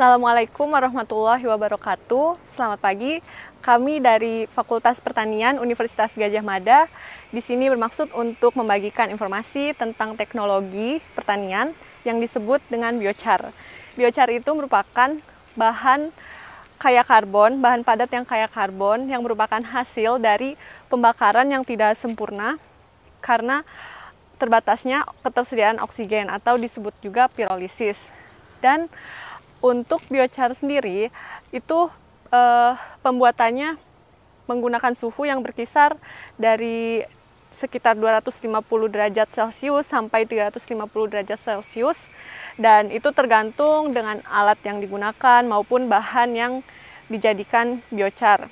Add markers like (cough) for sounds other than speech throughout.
Assalamualaikum warahmatullahi wabarakatuh. Selamat pagi. Kami dari Fakultas Pertanian Universitas Gajah Mada di sini bermaksud untuk membagikan informasi tentang teknologi pertanian yang disebut dengan biochar. Biochar itu merupakan bahan kaya karbon, bahan padat yang kaya karbon yang merupakan hasil dari pembakaran yang tidak sempurna karena terbatasnya ketersediaan oksigen atau disebut juga pirolisis. Dan untuk biochar sendiri itu eh, pembuatannya menggunakan suhu yang berkisar dari sekitar 250 derajat Celcius sampai 350 derajat Celcius dan itu tergantung dengan alat yang digunakan maupun bahan yang dijadikan biochar.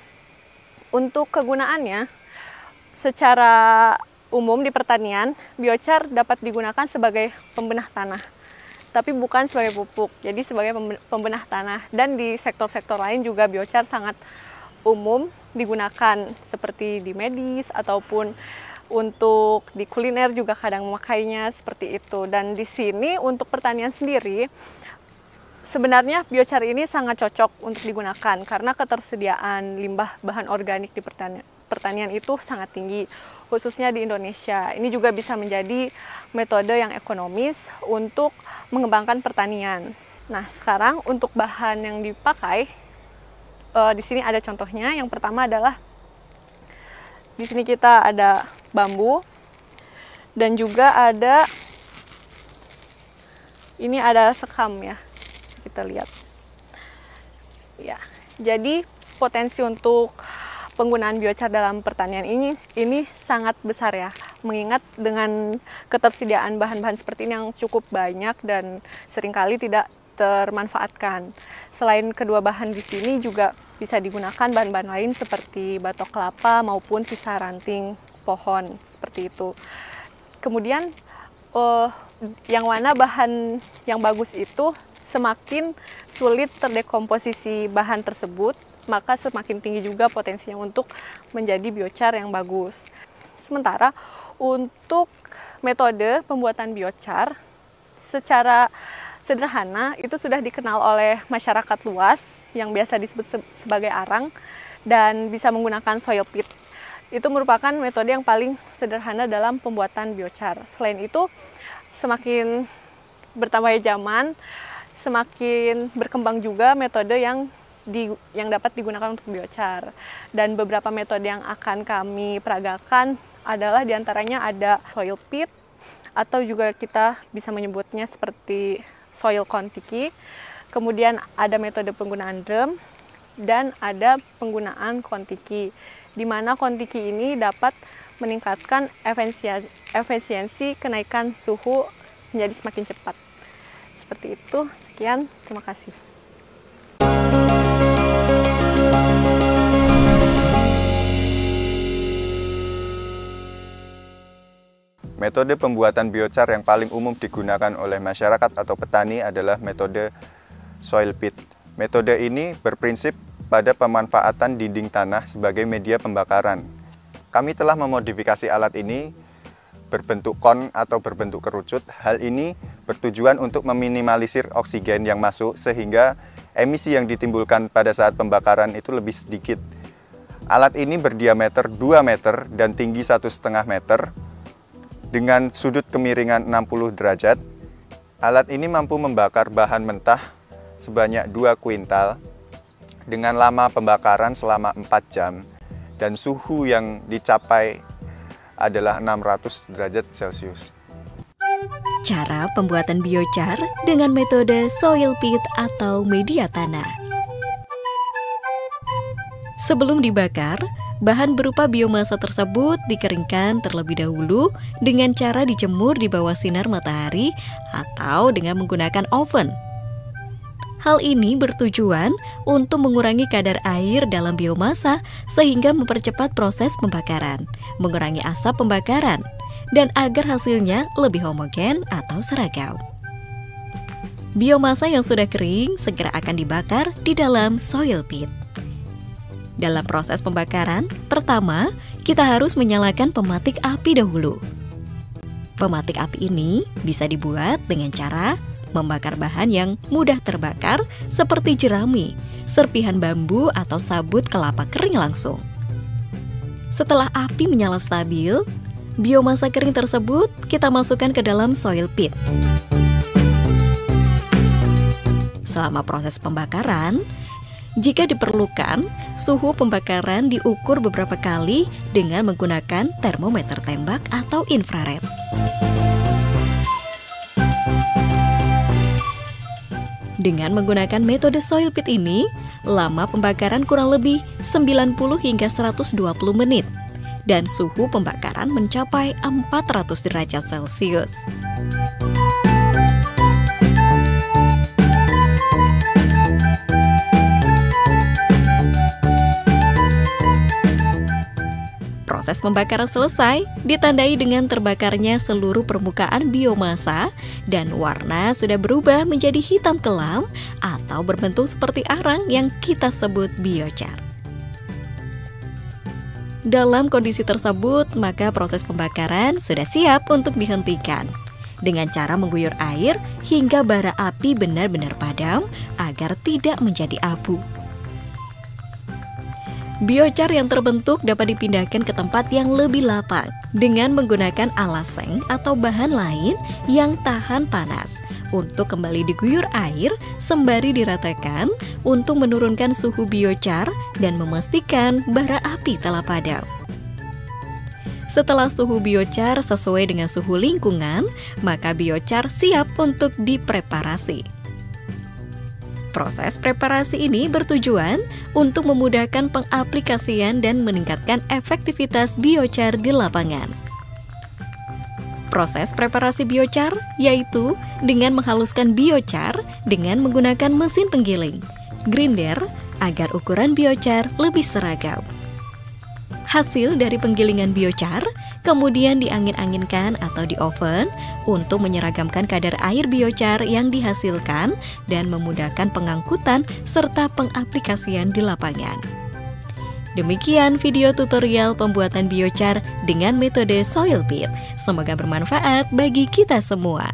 Untuk kegunaannya secara umum di pertanian, biochar dapat digunakan sebagai pembenah tanah tapi bukan sebagai pupuk, jadi sebagai pembenah tanah. Dan di sektor-sektor lain juga biochar sangat umum digunakan seperti di medis ataupun untuk di kuliner juga kadang memakainya seperti itu. Dan di sini untuk pertanian sendiri sebenarnya biochar ini sangat cocok untuk digunakan karena ketersediaan limbah bahan organik di pertanian pertanian itu sangat tinggi, khususnya di Indonesia. Ini juga bisa menjadi metode yang ekonomis untuk mengembangkan pertanian. Nah, sekarang untuk bahan yang dipakai, e, di sini ada contohnya. Yang pertama adalah di sini kita ada bambu dan juga ada ini ada sekam ya. Kita lihat. Ya. Jadi potensi untuk penggunaan biochar dalam pertanian ini ini sangat besar ya mengingat dengan ketersediaan bahan-bahan seperti ini yang cukup banyak dan seringkali tidak termanfaatkan. Selain kedua bahan di sini juga bisa digunakan bahan-bahan lain seperti batok kelapa maupun sisa ranting pohon seperti itu. Kemudian uh, yang mana bahan yang bagus itu semakin sulit terdekomposisi bahan tersebut maka semakin tinggi juga potensinya untuk menjadi biochar yang bagus. Sementara untuk metode pembuatan biochar secara sederhana itu sudah dikenal oleh masyarakat luas yang biasa disebut sebagai arang dan bisa menggunakan soil pit. Itu merupakan metode yang paling sederhana dalam pembuatan biochar. Selain itu, semakin bertambahnya zaman, semakin berkembang juga metode yang di, yang dapat digunakan untuk biochar. Dan beberapa metode yang akan kami peragakan adalah diantaranya ada soil pit, atau juga kita bisa menyebutnya seperti soil kontiki. Kemudian ada metode penggunaan drum dan ada penggunaan kontiki. Di mana kontiki ini dapat meningkatkan efisiensi, efisiensi kenaikan suhu menjadi semakin cepat. Seperti itu, sekian, terima kasih. Metode pembuatan biochar yang paling umum digunakan oleh masyarakat atau petani adalah metode soil pit. Metode ini berprinsip pada pemanfaatan dinding tanah sebagai media pembakaran. Kami telah memodifikasi alat ini berbentuk kon atau berbentuk kerucut. Hal ini bertujuan untuk meminimalisir oksigen yang masuk sehingga emisi yang ditimbulkan pada saat pembakaran itu lebih sedikit. Alat ini berdiameter 2 meter dan tinggi satu setengah meter dengan sudut kemiringan 60 derajat, alat ini mampu membakar bahan mentah sebanyak 2 kuintal dengan lama pembakaran selama 4 jam dan suhu yang dicapai adalah 600 derajat Celcius. Cara pembuatan biochar dengan metode soil pit atau media tanah. Sebelum dibakar, Bahan berupa biomasa tersebut dikeringkan terlebih dahulu dengan cara dijemur di bawah sinar matahari atau dengan menggunakan oven. Hal ini bertujuan untuk mengurangi kadar air dalam biomasa sehingga mempercepat proses pembakaran, mengurangi asap pembakaran, dan agar hasilnya lebih homogen atau seragam. Biomasa yang sudah kering segera akan dibakar di dalam soil pit. Dalam proses pembakaran, pertama, kita harus menyalakan pematik api dahulu. Pematik api ini bisa dibuat dengan cara membakar bahan yang mudah terbakar seperti jerami, serpihan bambu atau sabut kelapa kering langsung. Setelah api menyala stabil, biomasa kering tersebut kita masukkan ke dalam soil pit. Selama proses pembakaran, jika diperlukan, suhu pembakaran diukur beberapa kali dengan menggunakan termometer tembak atau infrared. Dengan menggunakan metode soil pit ini, lama pembakaran kurang lebih 90 hingga 120 menit dan suhu pembakaran mencapai 400 derajat Celcius. Proses pembakaran selesai ditandai dengan terbakarnya seluruh permukaan biomasa dan warna sudah berubah menjadi hitam kelam atau berbentuk seperti arang yang kita sebut biochar. Dalam kondisi tersebut, maka proses pembakaran sudah siap untuk dihentikan dengan cara mengguyur air hingga bara api benar-benar padam agar tidak menjadi abu. Biochar yang terbentuk dapat dipindahkan ke tempat yang lebih lapang dengan menggunakan alaseng atau bahan lain yang tahan panas untuk kembali diguyur air sembari diratakan untuk menurunkan suhu biochar dan memastikan bara api telah padam. Setelah suhu biochar sesuai dengan suhu lingkungan, maka biochar siap untuk dipreparasi. Proses preparasi ini bertujuan untuk memudahkan pengaplikasian dan meningkatkan efektivitas biochar di lapangan. Proses preparasi biochar yaitu dengan menghaluskan biochar dengan menggunakan mesin penggiling, grinder, agar ukuran biochar lebih seragam. Hasil dari penggilingan biochar kemudian diangin-anginkan atau di oven untuk menyeragamkan kadar air biochar yang dihasilkan dan memudahkan pengangkutan serta pengaplikasian di lapangan. Demikian video tutorial pembuatan biochar dengan metode soil pit. Semoga bermanfaat bagi kita semua.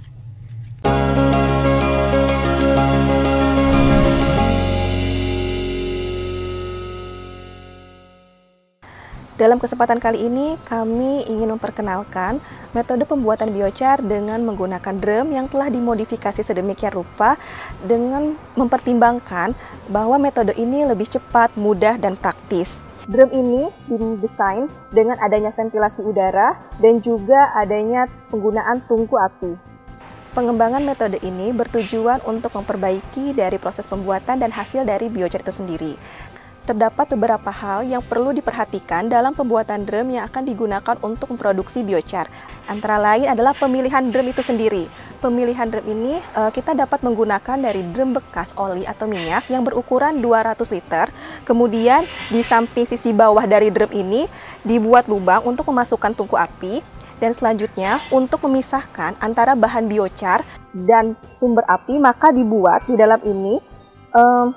Dalam kesempatan kali ini, kami ingin memperkenalkan metode pembuatan biochar dengan menggunakan drum yang telah dimodifikasi sedemikian rupa dengan mempertimbangkan bahwa metode ini lebih cepat, mudah, dan praktis. Drum ini didesain dengan adanya ventilasi udara dan juga adanya penggunaan tungku api. Pengembangan metode ini bertujuan untuk memperbaiki dari proses pembuatan dan hasil dari biochar itu sendiri terdapat beberapa hal yang perlu diperhatikan dalam pembuatan drum yang akan digunakan untuk memproduksi biochar. Antara lain adalah pemilihan drum itu sendiri. Pemilihan drum ini eh, kita dapat menggunakan dari drum bekas oli atau minyak yang berukuran 200 liter. Kemudian di samping sisi bawah dari drum ini dibuat lubang untuk memasukkan tungku api dan selanjutnya untuk memisahkan antara bahan biochar dan sumber api maka dibuat di dalam ini um,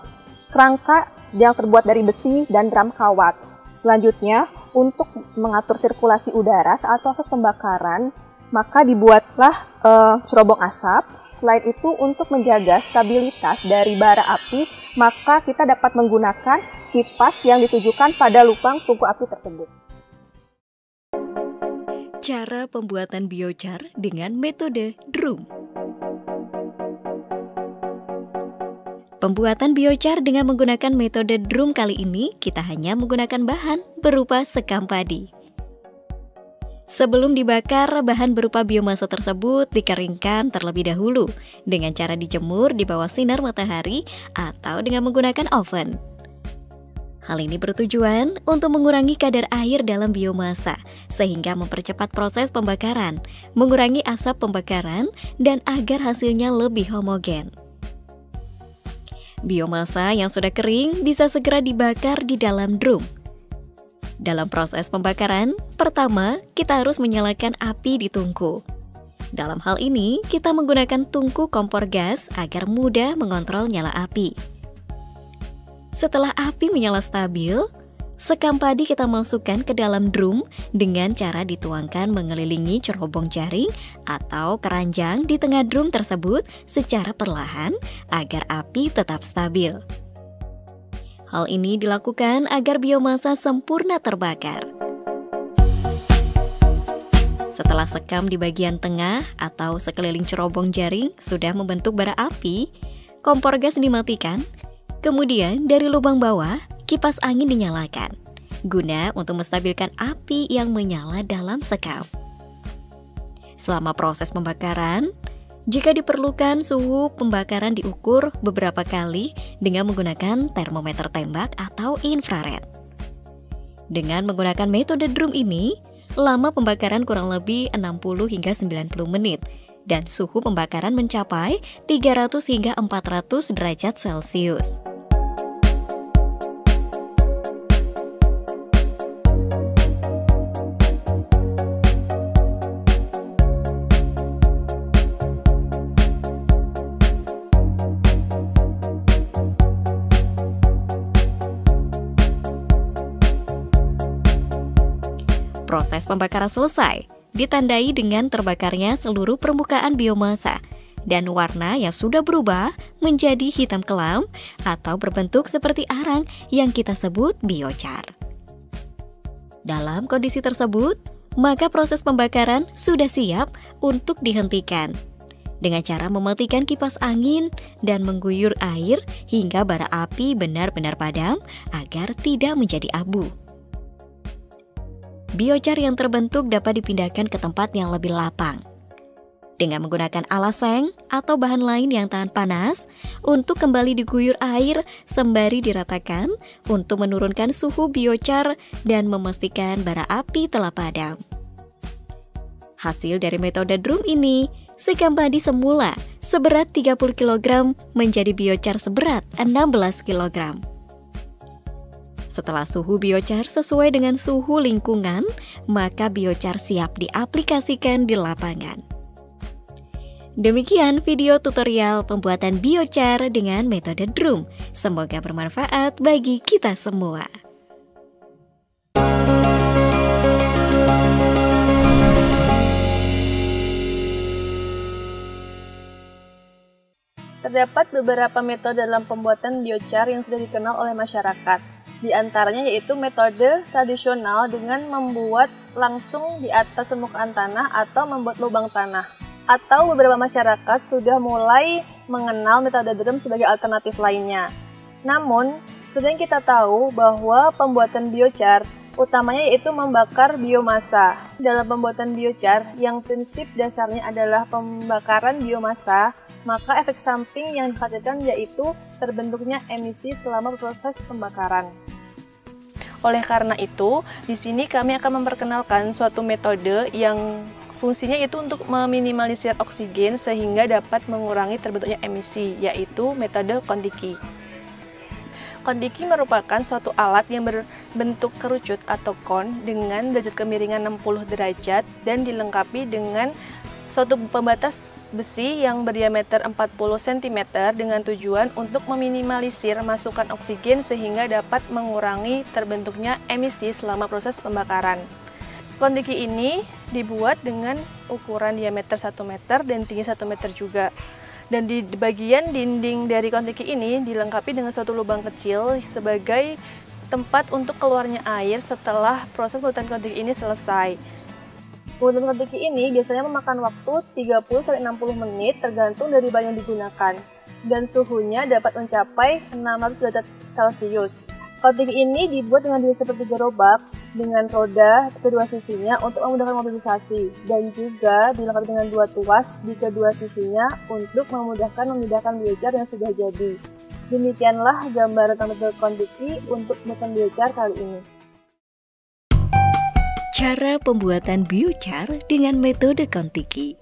kerangka yang terbuat dari besi dan drum kawat. Selanjutnya, untuk mengatur sirkulasi udara saat proses pembakaran, maka dibuatlah e, cerobong asap. Selain itu, untuk menjaga stabilitas dari bara api, maka kita dapat menggunakan kipas yang ditujukan pada lubang tungku api tersebut. Cara pembuatan biochar dengan metode drum. Pembuatan biochar dengan menggunakan metode drum kali ini, kita hanya menggunakan bahan berupa sekam padi. Sebelum dibakar, bahan berupa biomasa tersebut dikeringkan terlebih dahulu dengan cara dijemur di bawah sinar matahari atau dengan menggunakan oven. Hal ini bertujuan untuk mengurangi kadar air dalam biomasa, sehingga mempercepat proses pembakaran, mengurangi asap pembakaran, dan agar hasilnya lebih homogen. Biomasa yang sudah kering bisa segera dibakar di dalam drum. Dalam proses pembakaran, pertama kita harus menyalakan api di tungku. Dalam hal ini, kita menggunakan tungku kompor gas agar mudah mengontrol nyala api. Setelah api menyala stabil, Sekam padi kita masukkan ke dalam drum dengan cara dituangkan mengelilingi cerobong jaring atau keranjang di tengah drum tersebut secara perlahan agar api tetap stabil. Hal ini dilakukan agar biomasa sempurna terbakar. Setelah sekam di bagian tengah atau sekeliling cerobong jaring sudah membentuk bara api, kompor gas dimatikan. Kemudian dari lubang bawah kipas angin dinyalakan guna untuk menstabilkan api yang menyala dalam sekam. Selama proses pembakaran, jika diperlukan, suhu pembakaran diukur beberapa kali dengan menggunakan termometer tembak atau infrared. Dengan menggunakan metode drum ini, lama pembakaran kurang lebih 60 hingga 90 menit dan suhu pembakaran mencapai 300 hingga 400 derajat Celcius. pembakaran selesai, ditandai dengan terbakarnya seluruh permukaan biomasa dan warna yang sudah berubah menjadi hitam kelam atau berbentuk seperti arang yang kita sebut biochar. Dalam kondisi tersebut, maka proses pembakaran sudah siap untuk dihentikan dengan cara mematikan kipas angin dan mengguyur air hingga bara api benar-benar padam agar tidak menjadi abu biochar yang terbentuk dapat dipindahkan ke tempat yang lebih lapang. Dengan menggunakan alas seng atau bahan lain yang tahan panas untuk kembali diguyur air sembari diratakan untuk menurunkan suhu biochar dan memastikan bara api telah padam. Hasil dari metode drum ini, sekam padi semula seberat 30 kg menjadi biochar seberat 16 kg. Setelah suhu biochar sesuai dengan suhu lingkungan, maka biochar siap diaplikasikan di lapangan. Demikian video tutorial pembuatan biochar dengan metode drum. Semoga bermanfaat bagi kita semua. Terdapat beberapa metode dalam pembuatan biochar yang sudah dikenal oleh masyarakat. Di antaranya yaitu metode tradisional dengan membuat langsung di atas permukaan tanah atau membuat lubang tanah. Atau beberapa masyarakat sudah mulai mengenal metode drum sebagai alternatif lainnya. Namun, sudah kita tahu bahwa pembuatan biochar utamanya yaitu membakar biomasa. Dalam pembuatan biochar yang prinsip dasarnya adalah pembakaran biomasa, maka efek samping yang dikhawatirkan yaitu terbentuknya emisi selama proses pembakaran. Oleh karena itu, di sini kami akan memperkenalkan suatu metode yang fungsinya itu untuk meminimalisir oksigen sehingga dapat mengurangi terbentuknya emisi, yaitu metode Kontiki. Kondiki merupakan suatu alat yang berbentuk kerucut atau kon dengan derajat kemiringan 60 derajat dan dilengkapi dengan suatu pembatas besi yang berdiameter 40 cm dengan tujuan untuk meminimalisir masukan oksigen sehingga dapat mengurangi terbentuknya emisi selama proses pembakaran. Kondiki ini dibuat dengan ukuran diameter 1 meter dan tinggi 1 meter juga. Dan di bagian dinding dari kontiki ini dilengkapi dengan suatu lubang kecil sebagai tempat untuk keluarnya air setelah proses pembuatan kontiki ini selesai. Pembuatan kontiki ini biasanya memakan waktu 30-60 menit tergantung dari bahan yang digunakan dan suhunya dapat mencapai 600 derajat Celcius. Kotbik ini dibuat dengan diri seperti gerobak dengan roda kedua sisinya untuk memudahkan mobilisasi dan juga dilengkapi dengan dua tuas di kedua sisinya untuk memudahkan memindahkan belajar yang sudah jadi. Demikianlah gambaran tentang kondisi untuk mesin belajar kali ini. Cara pembuatan biochar dengan metode kontiki.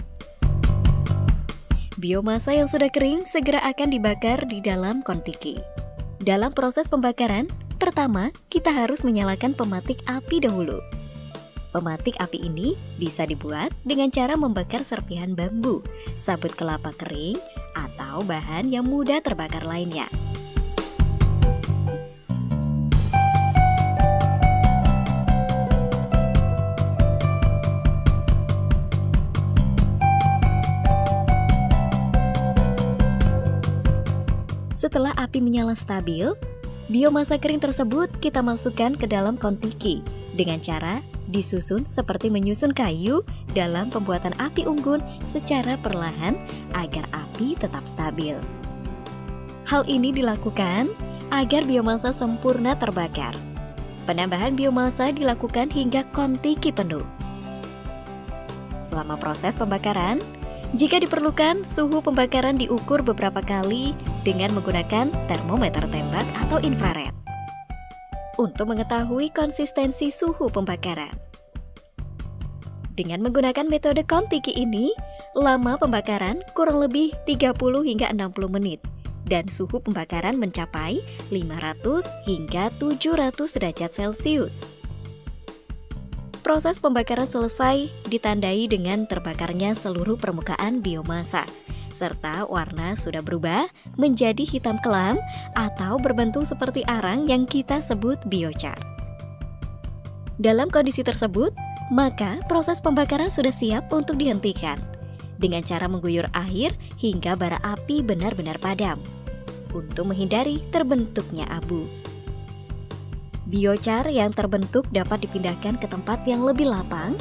Biomasa yang sudah kering segera akan dibakar di dalam kontiki. Dalam proses pembakaran, pertama kita harus menyalakan pematik api dahulu. Pematik api ini bisa dibuat dengan cara membakar serpihan bambu, sabut kelapa kering, atau bahan yang mudah terbakar lainnya. Setelah api menyala stabil, biomasa kering tersebut kita masukkan ke dalam kontiki dengan cara disusun seperti menyusun kayu dalam pembuatan api unggun secara perlahan agar api tetap stabil. Hal ini dilakukan agar biomasa sempurna terbakar. Penambahan biomasa dilakukan hingga kontiki penuh. Selama proses pembakaran, jika diperlukan, suhu pembakaran diukur beberapa kali dengan menggunakan termometer tembak atau infrared untuk mengetahui konsistensi suhu pembakaran. Dengan menggunakan metode Kontiki ini, lama pembakaran kurang lebih 30 hingga 60 menit dan suhu pembakaran mencapai 500 hingga 700 derajat Celcius. Proses pembakaran selesai ditandai dengan terbakarnya seluruh permukaan biomasa serta warna sudah berubah menjadi hitam kelam atau berbentuk seperti arang yang kita sebut biochar. Dalam kondisi tersebut, maka proses pembakaran sudah siap untuk dihentikan dengan cara mengguyur air hingga bara api benar-benar padam untuk menghindari terbentuknya abu. Biochar yang terbentuk dapat dipindahkan ke tempat yang lebih lapang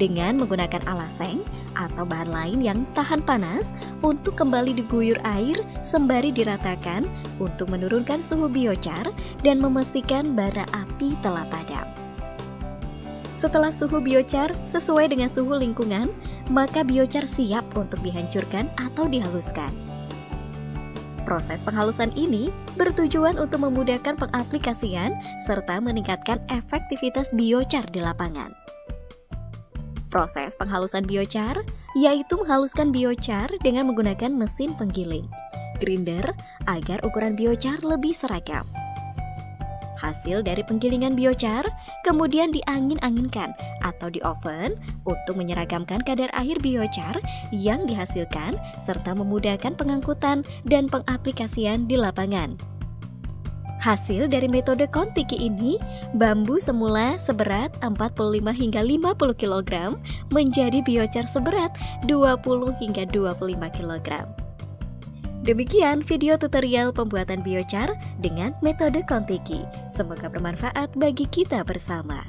dengan menggunakan alaseng atau bahan lain yang tahan panas untuk kembali diguyur air sembari diratakan untuk menurunkan suhu biochar dan memastikan bara api telah padam. Setelah suhu biochar sesuai dengan suhu lingkungan, maka biochar siap untuk dihancurkan atau dihaluskan. Proses penghalusan ini bertujuan untuk memudahkan pengaplikasian serta meningkatkan efektivitas biochar di lapangan. Proses penghalusan biochar yaitu menghaluskan biochar dengan menggunakan mesin penggiling, grinder, agar ukuran biochar lebih seragam. Hasil dari penggilingan biochar kemudian diangin-anginkan atau di oven untuk menyeragamkan kadar air biochar yang dihasilkan serta memudahkan pengangkutan dan pengaplikasian di lapangan. Hasil dari metode kontiki ini, bambu semula seberat 45 hingga 50 kg menjadi biochar seberat 20 hingga 25 kg. Demikian video tutorial pembuatan biochar dengan metode kontiki. Semoga bermanfaat bagi kita bersama.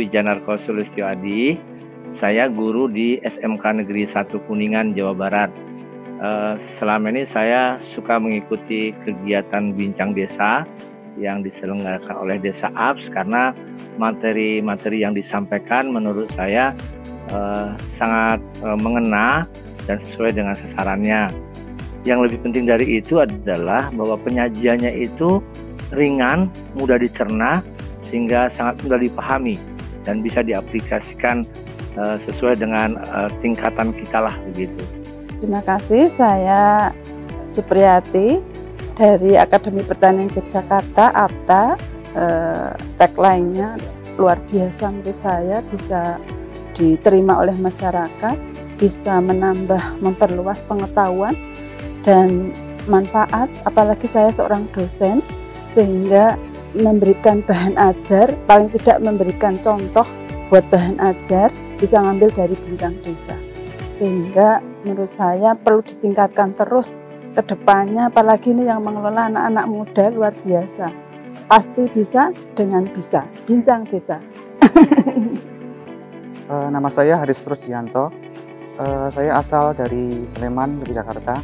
Wijanarko Sulistyo Adi. Saya guru di SMK Negeri 1 Kuningan, Jawa Barat. Eh, selama ini saya suka mengikuti kegiatan bincang desa yang diselenggarakan oleh Desa Apps karena materi-materi yang disampaikan menurut saya eh, sangat eh, mengena dan sesuai dengan sasarannya. Yang lebih penting dari itu adalah bahwa penyajiannya itu ringan, mudah dicerna, sehingga sangat mudah dipahami dan bisa diaplikasikan uh, sesuai dengan uh, tingkatan kita lah begitu. Terima kasih, saya Supriyati dari Akademi Pertanian Yogyakarta, APTA. Uh, eh, Tagline-nya luar biasa menurut saya, bisa diterima oleh masyarakat, bisa menambah, memperluas pengetahuan dan manfaat. Apalagi saya seorang dosen, sehingga memberikan bahan ajar, paling tidak memberikan contoh buat bahan ajar bisa ngambil dari bintang desa. Sehingga menurut saya perlu ditingkatkan terus ke depannya apalagi ini yang mengelola anak-anak muda luar biasa. Pasti bisa dengan bisa, bintang desa. (laughs) Eh, nama saya Haris Rusdianto, eh, saya asal dari Sleman, Yogyakarta.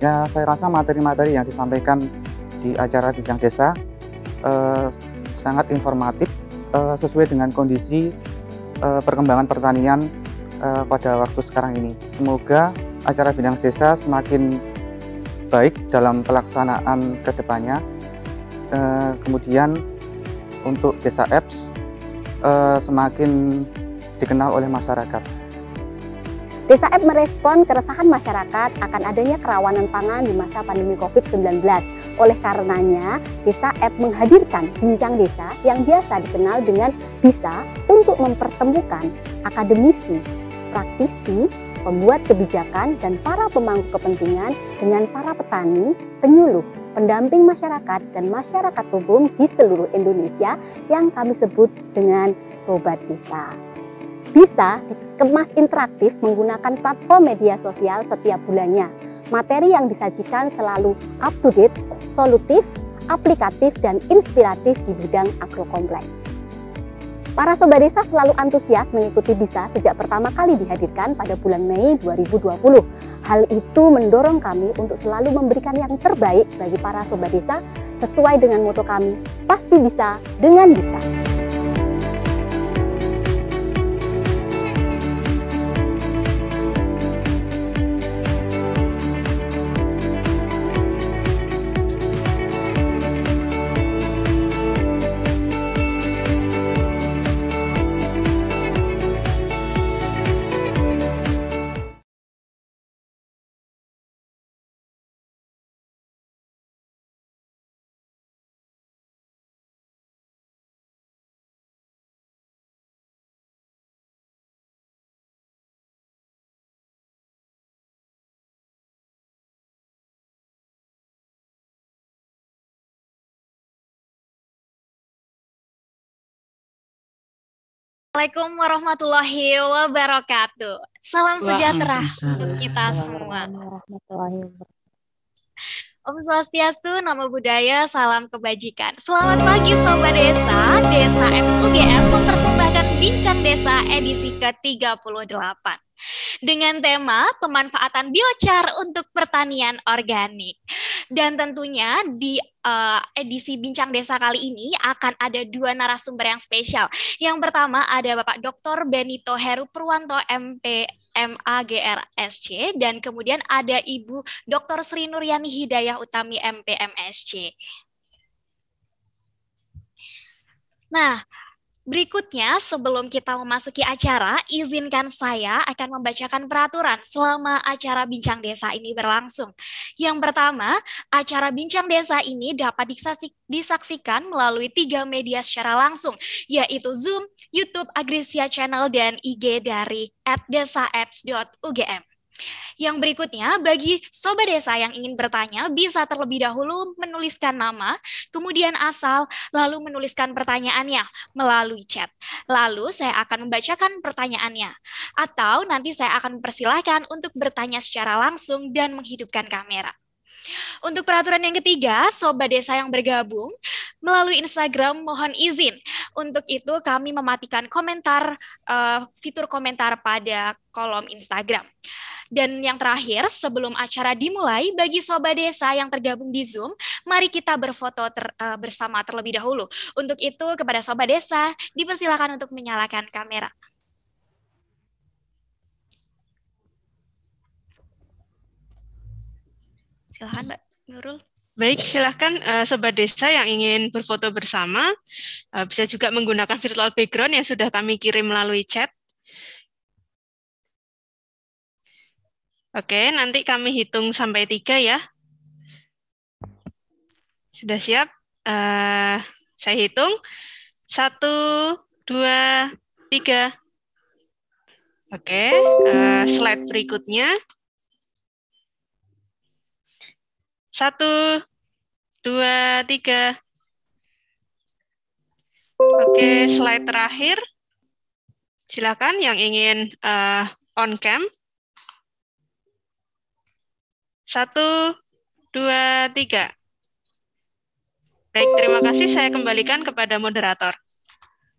Ya, saya rasa materi-materi yang disampaikan di acara Bincang Desa Eh, sangat informatif uh, sesuai dengan kondisi uh, perkembangan pertanian uh, pada waktu sekarang ini. Semoga acara bidang desa semakin baik dalam pelaksanaan kedepannya. Uh, kemudian untuk desa apps uh, semakin dikenal oleh masyarakat. Desa App merespon keresahan masyarakat akan adanya kerawanan pangan di masa pandemi COVID-19 oleh karenanya, Desa App menghadirkan bincang desa yang biasa dikenal dengan bisa untuk mempertemukan akademisi, praktisi, pembuat kebijakan, dan para pemangku kepentingan dengan para petani, penyuluh, pendamping masyarakat, dan masyarakat umum di seluruh Indonesia yang kami sebut dengan Sobat Desa. Bisa dikemas interaktif menggunakan platform media sosial setiap bulannya, Materi yang disajikan selalu up to date, solutif, aplikatif, dan inspiratif di bidang agrokompleks. Para Sobat Desa selalu antusias mengikuti BISA sejak pertama kali dihadirkan pada bulan Mei 2020. Hal itu mendorong kami untuk selalu memberikan yang terbaik bagi para Sobat Desa sesuai dengan moto kami, pasti bisa dengan bisa. Assalamualaikum warahmatullahi wabarakatuh. Salam sejahtera untuk kita semua. Om Swastiastu, Nama Budaya, Salam Kebajikan. Selamat pagi Sobat Desa, Desa MUGM memperkenalkan Bincang Desa edisi ke-38 dengan tema pemanfaatan biochar untuk pertanian organik. Dan tentunya di uh, edisi Bincang Desa kali ini akan ada dua narasumber yang spesial. Yang pertama ada Bapak Dr. Benito Heru Purwanto MP MAGRSC dan kemudian ada Ibu Dr. Sri Nuryani Hidayah Utami MPMSC. Nah, Berikutnya, sebelum kita memasuki acara, izinkan saya akan membacakan peraturan selama acara Bincang Desa ini berlangsung. Yang pertama, acara Bincang Desa ini dapat disaksikan melalui tiga media secara langsung, yaitu Zoom, YouTube Agresia Channel, dan IG dari @desaapps.ugm. Yang berikutnya, bagi sobat desa yang ingin bertanya, bisa terlebih dahulu menuliskan nama, kemudian asal, lalu menuliskan pertanyaannya melalui chat. Lalu saya akan membacakan pertanyaannya. Atau nanti saya akan persilahkan untuk bertanya secara langsung dan menghidupkan kamera. Untuk peraturan yang ketiga, sobat desa yang bergabung melalui Instagram mohon izin. Untuk itu kami mematikan komentar uh, fitur komentar pada kolom Instagram. Dan yang terakhir, sebelum acara dimulai, bagi sobat desa yang tergabung di Zoom, mari kita berfoto ter, uh, bersama terlebih dahulu. Untuk itu, kepada sobat desa, dipersilakan untuk menyalakan kamera. Silahkan Mbak Nurul. Baik, silahkan uh, eh, Sobat Desa yang ingin berfoto bersama, uh, bisa juga menggunakan virtual background yang sudah kami kirim melalui chat. Oke, nanti kami hitung sampai tiga ya. Sudah siap? Uh, saya hitung. Satu, dua, tiga. Oke, uh, slide berikutnya. Satu, dua, tiga. Oke, slide terakhir. Silakan yang ingin uh, on cam. Satu, dua, tiga. Baik, terima kasih. Saya kembalikan kepada moderator.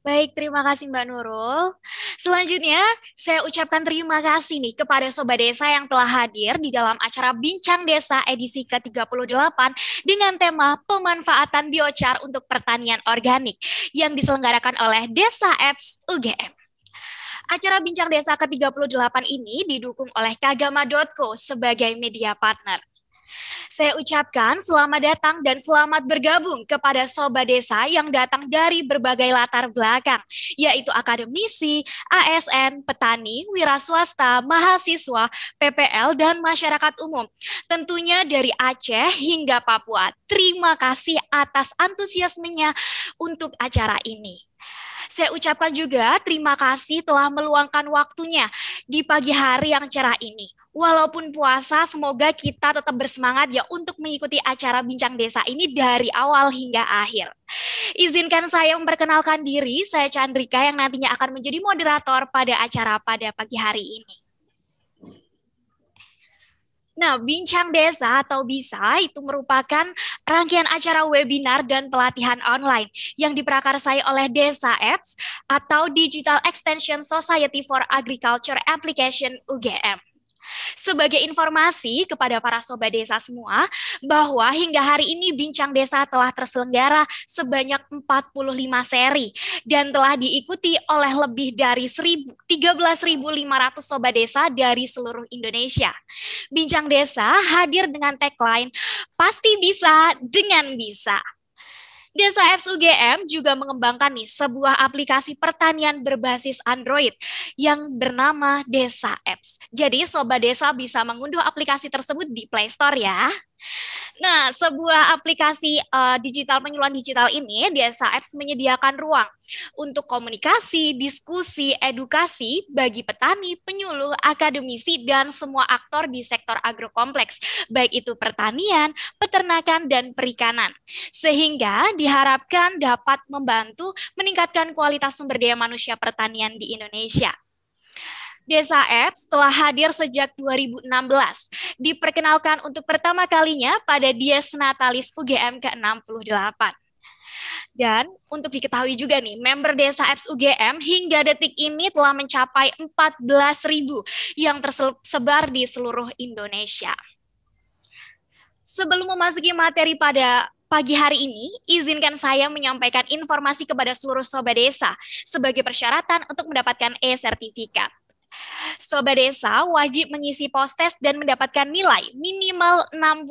Baik, terima kasih Mbak Nurul. Selanjutnya, saya ucapkan terima kasih nih kepada Sobat Desa yang telah hadir di dalam acara Bincang Desa edisi ke-38 dengan tema pemanfaatan biochar untuk pertanian organik yang diselenggarakan oleh Desa Apps UGM. Acara Bincang Desa ke-38 ini didukung oleh Kagama.co sebagai media partner. Saya ucapkan selamat datang dan selamat bergabung kepada sobat desa yang datang dari berbagai latar belakang, yaitu akademisi, ASN, petani, wira swasta, mahasiswa, PPL, dan masyarakat umum. Tentunya dari Aceh hingga Papua. Terima kasih atas antusiasmenya untuk acara ini. Saya ucapkan juga terima kasih telah meluangkan waktunya di pagi hari yang cerah ini. Walaupun puasa, semoga kita tetap bersemangat ya untuk mengikuti acara Bincang Desa ini dari awal hingga akhir. Izinkan saya memperkenalkan diri, saya Chandrika yang nantinya akan menjadi moderator pada acara pada pagi hari ini. Nah, Bincang Desa atau BISA itu merupakan rangkaian acara webinar dan pelatihan online yang diprakarsai oleh Desa Apps atau Digital Extension Society for Agriculture Application UGM. Sebagai informasi kepada para sobat desa semua, bahwa hingga hari ini Bincang Desa telah terselenggara sebanyak 45 seri dan telah diikuti oleh lebih dari 13.500 sobat desa dari seluruh Indonesia. Bincang Desa hadir dengan tagline, Pasti Bisa Dengan Bisa. Desa Apps UGM juga mengembangkan nih sebuah aplikasi pertanian berbasis Android yang bernama Desa Apps. Jadi Sobat Desa bisa mengunduh aplikasi tersebut di Play Store ya. Nah, sebuah aplikasi uh, digital penyuluhan digital ini Desa Apps menyediakan ruang untuk komunikasi, diskusi, edukasi bagi petani, penyuluh, akademisi dan semua aktor di sektor agrokompleks, baik itu pertanian, peternakan dan perikanan. Sehingga diharapkan dapat membantu meningkatkan kualitas sumber daya manusia pertanian di Indonesia. Desa Apps telah hadir sejak 2016. Diperkenalkan untuk pertama kalinya pada Dies Natalis UGM ke-68. Dan untuk diketahui juga nih, member Desa Apps UGM hingga detik ini telah mencapai 14.000 yang tersebar di seluruh Indonesia. Sebelum memasuki materi pada pagi hari ini, izinkan saya menyampaikan informasi kepada seluruh sobat desa sebagai persyaratan untuk mendapatkan e-sertifikat. Sobat Desa wajib mengisi post test dan mendapatkan nilai minimal 60.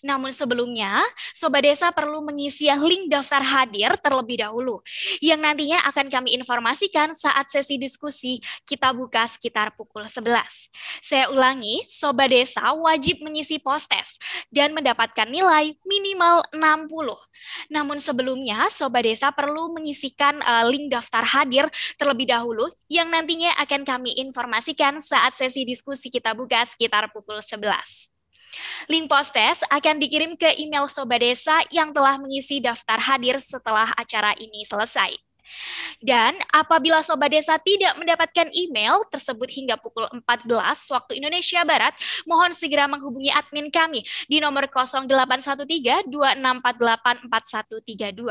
Namun sebelumnya, Sobat Desa perlu mengisi link daftar hadir terlebih dahulu, yang nantinya akan kami informasikan saat sesi diskusi kita buka sekitar pukul 11. Saya ulangi, Sobat Desa wajib mengisi post test dan mendapatkan nilai minimal 60. Namun sebelumnya, Sobat Desa perlu mengisikan eh, link daftar hadir terlebih dahulu, yang nantinya akan kami informasikan informasikan saat sesi diskusi kita buka sekitar pukul 11. Link test akan dikirim ke email Sobat Desa yang telah mengisi daftar hadir setelah acara ini selesai. Dan apabila Sobat Desa tidak mendapatkan email tersebut hingga pukul 14 waktu Indonesia Barat, mohon segera menghubungi admin kami di nomor 0813 2648 4132.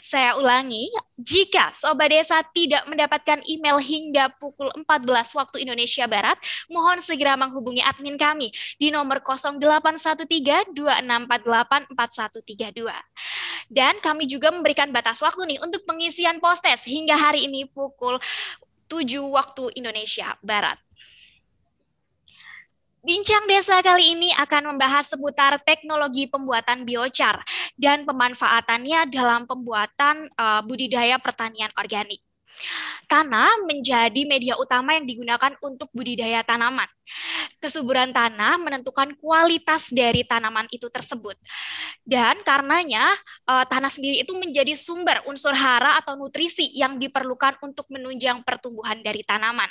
Saya ulangi, jika Sobat Desa tidak mendapatkan email hingga pukul 14 waktu Indonesia Barat, mohon segera menghubungi admin kami di nomor 0813 2648 4132. Dan kami juga memberikan batas waktu nih untuk pengisian poin Proses hingga hari ini pukul 7 waktu Indonesia Barat. Bincang Desa kali ini akan membahas seputar teknologi pembuatan biochar dan pemanfaatannya dalam pembuatan eh, budidaya pertanian organik. Tanah menjadi media utama yang digunakan untuk budidaya tanaman. Kesuburan tanah menentukan kualitas dari tanaman itu tersebut. Dan karenanya e, tanah sendiri itu menjadi sumber unsur hara atau nutrisi yang diperlukan untuk menunjang pertumbuhan dari tanaman.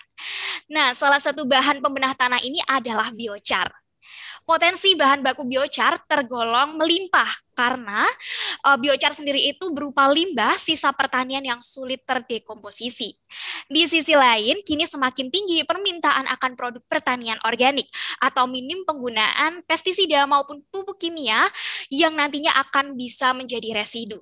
Nah, salah satu bahan pembenah tanah ini adalah biochar potensi bahan baku biochar tergolong melimpah karena uh, biochar sendiri itu berupa limbah sisa pertanian yang sulit terdekomposisi. Di sisi lain, kini semakin tinggi permintaan akan produk pertanian organik atau minim penggunaan pestisida maupun pupuk kimia yang nantinya akan bisa menjadi residu.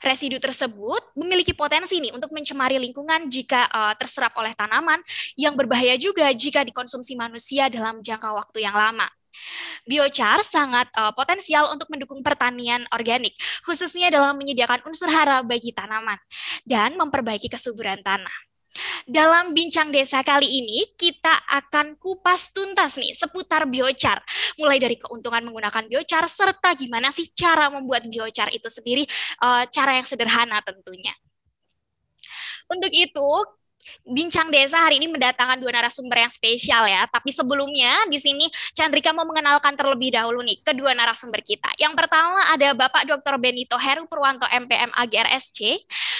Residu tersebut memiliki potensi nih untuk mencemari lingkungan jika uh, terserap oleh tanaman yang berbahaya juga jika dikonsumsi manusia dalam jangka waktu yang lama. Biochar sangat uh, potensial untuk mendukung pertanian organik, khususnya dalam menyediakan unsur hara bagi tanaman dan memperbaiki kesuburan tanah. Dalam bincang desa kali ini, kita akan kupas tuntas nih seputar biochar, mulai dari keuntungan menggunakan biochar serta gimana sih cara membuat biochar itu sendiri, eh, cara yang sederhana tentunya. Untuk itu, Bincang Desa hari ini mendatangkan dua narasumber yang spesial ya. Tapi sebelumnya di sini Chandrika mau mengenalkan terlebih dahulu nih kedua narasumber kita. Yang pertama ada Bapak Dr. Benito Heru Purwanto MPM AGRSC.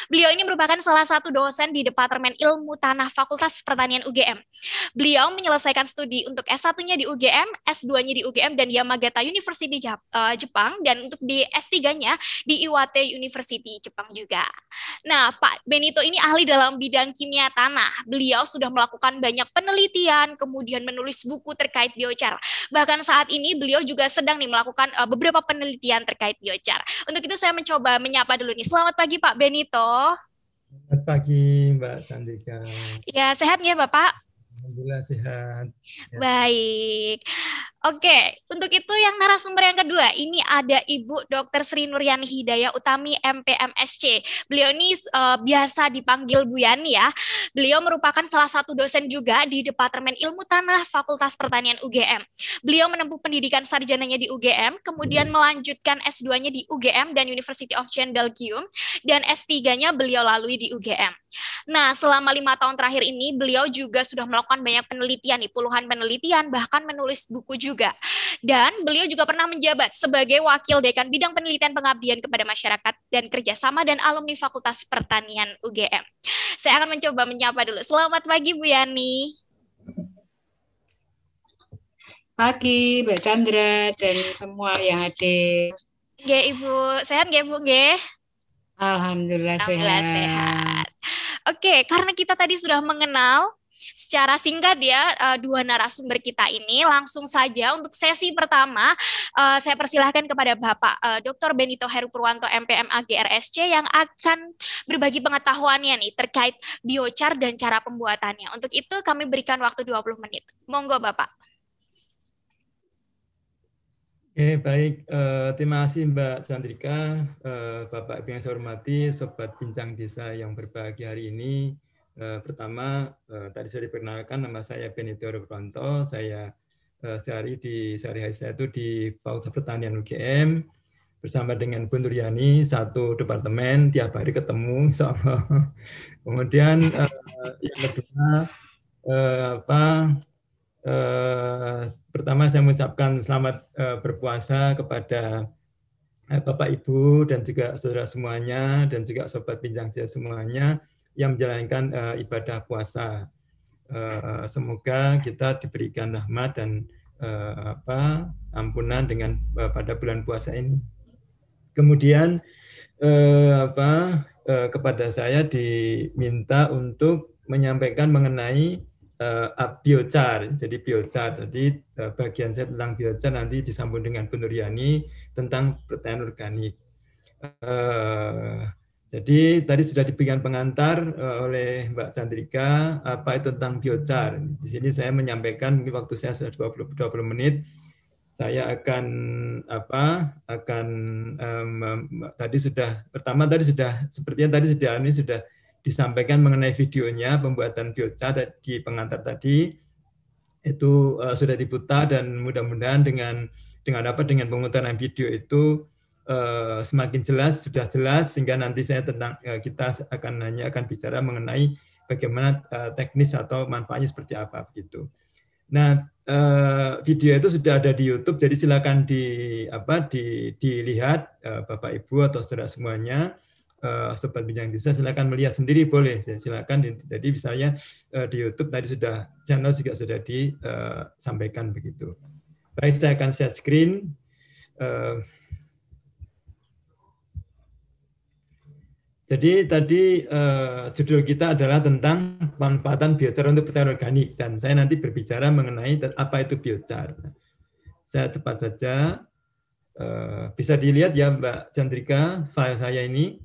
Beliau ini merupakan salah satu dosen di Departemen Ilmu Tanah Fakultas Pertanian UGM. Beliau menyelesaikan studi untuk S1-nya di UGM, S2-nya di UGM dan Yamagata University eh, Jepang dan untuk di S3-nya di Iwate University Jepang juga. Nah, Pak Benito ini ahli dalam bidang kimia tanah. Beliau sudah melakukan banyak penelitian, kemudian menulis buku terkait biochar. Bahkan saat ini beliau juga sedang nih melakukan uh, beberapa penelitian terkait biochar. Untuk itu saya mencoba menyapa dulu nih. Selamat pagi Pak Benito. Selamat pagi Mbak Candika. Ya, sehat ya Bapak? Alhamdulillah sehat. Ya. Baik. Oke, untuk itu yang narasumber yang kedua, ini ada Ibu Dr. Sri Nuryani Hidayah Utami MPMSC. Beliau ini uh, biasa dipanggil Bu Yani ya. Beliau merupakan salah satu dosen juga di Departemen Ilmu Tanah Fakultas Pertanian UGM. Beliau menempuh pendidikan sarjananya di UGM, kemudian melanjutkan S2-nya di UGM dan University of Ghent Belgium, dan S3-nya beliau lalui di UGM. Nah, selama lima tahun terakhir ini, beliau juga sudah melakukan banyak penelitian, nih, puluhan penelitian, bahkan menulis buku juga juga. Dan beliau juga pernah menjabat sebagai Wakil Dekan Bidang Penelitian Pengabdian kepada Masyarakat dan Kerjasama dan Alumni Fakultas Pertanian UGM. Saya akan mencoba menyapa dulu. Selamat pagi Bu Yani. Pagi Mbak Chandra dan semua yang hadir. Oke, Ibu, sehat gak Ibu gak? Alhamdulillah, Alhamdulillah sehat. sehat. Oke, karena kita tadi sudah mengenal secara singkat ya eh, dua narasumber kita ini langsung saja untuk sesi pertama eh, saya persilahkan kepada Bapak eh, Dr. Benito Heru Purwanto MPM AGRSC yang akan berbagi pengetahuannya nih terkait biochar dan cara pembuatannya. Untuk itu kami berikan waktu 20 menit. Monggo Bapak. Oke, okay, baik. Uh, terima kasih Mbak Chandrika, uh, Bapak yang saya hormati, Sobat Bincang Desa yang berbahagia hari ini. Eh, pertama eh, tadi sudah diperkenalkan nama saya Benito Rupanto, saya eh, sehari di sehari-hari saya itu di Fakultas Pertanian UGM bersama dengan Bu Nuryani satu departemen tiap hari ketemu (laughs) insyaallah. Kemudian Kemudian yang kedua apa pertama saya mengucapkan selamat berpuasa kepada Bapak Ibu dan juga saudara semuanya dan juga sobat pinjang semuanya yang menjalankan uh, ibadah puasa. Uh, semoga kita diberikan rahmat dan uh, apa ampunan dengan uh, pada bulan puasa ini. Kemudian uh, apa uh, kepada saya diminta untuk menyampaikan mengenai uh, biochar. Jadi biochar tadi uh, bagian saya tentang biochar nanti disambung dengan Bu Nuryani tentang pertanian organik. Uh, jadi tadi sudah diberikan pengantar eh, oleh Mbak Chandrika apa itu tentang biochar. Di sini saya menyampaikan mungkin waktu saya sudah 20 20 menit. Saya akan apa? akan um, tadi sudah pertama tadi sudah sepertinya tadi sudah ini sudah disampaikan mengenai videonya pembuatan biochar di pengantar tadi itu uh, sudah diputar dan mudah-mudahan dengan dengan apa dengan pemutaran video itu Eh, semakin jelas sudah jelas sehingga nanti saya tentang eh, kita akan hanya akan bicara mengenai bagaimana eh, teknis atau manfaatnya seperti apa begitu. Nah, video itu sudah ada di YouTube, jadi silakan di apa di dilihat Bapak Ibu atau saudara semuanya. sobat bincang desa silakan melihat sendiri boleh ya, silakan jadi misalnya di YouTube tadi sudah channel juga sudah disampaikan begitu baik saya akan share screen uh, Jadi tadi eh, judul kita adalah tentang pemanfaatan biochar untuk petani organik dan saya nanti berbicara mengenai apa itu biochar. Saya cepat saja eh, bisa dilihat ya Mbak Chandrika file saya ini.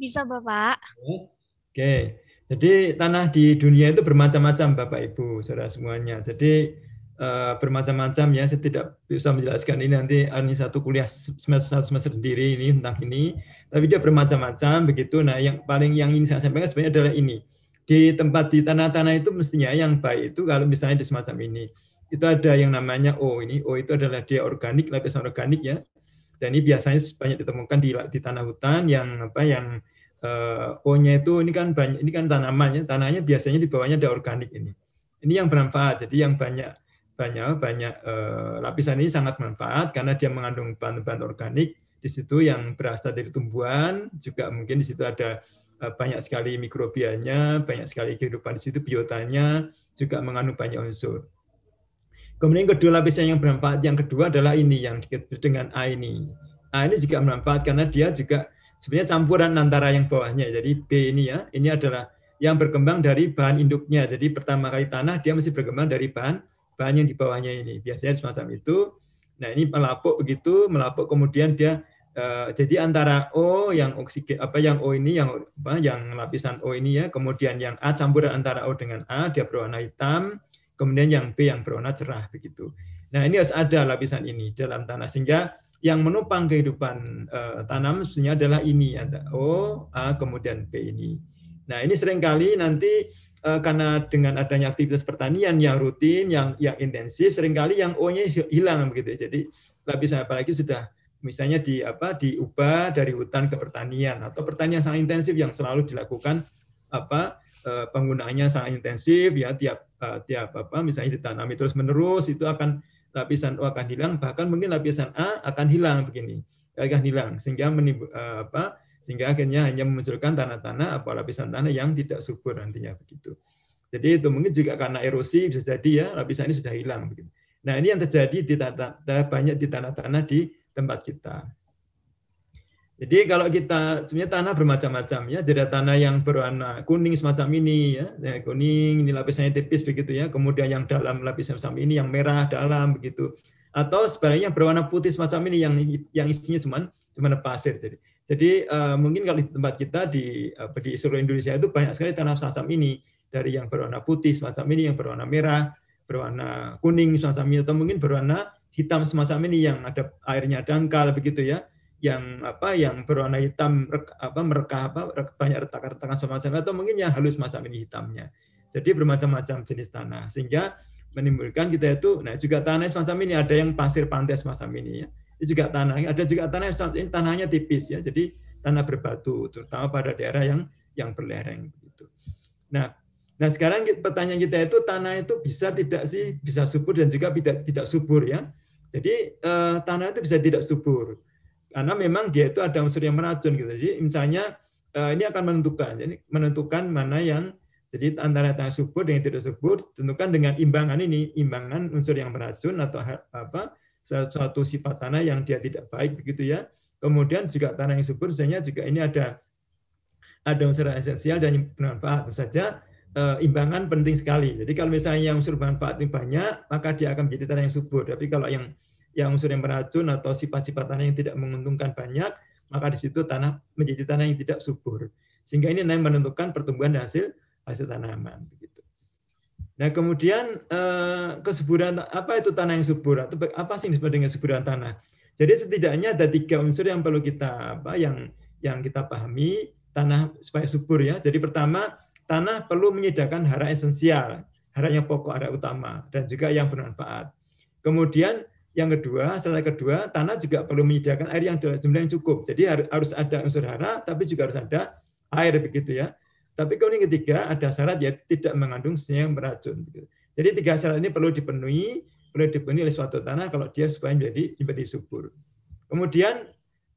Bisa Bapak. Oke. Jadi tanah di dunia itu bermacam-macam Bapak Ibu, Saudara semuanya. Jadi Eh, bermacam-macam ya. Saya tidak bisa menjelaskan ini nanti ini satu kuliah semester satu semester sendiri ini tentang ini. Tapi dia bermacam-macam begitu. Nah, yang paling yang ingin saya sampaikan sebenarnya adalah ini. Di tempat di tanah-tanah itu mestinya yang baik itu kalau misalnya di semacam ini. Itu ada yang namanya O ini. O itu adalah dia organik, lapisan organik ya. Dan ini biasanya banyak ditemukan di, di tanah hutan yang apa yang uh, O-nya itu ini kan banyak ini kan tanamannya Tanahnya biasanya di bawahnya ada organik ini. Ini yang bermanfaat. Jadi yang banyak banyak banyak eh, lapisan ini sangat manfaat karena dia mengandung bahan-bahan organik di situ yang berasal dari tumbuhan juga mungkin di situ ada eh, banyak sekali mikrobianya banyak sekali kehidupan di situ biotanya juga mengandung banyak unsur kemudian kedua lapisan yang bermanfaat yang kedua adalah ini yang dengan A ini A ini juga bermanfaat karena dia juga sebenarnya campuran antara yang bawahnya jadi B ini ya ini adalah yang berkembang dari bahan induknya jadi pertama kali tanah dia masih berkembang dari bahan bahan yang di bawahnya ini. Biasanya semacam itu. Nah, ini melapuk begitu, melapuk kemudian dia Uh, jadi antara O yang oksigen apa yang O ini yang apa yang lapisan O ini ya, kemudian yang A campuran antara O dengan A dia berwarna hitam, kemudian yang B yang berwarna cerah begitu. Nah, ini harus ada lapisan ini dalam tanah sehingga yang menopang kehidupan uh, tanam sebenarnya adalah ini ada O, A kemudian B ini. Nah, ini seringkali nanti Eh, karena dengan adanya aktivitas pertanian yang rutin, yang yang intensif, seringkali yang O-nya hilang begitu. Ya. Jadi lapisan apalagi sudah misalnya di apa diubah dari hutan ke pertanian atau pertanian sangat intensif yang selalu dilakukan apa eh, penggunaannya sangat intensif ya tiap eh, tiap apa misalnya ditanami terus menerus itu akan lapisan O akan hilang bahkan mungkin lapisan A akan hilang begini akan hilang sehingga menimbul, apa sehingga akhirnya hanya memunculkan tanah-tanah apa lapisan tanah yang tidak subur nantinya begitu. Jadi itu mungkin juga karena erosi bisa jadi ya lapisan ini sudah hilang begitu. Nah ini yang terjadi di tanah, banyak di tanah-tanah di tempat kita. Jadi kalau kita sebenarnya tanah bermacam-macam ya, jadi tanah yang berwarna kuning semacam ini ya, ya kuning ini lapisannya tipis begitu ya, kemudian yang dalam lapisan semacam ini yang merah dalam begitu, atau sebaliknya berwarna putih semacam ini yang yang isinya cuman cuman pasir. Jadi jadi uh, mungkin kalau di tempat kita di uh, di seluruh Indonesia itu banyak sekali tanaman sasam ini dari yang berwarna putih semacam ini, yang berwarna merah, berwarna kuning semacam ini, atau mungkin berwarna hitam semacam ini yang ada airnya dangkal begitu ya, yang apa yang berwarna hitam reka, apa mereka apa banyak retakan-retakan semacam atau mungkin yang halus semacam ini hitamnya. Jadi bermacam-macam jenis tanah sehingga menimbulkan kita itu, nah juga tanah semacam ini ada yang pasir pantai semacam ini ya itu juga tanah. Ada juga tanah yang tanahnya tipis ya, jadi tanah berbatu, terutama pada daerah yang yang berlereng begitu. Nah, nah sekarang pertanyaan kita itu tanah itu bisa tidak sih bisa subur dan juga tidak tidak subur ya. Jadi eh, tanah itu bisa tidak subur karena memang dia itu ada unsur yang meracun gitu. Jadi misalnya eh, ini akan menentukan, jadi menentukan mana yang jadi antara tanah subur dengan tidak subur tentukan dengan imbangan ini, imbangan unsur yang meracun atau apa suatu sifat tanah yang dia tidak baik begitu ya. Kemudian juga tanah yang subur misalnya juga ini ada ada unsur esensial dan bermanfaat. Saja eh, imbangan penting sekali. Jadi kalau misalnya yang unsur bermanfaat itu banyak, maka dia akan menjadi tanah yang subur. Tapi kalau yang yang unsur yang beracun atau sifat-sifat tanah yang tidak menguntungkan banyak, maka di situ tanah menjadi tanah yang tidak subur. Sehingga ini menentukan pertumbuhan hasil hasil tanaman. Nah kemudian eh, kesuburan apa itu tanah yang subur atau apa sih disebut dengan kesuburan tanah? Jadi setidaknya ada tiga unsur yang perlu kita apa yang yang kita pahami tanah supaya subur ya. Jadi pertama tanah perlu menyediakan hara esensial, hara yang pokok, hara utama dan juga yang bermanfaat. Kemudian yang kedua, setelah kedua, tanah juga perlu menyediakan air yang jumlah yang cukup. Jadi harus ada unsur hara, tapi juga harus ada air begitu ya. Tapi kemudian ketiga ada syarat yaitu tidak mengandung senyawa yang beracun. Gitu. Jadi tiga syarat ini perlu dipenuhi, perlu dipenuhi oleh suatu tanah kalau dia supaya menjadi menjadi subur. Kemudian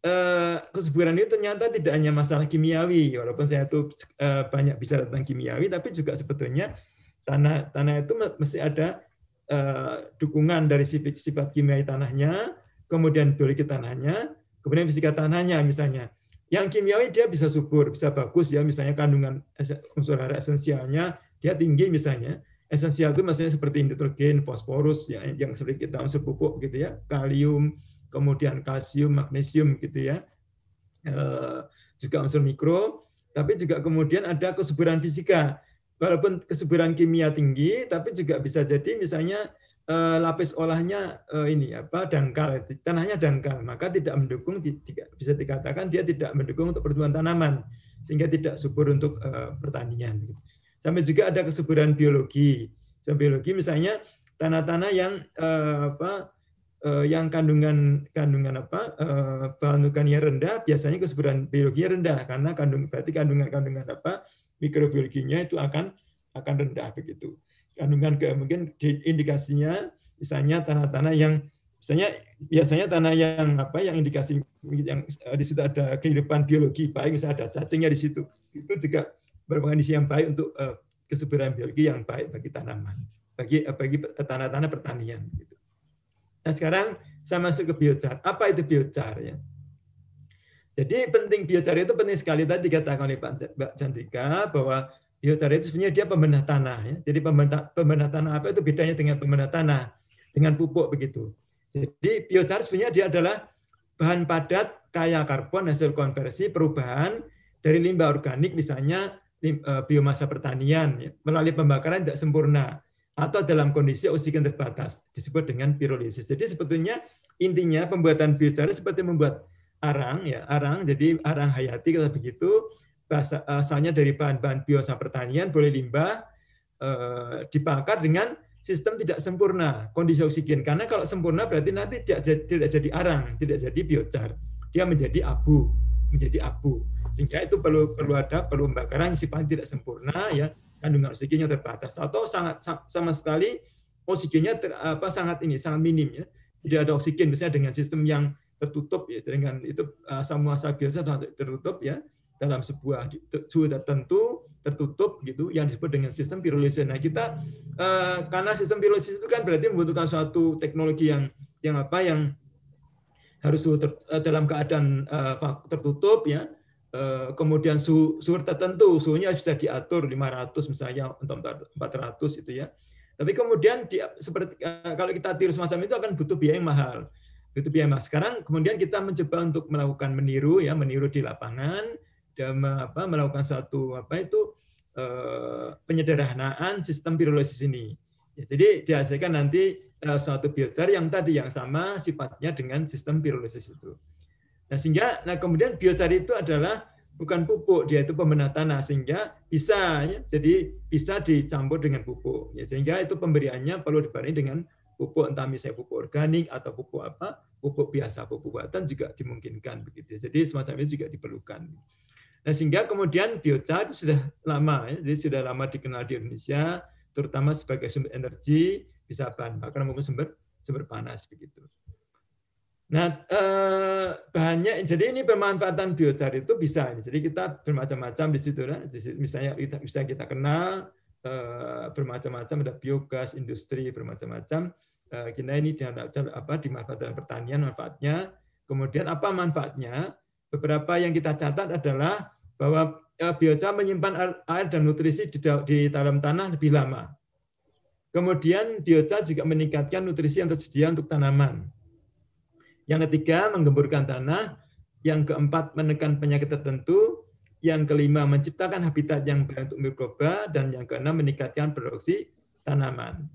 eh, kesuburan itu ternyata tidak hanya masalah kimiawi, walaupun saya itu eh, banyak bicara tentang kimiawi, tapi juga sebetulnya tanah tanah itu mesti ada eh, dukungan dari sifat, sifat kimiawi tanahnya, kemudian biologi tanahnya, kemudian fisika tanahnya misalnya. Yang kimiawi dia bisa subur, bisa bagus ya, misalnya kandungan unsur hara esensialnya dia tinggi misalnya. Esensial itu maksudnya seperti nitrogen, fosforus yang yang sering kita unsur pupuk gitu ya, kalium, kemudian kalsium, magnesium gitu ya. E, juga unsur mikro, tapi juga kemudian ada kesuburan fisika. Walaupun kesuburan kimia tinggi, tapi juga bisa jadi misalnya Eh, lapis olahnya eh, ini apa dangkal, tanahnya dangkal, maka tidak mendukung bisa dikatakan dia tidak mendukung untuk pertumbuhan tanaman sehingga tidak subur untuk eh, pertanian. Gitu. Sampai juga ada kesuburan biologi. So, biologi misalnya tanah-tanah yang apa yang kandungan kandungan apa bahan organiknya rendah biasanya kesuburan biologinya rendah karena kandung berarti kandungan kandungan apa mikrobiologinya itu akan akan rendah begitu kandungan ke mungkin indikasinya misalnya tanah-tanah yang misalnya biasanya tanah yang apa yang indikasi yang eh, di situ ada kehidupan biologi baik misalnya ada cacingnya di situ itu juga berkondisi yang baik untuk uh, kesuburan biologi yang baik bagi tanaman bagi uh, bagi tanah-tanah pertanian gitu. Nah sekarang saya masuk ke biochar. Apa itu biochar ya? Jadi penting biochar itu penting sekali tadi dikatakan oleh Pak Cantika bahwa Biochar itu sebenarnya dia pembenah tanah. Ya. Jadi pembenah, pembenah tanah apa itu bedanya dengan pembenah tanah, dengan pupuk begitu. Jadi biochar sebenarnya dia adalah bahan padat kaya karbon hasil konversi perubahan dari limbah organik misalnya lim, e, biomasa pertanian ya, melalui pembakaran tidak sempurna atau dalam kondisi oksigen terbatas disebut dengan pirolisis. Jadi sebetulnya intinya pembuatan biochar seperti membuat arang ya arang jadi arang hayati kalau begitu Eh, asalnya dari bahan-bahan biosa pertanian, boleh limbah, eh, dibakar dengan sistem tidak sempurna kondisi oksigen. Karena kalau sempurna berarti nanti tidak jadi, tidak jadi arang, tidak jadi biochar. Dia menjadi abu, menjadi abu. Sehingga itu perlu perlu ada perlu pembakaran sifatnya tidak sempurna ya, kandungan oksigennya terbatas atau sangat sama sekali oksigennya ter, apa sangat ini sangat minim ya. Tidak ada oksigen misalnya dengan sistem yang tertutup ya dengan itu eh, semua sel biosa tertutup ya dalam sebuah suhu tertentu tertutup gitu yang disebut dengan sistem pirolisis. Nah kita uh, karena sistem pirolisis itu kan berarti membutuhkan suatu teknologi yang yang apa yang harus suhu ter, eh, dalam keadaan uh, tertutup ya. Uh, kemudian suhu, suhu tertentu, suhunya bisa diatur 500 misalnya untuk 400 itu ya. Tapi kemudian di, seperti kalau kita tiru semacam itu akan butuh biaya yang mahal. Butuh biaya mahal. Sekarang kemudian kita mencoba untuk melakukan meniru ya, meniru di lapangan apa, melakukan suatu apa itu eh, penyederhanaan sistem pirolisis ini. Ya, jadi dihasilkan nanti eh, suatu biochar yang tadi yang sama sifatnya dengan sistem pirolisis itu. Nah sehingga nah kemudian biochar itu adalah bukan pupuk dia itu pembenah tanah sehingga bisa ya, jadi bisa dicampur dengan pupuk ya sehingga itu pemberiannya perlu dibarengi dengan pupuk entah misalnya pupuk organik atau pupuk apa pupuk biasa pupuk buatan juga dimungkinkan begitu jadi semacam itu juga diperlukan Nah, sehingga kemudian biota itu sudah lama, ya, jadi sudah lama dikenal di Indonesia, terutama sebagai sumber energi, bisa bahan bakar maupun sumber sumber panas begitu. Nah, eh, bahannya jadi ini pemanfaatan biochar itu bisa. Jadi kita bermacam-macam di situ, nah. misalnya kita bisa kita kenal eh, bermacam-macam ada biogas, industri bermacam-macam. Eh, kita ini apa dimanfaatkan pertanian manfaatnya. Kemudian apa manfaatnya? beberapa yang kita catat adalah bahwa e, biota menyimpan air dan nutrisi di dalam tanah lebih lama. Kemudian biota juga meningkatkan nutrisi yang tersedia untuk tanaman. Yang ketiga, menggemburkan tanah. Yang keempat, menekan penyakit tertentu. Yang kelima, menciptakan habitat yang baik untuk mikroba. Dan yang keenam, meningkatkan produksi tanaman.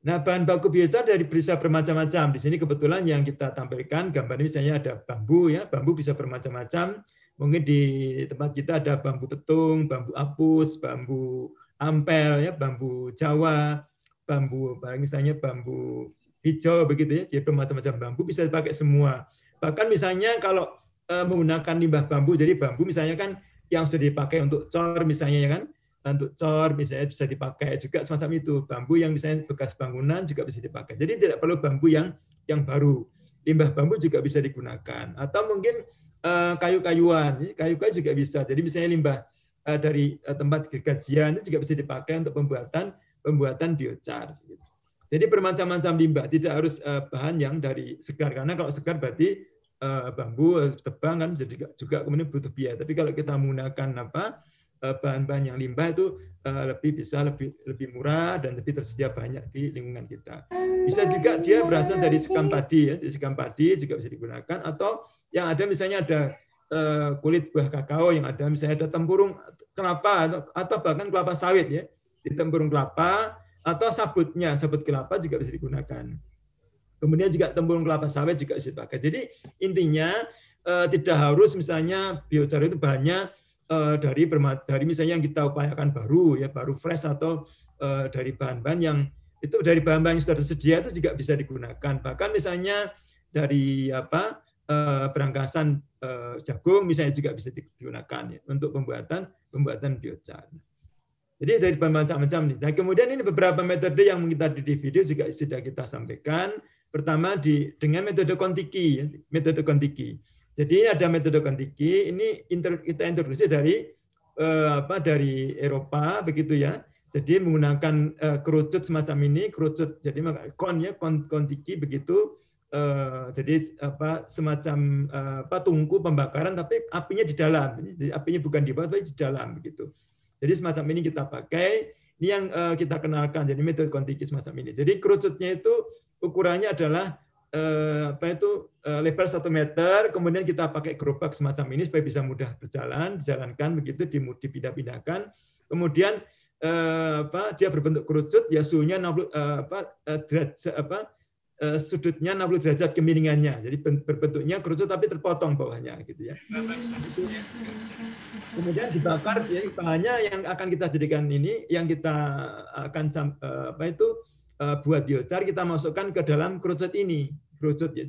Nah, bahan baku biocar dari bisa bermacam-macam. Di sini kebetulan yang kita tampilkan gambarnya misalnya ada bambu ya. Bambu bisa bermacam-macam. Mungkin di tempat kita ada bambu tetung, bambu apus, bambu ampel ya, bambu Jawa, bambu misalnya bambu hijau begitu ya. Jadi bermacam-macam bambu bisa dipakai semua. Bahkan misalnya kalau eh, menggunakan limbah bambu, jadi bambu misalnya kan yang sudah dipakai untuk cor misalnya ya kan, untuk cor misalnya bisa dipakai juga semacam itu. Bambu yang misalnya bekas bangunan juga bisa dipakai. Jadi tidak perlu bambu yang yang baru. Limbah bambu juga bisa digunakan atau mungkin eh, kayu-kayuan. Kayu-kayu juga bisa. Jadi misalnya limbah eh, dari eh, tempat gergajian itu juga bisa dipakai untuk pembuatan pembuatan biochar. Jadi bermacam-macam limbah, tidak harus bahan yang dari segar karena kalau segar berarti bambu tebang kan jadi juga, juga kemudian butuh biaya. Tapi kalau kita menggunakan apa Eh, bahan-bahan yang limbah itu eh, lebih bisa lebih lebih murah dan lebih tersedia banyak di lingkungan kita. Bisa juga dia berasal dari sekam padi ya, dari sekam padi juga bisa digunakan atau yang ada misalnya ada eh, kulit buah kakao yang ada misalnya ada tempurung kelapa atau, bahkan kelapa sawit ya, di tempurung kelapa atau sabutnya, sabut kelapa juga bisa digunakan. Kemudian juga tempurung kelapa sawit juga bisa dipakai. Jadi intinya tidak harus misalnya biocar itu banyak Eh, dari dari misalnya yang kita upayakan baru ya baru fresh atau eh, dari bahan-bahan yang itu dari bahan-bahan yang sudah tersedia itu juga bisa digunakan bahkan misalnya dari apa eh, perangkasan jagung misalnya juga bisa digunakan ya, untuk pembuatan pembuatan biochar. Jadi dari bahan-bahan macam-macam nih. Nah, kemudian ini beberapa metode yang kita di video juga sudah kita sampaikan. Pertama di dengan metode kontiki, ya, metode kontiki. Jadi ada metode Kontiki ini inter, kita introduksi dari eh, apa dari Eropa begitu ya. Jadi menggunakan eh, kerucut semacam ini, kerucut jadi kon ya kon, Kontiki begitu. Eh, jadi apa semacam eh, apa tungku pembakaran tapi apinya di dalam, jadi, apinya bukan di bawah tapi di dalam begitu. Jadi semacam ini kita pakai. Ini yang eh, kita kenalkan. Jadi metode Kontiki semacam ini. Jadi kerucutnya itu ukurannya adalah Eh, apa itu eh, lebar satu meter, kemudian kita pakai gerobak semacam ini supaya bisa mudah berjalan, dijalankan begitu dipindah-pindahkan. Kemudian eh, apa dia berbentuk kerucut, ya suhunya 60 apa derajat apa sudutnya 60 derajat kemiringannya. Jadi berbentuknya kerucut tapi terpotong bawahnya gitu ya. Kemudian dibakar ya bahannya yang akan kita jadikan ini yang kita akan apa itu Eh, buat biochar kita masukkan ke dalam kerucut ini. Kerucut ya,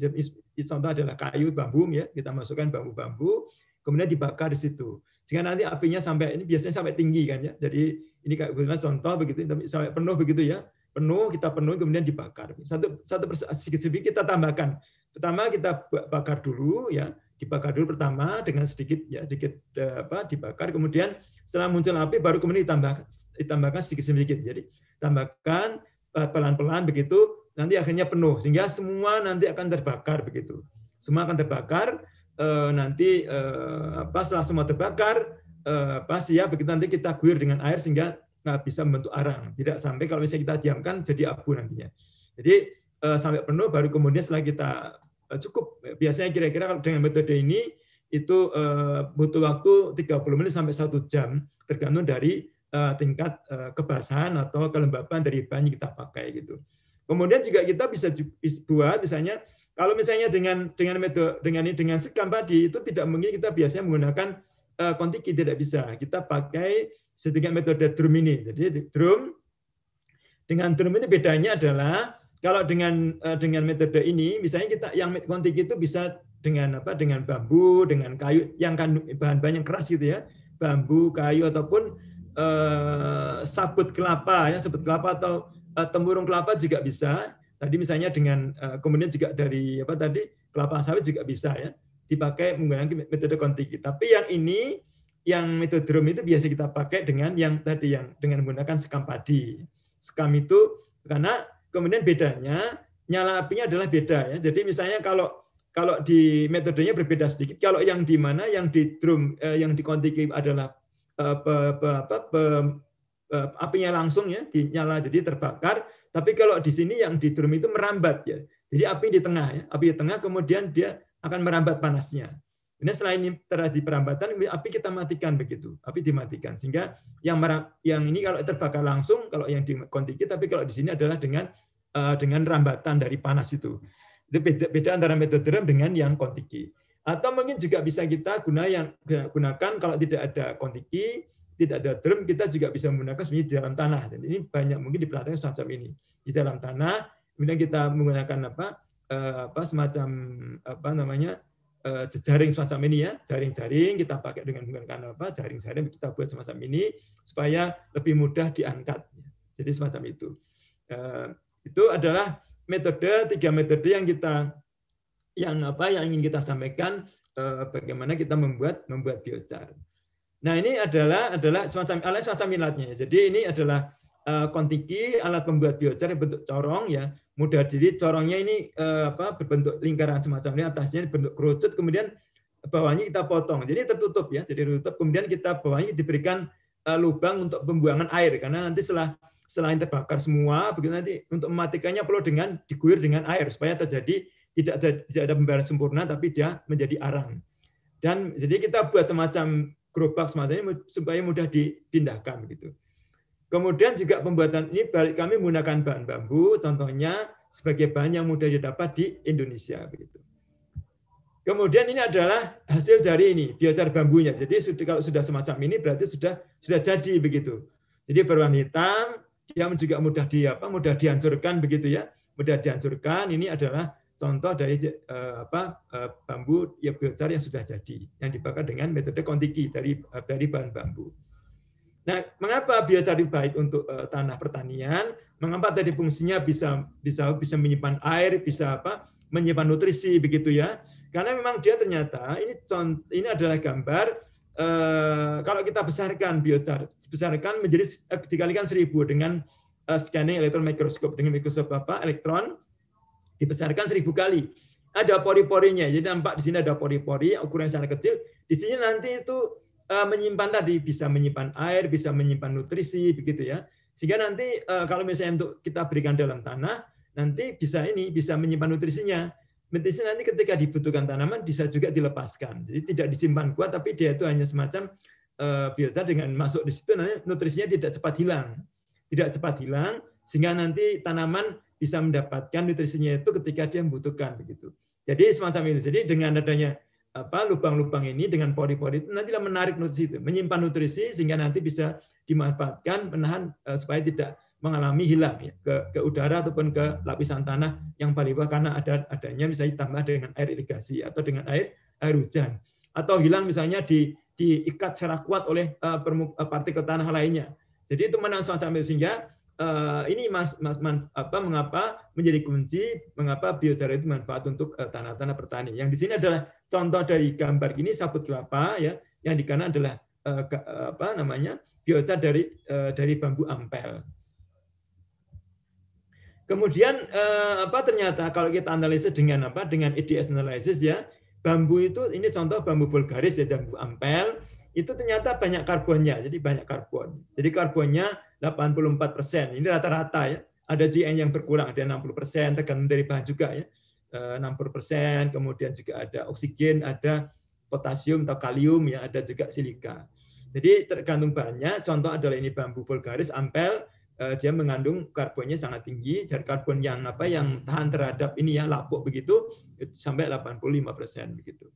contoh adalah kayu, bambu ya, kita masukkan bambu-bambu, kemudian dibakar di situ. Sehingga nanti apinya sampai ini biasanya sampai tinggi kan ya. Jadi ini kayak contoh begitu sampai penuh begitu ya. Penuh kita penuh kemudian dibakar. Satu satu sedikit-sedikit kita tambahkan. Pertama kita bakar dulu ya, dibakar dulu pertama dengan sedikit ya sedikit eh, apa dibakar kemudian setelah muncul api baru kemudian ditambah ditambahkan sedikit sedikit jadi tambahkan Eh, pelan-pelan begitu nanti akhirnya penuh sehingga semua nanti akan terbakar begitu semua akan terbakar eh, nanti eh, apa setelah semua terbakar apa ya begitu nanti kita guir dengan air sehingga bisa membentuk arang tidak sampai kalau misalnya kita diamkan jadi abu nantinya jadi sampai penuh baru kemudian setelah kita cukup biasanya kira-kira kalau dengan metode ini itu butuh waktu 30 menit sampai satu jam tergantung dari uh, tingkat uh, kebasahan atau kelembapan dari bahan yang kita pakai gitu. Kemudian juga kita bisa buat misalnya kalau misalnya dengan dengan metode dengan ini dengan sekam tadi itu tidak mungkin kita biasanya menggunakan uh, kontiki tidak bisa. Kita pakai sedikit metode drum ini. Jadi drum dengan drum ini bedanya adalah kalau dengan uh, dengan metode ini misalnya kita yang kontiki itu bisa dengan apa dengan bambu, dengan kayu yang kan bahan-bahan yang keras gitu ya. Bambu, kayu ataupun eh, sabut kelapa ya sabut kelapa atau eh, temurung kelapa juga bisa tadi misalnya dengan eh, kemudian juga dari apa tadi kelapa sawit juga bisa ya dipakai menggunakan metode kontiki tapi yang ini yang metode drum itu biasa kita pakai dengan yang tadi yang dengan menggunakan sekam padi sekam itu karena kemudian bedanya nyala apinya adalah beda ya jadi misalnya kalau kalau di metodenya berbeda sedikit. Kalau yang di mana yang di drum eh, yang kontiki adalah Eh, apinya langsung ya dinyala jadi terbakar tapi kalau di sini yang di drum itu merambat ya jadi api di tengah ya api di tengah kemudian dia akan merambat panasnya ini selain terjadi perambatan api kita matikan begitu api dimatikan sehingga yang merang, yang ini kalau terbakar langsung kalau yang di kontiki tapi kalau di sini adalah dengan eh, dengan rambatan dari panas itu itu beda, beda antara metode drum dengan yang kontiki atau mungkin juga bisa kita gunakan, gunakan kalau tidak ada kontiki, tidak ada drum, kita juga bisa menggunakan sebenarnya di dalam tanah. Dan ini banyak mungkin di diperhatikan semacam ini. Di dalam tanah, kemudian kita menggunakan apa, eh, apa semacam apa namanya eh, jaring semacam ini ya, jaring-jaring kita pakai dengan menggunakan apa, jaring-jaring kita buat semacam ini supaya lebih mudah diangkat. Jadi semacam itu. Eh, itu adalah metode tiga metode yang kita yang apa yang ingin kita sampaikan eh, bagaimana kita membuat membuat biochar. Nah ini adalah adalah semacam alat semacam minatnya. Jadi ini adalah eh, kontiki alat pembuat biochar bentuk corong ya mudah. Jadi corongnya ini eh, apa berbentuk lingkaran semacam ini atasnya bentuk kerucut kemudian bawahnya kita potong. Jadi tertutup ya. Jadi tertutup kemudian kita bawahnya diberikan lubang untuk pembuangan air karena nanti setelah selain terbakar semua begitu nanti untuk mematikannya perlu dengan diguyur dengan air supaya terjadi tidak ada, tidak ada pembayaran sempurna tapi dia menjadi arang. Dan jadi kita buat semacam gerobak semacam ini supaya mudah dipindahkan gitu. Kemudian juga pembuatan ini balik kami menggunakan bahan bambu contohnya sebagai bahan yang mudah didapat di Indonesia begitu. Kemudian ini adalah hasil dari ini biocar bambunya. Jadi sudah, kalau sudah semacam ini berarti sudah sudah jadi begitu. Jadi berwarna hitam, dia juga mudah di apa mudah dihancurkan begitu ya mudah dihancurkan ini adalah contoh dari uh, eh, apa uh, bambu ya biochar yang sudah jadi yang dibakar dengan metode kontiki dari eh, dari bahan bambu. Nah, mengapa biochar baik untuk uh, tanah pertanian? Mengapa tadi fungsinya bisa bisa bisa menyimpan air, bisa apa? menyimpan nutrisi begitu ya. Karena memang dia ternyata ini contoh, ini adalah gambar uh, kalau kita besarkan biochar, besarkan menjadi uh, dikalikan seribu dengan uh, scanning elektron mikroskop dengan mikroskop apa? elektron dibesarkan seribu kali. Ada pori-porinya, jadi nampak di sini ada pori-pori ukuran sangat kecil. Di sini nanti itu eh, menyimpan tadi bisa menyimpan air, bisa menyimpan nutrisi, begitu ya. Sehingga nanti eh, kalau misalnya untuk kita berikan dalam tanah, nanti bisa ini bisa menyimpan nutrisinya. Nutrisi nanti ketika dibutuhkan tanaman bisa juga dilepaskan. Jadi tidak disimpan kuat, tapi dia itu hanya semacam eh, biota dengan masuk di situ, nanti nutrisinya tidak cepat hilang, tidak cepat hilang, sehingga nanti tanaman bisa mendapatkan nutrisinya itu ketika dia membutuhkan begitu. Jadi semacam itu. Jadi dengan adanya apa lubang-lubang ini dengan pori-pori itu nantilah menarik nutrisi itu, menyimpan nutrisi sehingga nanti bisa dimanfaatkan menahan uh, supaya tidak mengalami hilang ya, ke, ke udara ataupun ke lapisan tanah yang paling bawah karena ada adanya misalnya ditambah dengan air irigasi atau dengan air air hujan atau hilang misalnya di diikat secara kuat oleh uh, eh, permuk, uh, eh, partikel tanah lainnya. Jadi itu menang semacam itu sehingga uh, ini mas, mas, man, apa, mengapa menjadi kunci mengapa biocara itu manfaat untuk eh, tanah-tanah uh, tanah Yang di sini adalah contoh dari gambar ini sabut kelapa ya, yang di kanan adalah uh, apa namanya biocar dari uh, dari bambu ampel. Kemudian uh, apa ternyata kalau kita analisis dengan apa dengan EDS analysis ya bambu itu ini contoh bambu bulgaris ya bambu ampel itu ternyata banyak karbonnya, jadi banyak karbon. Jadi karbonnya 84 persen. Ini rata-rata ya. Ada GN yang berkurang, ada 60 persen, tergantung dari bahan juga ya. 60 eh, persen, kemudian juga ada oksigen, ada potasium atau kalium, ya ada juga silika. Jadi tergantung bahannya. Contoh adalah ini bambu vulgaris, ampel, eh, dia mengandung karbonnya sangat tinggi, jadi karbon yang apa yang tahan terhadap ini ya lapuk begitu sampai 85 persen begitu.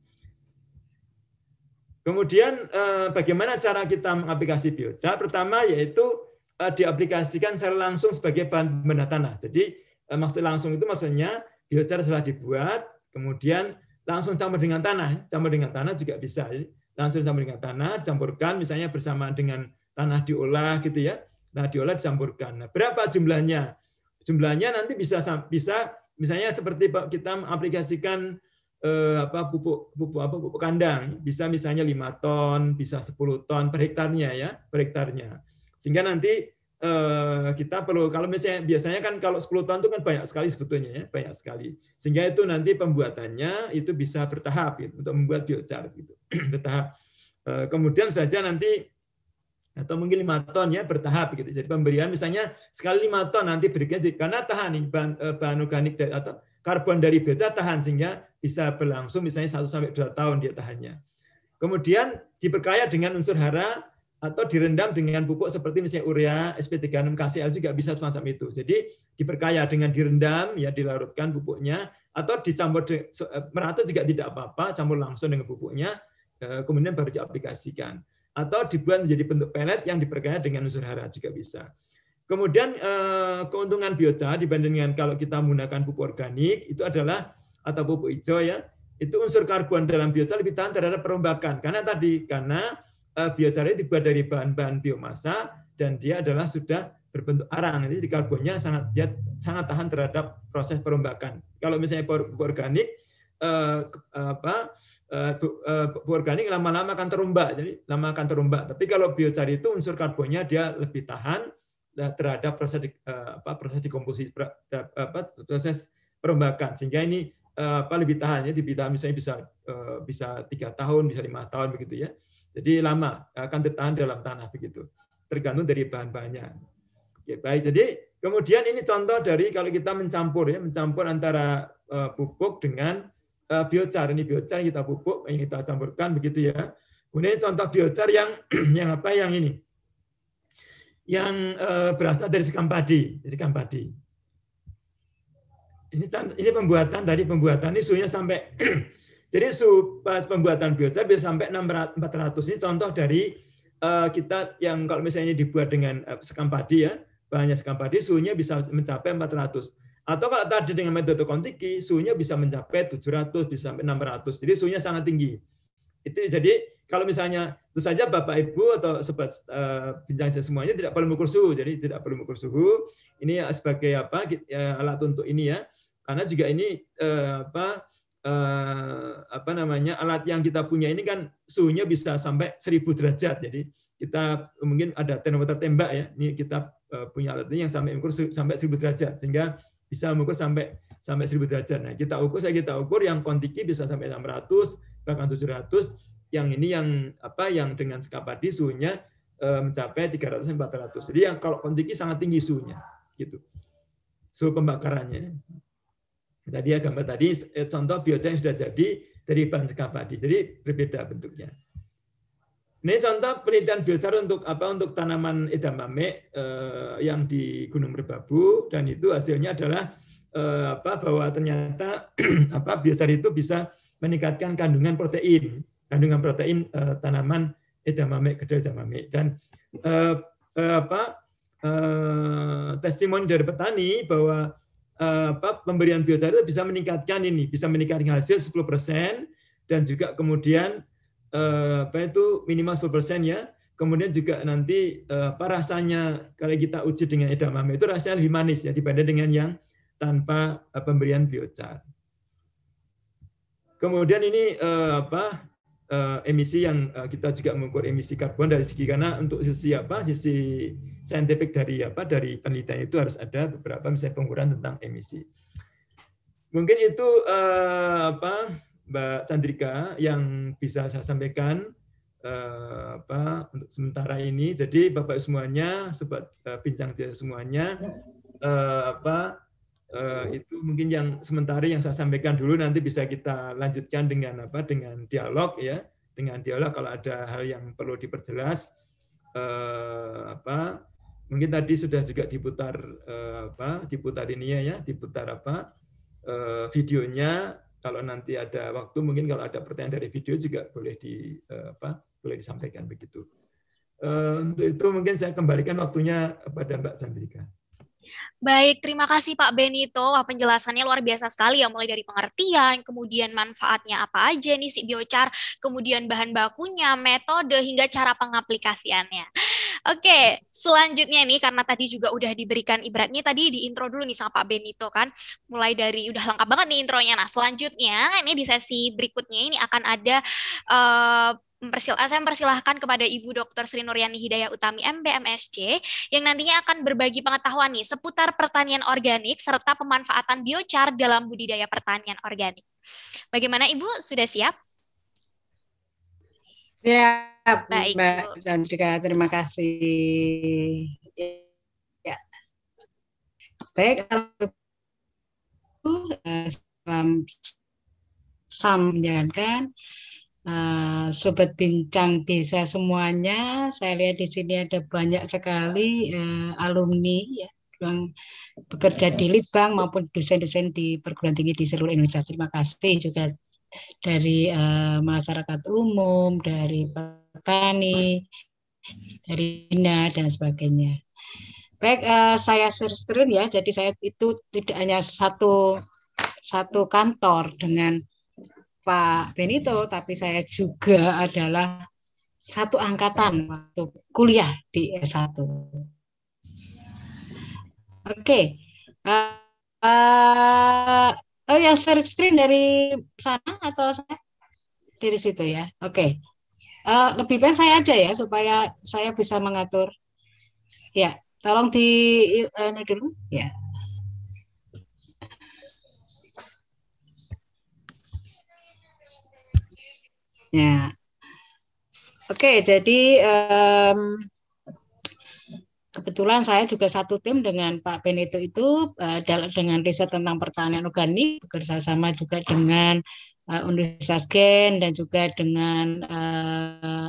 Kemudian eh, bagaimana cara kita mengaplikasi biochar? Pertama yaitu eh, diaplikasikan secara langsung sebagai bahan benda tanah. Jadi eh, maksud langsung itu maksudnya biochar setelah dibuat, kemudian langsung campur dengan tanah. Campur dengan tanah juga bisa. langsung campur dengan tanah, dicampurkan misalnya bersamaan dengan tanah diolah gitu ya. Tanah diolah dicampurkan. Nah, berapa jumlahnya? Jumlahnya nanti bisa bisa misalnya seperti kita mengaplikasikan eh, apa pupuk pupuk apa pupuk kandang bisa misalnya 5 ton bisa 10 ton per hektarnya ya per hektarnya sehingga nanti eh, kita perlu kalau misalnya biasanya kan kalau 10 ton itu kan banyak sekali sebetulnya ya banyak sekali sehingga itu nanti pembuatannya itu bisa bertahap gitu, untuk membuat biochar gitu (clears throat) bertahap eh, kemudian saja nanti atau mungkin lima ton ya bertahap gitu. Jadi pemberian misalnya sekali lima ton nanti berikan karena tahan bahan, eh, bahan organik dari atau karbon dari beca tahan sehingga bisa berlangsung misalnya 1 sampai 2 tahun dia tahannya. Kemudian diperkaya dengan unsur hara atau direndam dengan pupuk seperti misalnya urea, SP36, KCL juga bisa semacam itu. Jadi diperkaya dengan direndam ya dilarutkan pupuknya atau dicampur eh, merata juga tidak apa-apa, campur langsung dengan pupuknya eh, kemudian baru diaplikasikan atau dibuat menjadi bentuk pelet yang diperkaya dengan unsur hara juga bisa. Kemudian eh, keuntungan biota dibandingkan kalau kita menggunakan pupuk organik itu adalah atau pupuk hijau ya, itu unsur karbon dalam biota lebih tahan terhadap perombakan. Karena tadi karena eh, biota ini dibuat dari bahan-bahan biomasa dan dia adalah sudah berbentuk arang. Jadi karbonnya sangat dia sangat tahan terhadap proses perombakan. Kalau misalnya pupuk organik eh, apa eh, pupuk organik lama-lama akan terombak. Jadi lama akan terombak. Tapi kalau biocar itu unsur karbonnya dia lebih tahan Eh, terhadap proses di, eh, apa, proses dikomposisi apa, proses perombakan sehingga ini eh, apa lebih tahannya di bidang misalnya bisa bisa tiga tahun bisa lima tahun begitu ya jadi lama akan tertahan dalam tanah begitu tergantung dari bahan-bahannya ya, baik jadi kemudian ini contoh dari kalau kita mencampur ya mencampur antara pupuk dengan biocar biochar ini biochar yang kita pupuk yang kita campurkan begitu ya kemudian contoh biochar yang (clears throat) yang apa yang ini yang eh, berasal dari sekam padi, dari sekam padi. Ini ini pembuatan dari pembuatan ini suhunya sampai (clears throat) jadi suhu pas pembuatan biota bisa sampai 600, 400 ini contoh dari eh, kita yang kalau misalnya dibuat dengan eh, sekam padi ya bahannya sekam padi suhunya bisa mencapai 400. Atau kalau tadi dengan metode Kontiki, suhunya bisa mencapai 700, bisa sampai 600. Jadi suhunya sangat tinggi. Itu jadi kalau misalnya itu saja Bapak Ibu atau sobat uh, bincang semuanya tidak perlu mengukur suhu, jadi tidak perlu mengukur suhu. Ini ya sebagai apa ya, alat untuk ini ya, karena juga ini uh, apa uh, apa namanya alat yang kita punya ini kan suhunya bisa sampai 1000 derajat, jadi kita mungkin ada termometer tembak ya. Ini kita punya alat ini yang sampai mengukur sampai 1000 derajat sehingga bisa mengukur sampai sampai 1000 derajat. Nah, kita ukur saya kita ukur yang kontiki bisa sampai 600 bahkan 700 yang ini yang apa yang dengan skapadi suhunya eh, mencapai 300 400. Jadi yang kalau kontiki sangat tinggi suhunya gitu. Suhu pembakarannya. Tadi ya gambar tadi eh, contoh bioca yang sudah jadi dari bahan skapadi. Jadi berbeda bentuknya. Ini contoh penelitian biocar untuk apa untuk tanaman edamame eh, yang di Gunung Merbabu dan itu hasilnya adalah eh, apa bahwa ternyata (clears throat) apa biocar itu bisa meningkatkan kandungan protein kandungan protein uh, tanaman edamame eh, kedel edamame dan uh, uh, apa uh, testimoni dari petani bahwa uh, apa pemberian biosida itu bisa meningkatkan ini bisa meningkatkan hasil 10% dan juga kemudian uh, apa itu minimal 10% ya kemudian juga nanti apa rasanya kalau kita uji dengan edamame itu rasanya lebih manis ya dibanding dengan yang tanpa uh, pemberian biochar. Kemudian ini uh, apa uh, emisi yang uh, kita juga mengukur emisi karbon dari segi karena untuk sisi apa sisi saintifik dari apa dari penelitian itu harus ada beberapa misalnya pengukuran tentang emisi. Mungkin itu uh, apa Mbak Chandrika yang bisa saya sampaikan uh, apa untuk sementara ini. Jadi Bapak semuanya, sobat uh, bincang dia semuanya uh, apa Eh, itu mungkin yang sementara yang saya sampaikan dulu nanti bisa kita lanjutkan dengan apa dengan dialog ya dengan dialog kalau ada hal yang perlu diperjelas eh, apa mungkin tadi sudah juga diputar eh, apa diputar ini ya, ya diputar apa eh, videonya kalau nanti ada waktu mungkin kalau ada pertanyaan dari video juga boleh di eh, apa boleh disampaikan begitu eh, untuk itu mungkin saya kembalikan waktunya kepada Mbak Sandrika. Baik, terima kasih Pak Benito. Wah, penjelasannya luar biasa sekali ya, mulai dari pengertian, kemudian manfaatnya apa aja nih si biochar, kemudian bahan bakunya, metode, hingga cara pengaplikasiannya. Oke, selanjutnya nih karena tadi juga udah diberikan ibaratnya tadi di intro dulu nih sama Pak Benito kan, mulai dari udah lengkap banget nih intronya. Nah, selanjutnya ini di sesi berikutnya ini akan ada uh, Eh, saya mempersilahkan kepada Ibu Dr. Sri Nuryani Hidayah Utami MBMSC yang nantinya akan berbagi pengetahuan nih seputar pertanian organik serta pemanfaatan biochar dalam budidaya pertanian organik. Bagaimana Ibu sudah siap? Siap, Baik, Mbak Sandrika. Terima kasih. Ya. Baik, eh, salam, salam menjalankan. Eh, sobat bincang desa semuanya. Saya lihat di sini ada banyak sekali uh, alumni ya yang bekerja di Litbang maupun dosen-dosen di perguruan tinggi di seluruh Indonesia. Terima kasih juga dari uh, masyarakat umum, dari petani, dari Bina dan sebagainya. Baik, uh, saya share screen ya. Jadi saya itu tidak hanya satu satu kantor dengan Pak Benito, tapi saya juga adalah satu angkatan waktu kuliah di S1. Oke, okay. uh, eh, uh, eh, oh ya share screen dari sana atau saya dari situ ya. Oke, okay. uh, eh, lebih baik saya aja ya supaya saya bisa mengatur. Ya, tolong di uh, dulu ya. Ya. Oke, jadi um, kebetulan saya juga satu tim dengan Pak Benito itu uh, dengan riset tentang pertanian organik bekerja sama juga dengan uh, Universitas Gen dan juga dengan uh,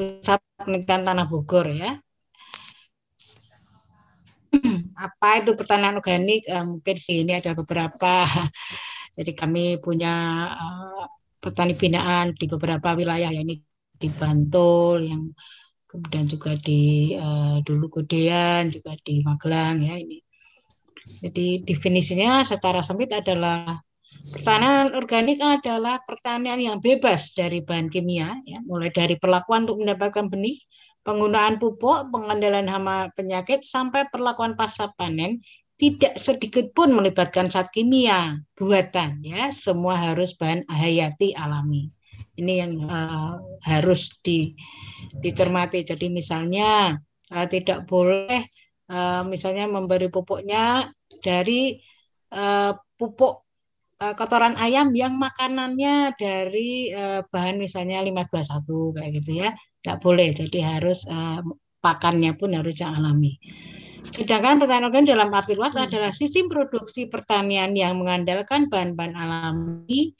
eh, penelitian tanah Bogor ya. (clears throat) Apa itu pertanian organik? Uh, mungkin di sini ada beberapa (laughs) Jadi kami punya uh, petani binaan di beberapa wilayah ya ini di Bantul yang kemudian juga di uh, dulu Kudean juga di Magelang ya ini. Jadi definisinya secara sempit adalah pertanian organik adalah pertanian yang bebas dari bahan kimia ya, mulai dari perlakuan untuk mendapatkan benih, penggunaan pupuk, pengendalian hama penyakit sampai perlakuan pasca panen tidak sedikit pun melibatkan zat kimia buatan ya semua harus bahan hayati alami ini yang uh, harus di, dicermati jadi misalnya uh, tidak boleh uh, misalnya memberi pupuknya dari uh, pupuk kotoran ayam yang makanannya dari bahan misalnya 521 kayak gitu ya Tidak boleh jadi harus pakannya pun harus yang alami Sedangkan pertanian organik dalam arti luas hmm. adalah sistem produksi pertanian yang mengandalkan bahan-bahan alami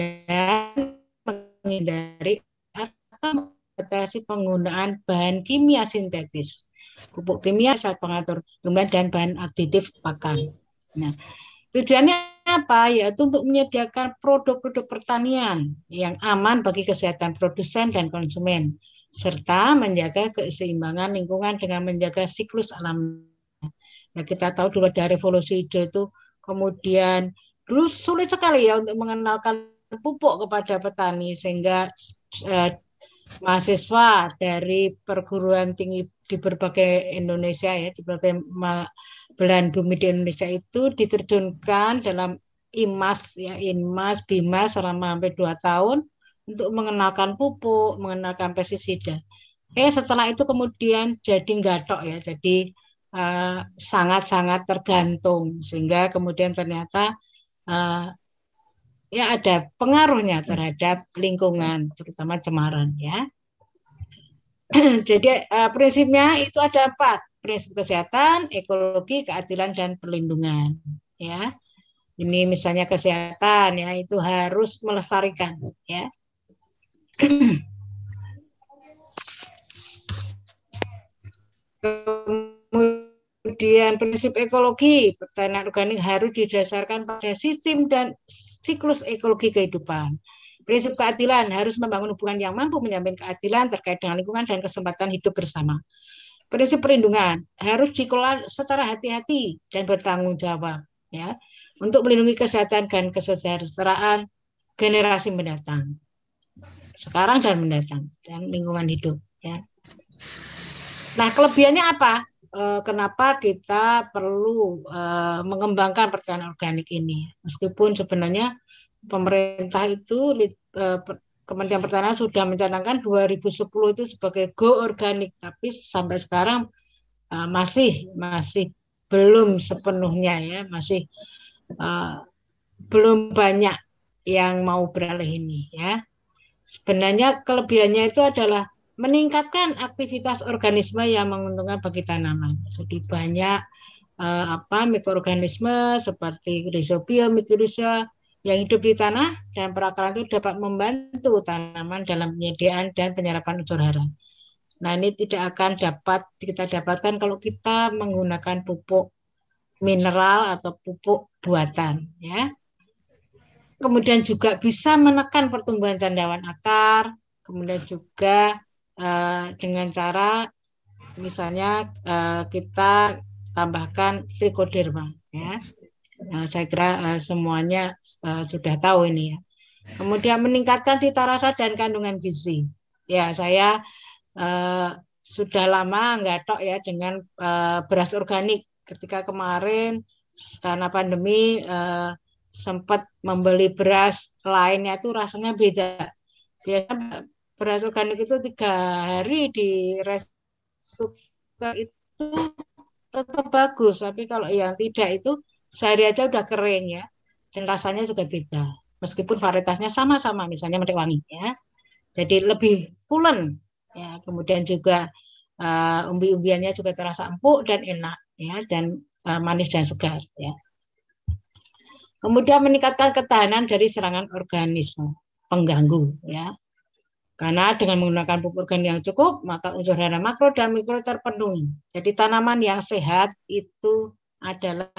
dan menghindari atau membatasi penggunaan bahan kimia sintetis, pupuk kimia saat pengatur tumbuhan dan bahan aditif pakan. Nah, tujuannya apa? Yaitu untuk menyediakan produk-produk pertanian yang aman bagi kesehatan produsen dan konsumen serta menjaga keseimbangan lingkungan dengan menjaga siklus alam. Nah, kita tahu dulu ada revolusi hijau itu kemudian dulu sulit sekali ya untuk mengenalkan pupuk kepada petani sehingga eh, mahasiswa dari perguruan tinggi di berbagai Indonesia ya di berbagai belahan bumi di Indonesia itu diterjunkan dalam IMAS ya IMAS BIMAS selama hampir dua tahun untuk mengenalkan pupuk, mengenalkan pestisida. Eh setelah itu kemudian jadi gatok ya, jadi eh, sangat-sangat uh, tergantung sehingga kemudian ternyata uh, ya ada pengaruhnya terhadap lingkungan terutama cemaran ya. (clears throat) Jadi uh, prinsipnya itu ada empat prinsip kesehatan, ekologi, keadilan dan perlindungan ya. Ini misalnya kesehatan ya itu harus melestarikan ya Kemudian prinsip ekologi, pertanian organik harus didasarkan pada sistem dan siklus ekologi kehidupan. Prinsip keadilan harus membangun hubungan yang mampu menjamin keadilan terkait dengan lingkungan dan kesempatan hidup bersama. Prinsip perlindungan harus dikelola secara hati-hati dan bertanggung jawab ya untuk melindungi kesehatan dan kesejahteraan generasi mendatang sekarang dan mendatang dan lingkungan hidup ya. Nah, kelebihannya apa? Eh, kenapa kita perlu eh, mengembangkan pertanian organik ini? Meskipun sebenarnya pemerintah itu eh, Kementerian Pertanian sudah mencanangkan 2010 itu sebagai go organik, tapi sampai sekarang masih masih belum sepenuhnya ya, masih belum banyak yang mau beralih ini ya. Sebenarnya kelebihannya itu adalah meningkatkan aktivitas organisme yang menguntungkan bagi tanaman. Jadi banyak uh, apa mikroorganisme seperti rhizobium, mycorrhiza yang hidup di tanah dan perakaran itu dapat membantu tanaman dalam penyediaan dan penyerapan unsur hara. Nah, ini tidak akan dapat kita dapatkan kalau kita menggunakan pupuk mineral atau pupuk buatan ya kemudian juga bisa menekan pertumbuhan candawan akar, kemudian juga uh, dengan cara misalnya uh, kita tambahkan trichoderma ya. Nah, saya kira uh, semuanya uh, sudah tahu ini ya. Kemudian meningkatkan cita rasa dan kandungan gizi. Ya, saya uh, sudah lama nggak tok ya dengan uh, beras organik. Ketika kemarin karena pandemi uh, sempat membeli beras lainnya itu rasanya beda. Biasa beras organik itu tiga hari di resto itu tetap bagus, tapi kalau yang tidak itu sehari aja udah kering ya, dan rasanya juga beda. Meskipun varietasnya sama-sama, misalnya merek wanginya, jadi lebih pulen. Ya, kemudian juga uh, umbi-umbiannya juga terasa empuk dan enak ya, dan uh, manis dan segar ya. Kemudian meningkatkan ketahanan dari serangan organisme pengganggu ya. Karena dengan menggunakan pupuk organik yang cukup, maka unsur hara makro dan mikro terpenuhi. Jadi tanaman yang sehat itu adalah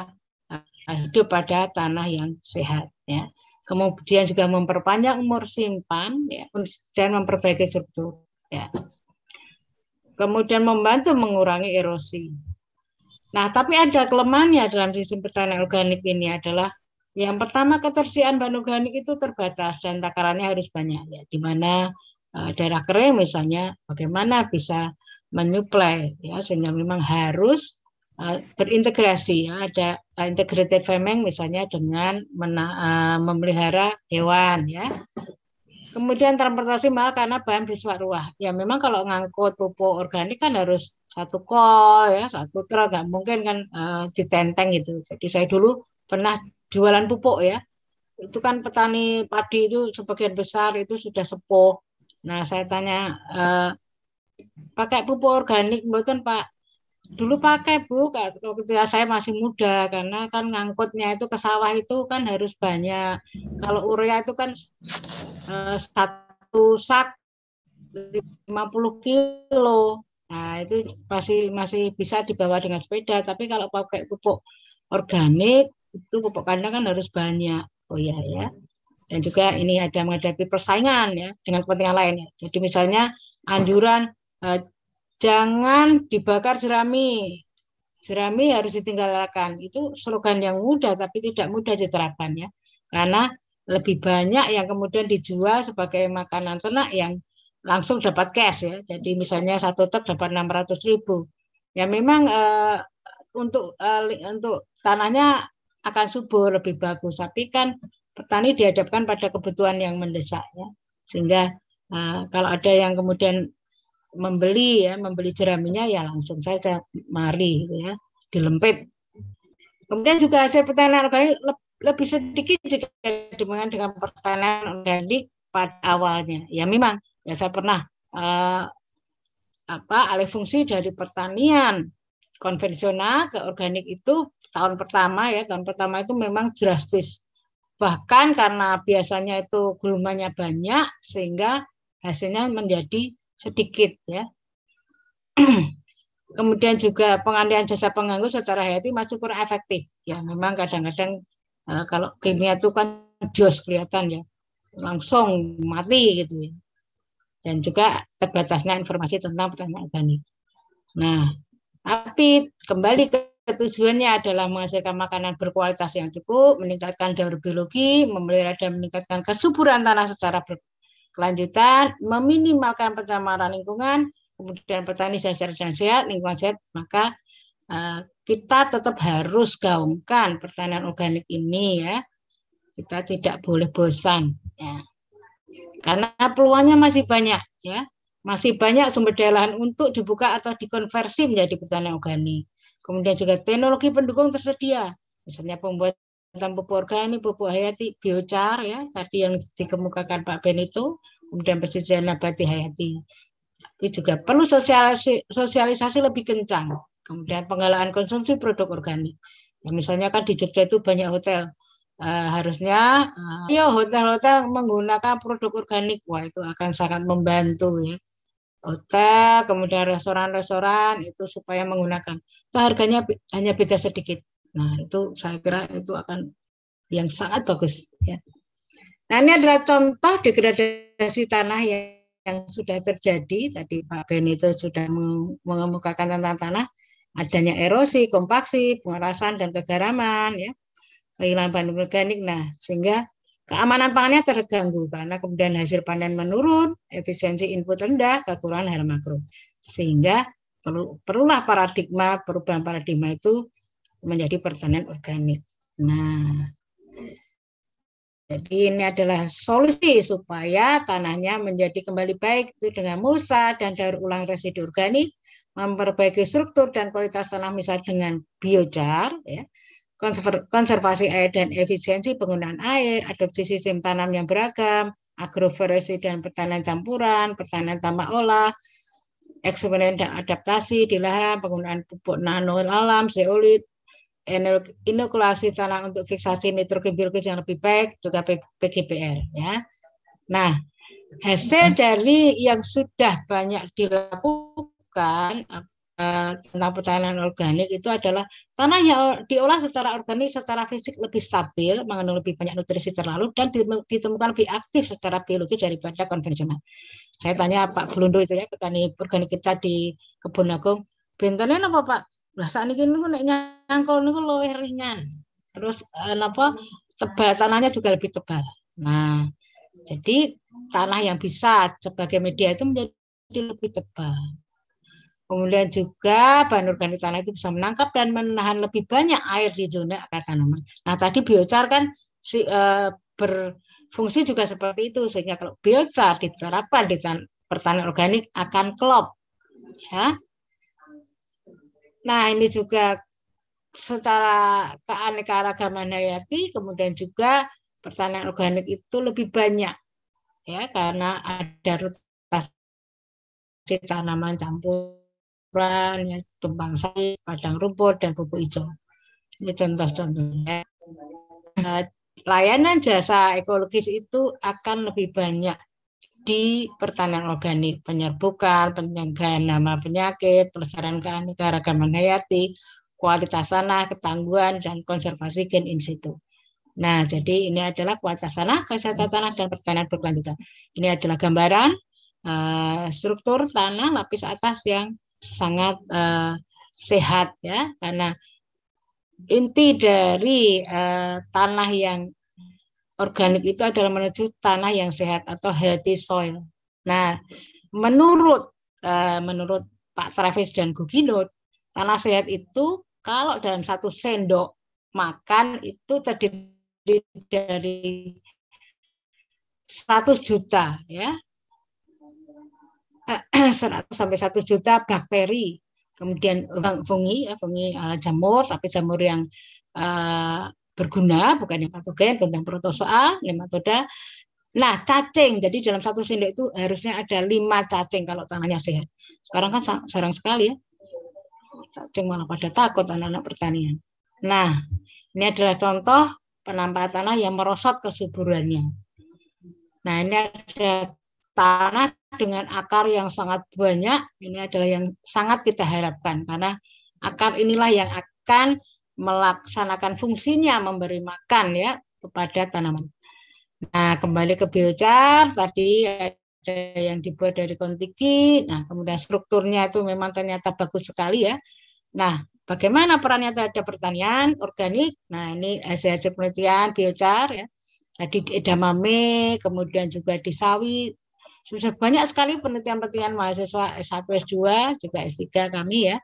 eh, hidup pada tanah yang sehat ya. Kemudian juga memperpanjang umur simpan ya, dan memperbaiki struktur ya. Kemudian membantu mengurangi erosi. Nah, tapi ada kelemahannya dalam sistem pertanian organik ini adalah yang pertama ketersediaan bahan organik itu terbatas dan takarannya harus banyak ya. Di mana uh, daerah kering misalnya bagaimana bisa menyuplai ya sehingga memang harus uh, eh, berintegrasi ya ada uh, integrated farming misalnya dengan mena, uh, memelihara hewan ya. Kemudian transportasi mahal karena bahan bersifat ruah. Ya memang kalau ngangkut pupuk organik kan harus satu kol ya, satu truk nggak mungkin kan uh, ditenteng gitu. Jadi saya dulu pernah jualan pupuk ya. Itu kan petani padi itu sebagian besar itu sudah sepuh. Nah, saya tanya eh, pakai pupuk organik mboten, Pak? Dulu pakai, Bu, kalau saya masih muda karena kan ngangkutnya itu ke sawah itu kan harus banyak. Kalau urea itu kan eh, satu sak 50 kilo. Nah, itu masih masih bisa dibawa dengan sepeda, tapi kalau pakai pupuk organik itu pupuk kandang kan harus banyak. Oh iya ya. Hmm. Dan juga ini ada menghadapi persaingan ya dengan kepentingan lainnya. Jadi misalnya anjuran eh, jangan dibakar jerami. Jerami harus ditinggalkan. Itu slogan yang mudah tapi tidak mudah diterapkan ya. Karena lebih banyak yang kemudian dijual sebagai makanan ternak yang langsung dapat cash ya. Jadi misalnya satu truk dapat 600 ribu. Ya memang eh, untuk eh, untuk tanahnya akan subur lebih bagus. Tapi kan petani dihadapkan pada kebutuhan yang mendesak ya. Sehingga eh, kalau ada yang kemudian membeli ya, membeli jeraminya ya langsung saja mari gitu ya, dilempit. Kemudian juga hasil pertanian organik lebih sedikit jika dibandingkan dengan pertanian organik pada awalnya. Ya memang ya saya pernah uh, apa alih fungsi dari pertanian konvensional ke organik itu tahun pertama ya tahun pertama itu memang drastis bahkan karena biasanya itu gulungannya banyak sehingga hasilnya menjadi sedikit ya (clears throat) kemudian juga pengandaian jasa pengganggu secara hayati masih kurang efektif ya memang kadang-kadang eh, kalau kimia itu kan jos kelihatan ya langsung mati gitu ya dan juga terbatasnya informasi tentang pertanyaan organik. Nah, tapi kembali ke Tujuannya adalah menghasilkan makanan berkualitas yang cukup, meningkatkan daur biologi, memelihara dan meningkatkan kesuburan tanah secara berkelanjutan, meminimalkan pencemaran lingkungan, kemudian petani sehat dan sehat, lingkungan sehat, maka uh, kita tetap harus gaungkan pertanian organik ini ya. Kita tidak boleh bosan ya. Karena peluangnya masih banyak ya. Masih banyak sumber daya lahan untuk dibuka atau dikonversi menjadi pertanian organik Kemudian juga teknologi pendukung tersedia, misalnya pembuatan pupuk organik, pupuk hayati, biochar ya, tadi yang dikemukakan Pak Ben itu, kemudian persediaan nabati hayati. Tapi juga perlu sosialisasi, sosialisasi lebih kencang. Kemudian pengelolaan konsumsi produk organik. Ya, misalnya kan di Jogja itu banyak hotel, uh, harusnya uh, ya hotel-hotel menggunakan produk organik wah itu akan sangat membantu ya hotel, kemudian restoran-restoran itu supaya menggunakan. Itu harganya hanya beda sedikit. Nah, itu saya kira itu akan yang sangat bagus ya. Nah, ini adalah contoh degradasi tanah yang, yang sudah terjadi. Tadi Pak Ben itu sudah mengemukakan tentang tanah adanya erosi, kompaksi, pengerasan dan kegaraman ya. Kehilangan bahan organik. Nah, sehingga Keamanan pangannya terganggu karena kemudian hasil panen menurun, efisiensi input rendah, kekurangan hara makro. Sehingga perlu, perlulah paradigma, perubahan paradigma itu menjadi pertanian organik. Nah, jadi ini adalah solusi supaya tanahnya menjadi kembali baik itu dengan mulsa dan daur ulang residu organik, memperbaiki struktur dan kualitas tanah misalnya dengan biochar, ya, konservasi air dan efisiensi penggunaan air, adopsi sistem tanam yang beragam, agroforestry dan pertanian campuran, pertanian tambah olah, eksperimen dan adaptasi di lahan, penggunaan pupuk nano alam, zeolit, inokulasi tanah untuk fiksasi nitrogen biologis yang lebih baik, juga PGPR. Ya. Nah, hasil mm-hmm. dari yang sudah banyak dilakukan Eh, tentang pertanian organik itu adalah tanah yang diolah secara organik secara fisik lebih stabil mengandung lebih banyak nutrisi terlalu dan ditemukan lebih aktif secara biologi daripada konvensional. Saya tanya Pak Belundo itu ya petani organik kita di Kebun Agung, bintangnya apa Pak? Lah saat ini ini nek nyangkul niku luwih ringan. Terus eh, apa tebal tanahnya juga lebih tebal. Nah, jadi tanah yang bisa sebagai media itu menjadi lebih tebal. Kemudian juga bahan organik tanah itu bisa menangkap dan menahan lebih banyak air di zona akar tanaman. Nah tadi biochar kan si, uh, berfungsi juga seperti itu sehingga kalau biochar diterapkan di pertanian organik akan klop, ya. Nah ini juga secara keanekaragaman hayati, kemudian juga pertanian organik itu lebih banyak ya karena ada rotasi tanaman campur campuran, ya, tumpang sayur, padang rumput, dan pupuk hijau. Ini contoh-contohnya. Nah, layanan jasa ekologis itu akan lebih banyak di pertanian organik, penyerbukan, pencegahan nama penyakit, pelestarian keanekaragaman hayati, kualitas tanah, ketangguhan, dan konservasi gen in situ. Nah, jadi ini adalah kualitas tanah, kesehatan tanah, dan pertanian berkelanjutan. Ini adalah gambaran uh, struktur tanah lapis atas yang sangat uh, sehat ya karena inti dari uh, tanah yang organik itu adalah menuju tanah yang sehat atau healthy soil. Nah, menurut uh, menurut Pak Travis dan Gugino, tanah sehat itu kalau dalam satu sendok makan itu terdiri dari 100 juta ya 100 eh, (clears throat) sampai 1 juta bakteri, kemudian fungi, fungi eh, eh, jamur, tapi jamur yang berguna, bukan yang patogen, bukan yang protozoa, nematoda. Nah, cacing. Jadi dalam satu sendok itu harusnya ada lima cacing kalau tanahnya sehat. Sekarang kan jarang sekali ya. Cacing malah pada takut anak-anak pertanian. Nah, ini adalah contoh penampakan tanah yang merosot kesuburannya. Nah, ini ada tanah dengan akar yang sangat banyak ini adalah yang sangat kita harapkan karena akar inilah yang akan melaksanakan fungsinya memberi makan ya kepada tanaman. Nah, kembali ke biochar tadi ada yang dibuat dari kontiki. Nah, kemudian strukturnya itu memang ternyata bagus sekali ya. Nah, bagaimana perannya terhadap pertanian organik? Nah, ini hasil-hasil penelitian biochar ya. Tadi di edamame, kemudian juga di sawi, sudah banyak sekali penelitian-penelitian mahasiswa S1, S2, juga S3 kami ya.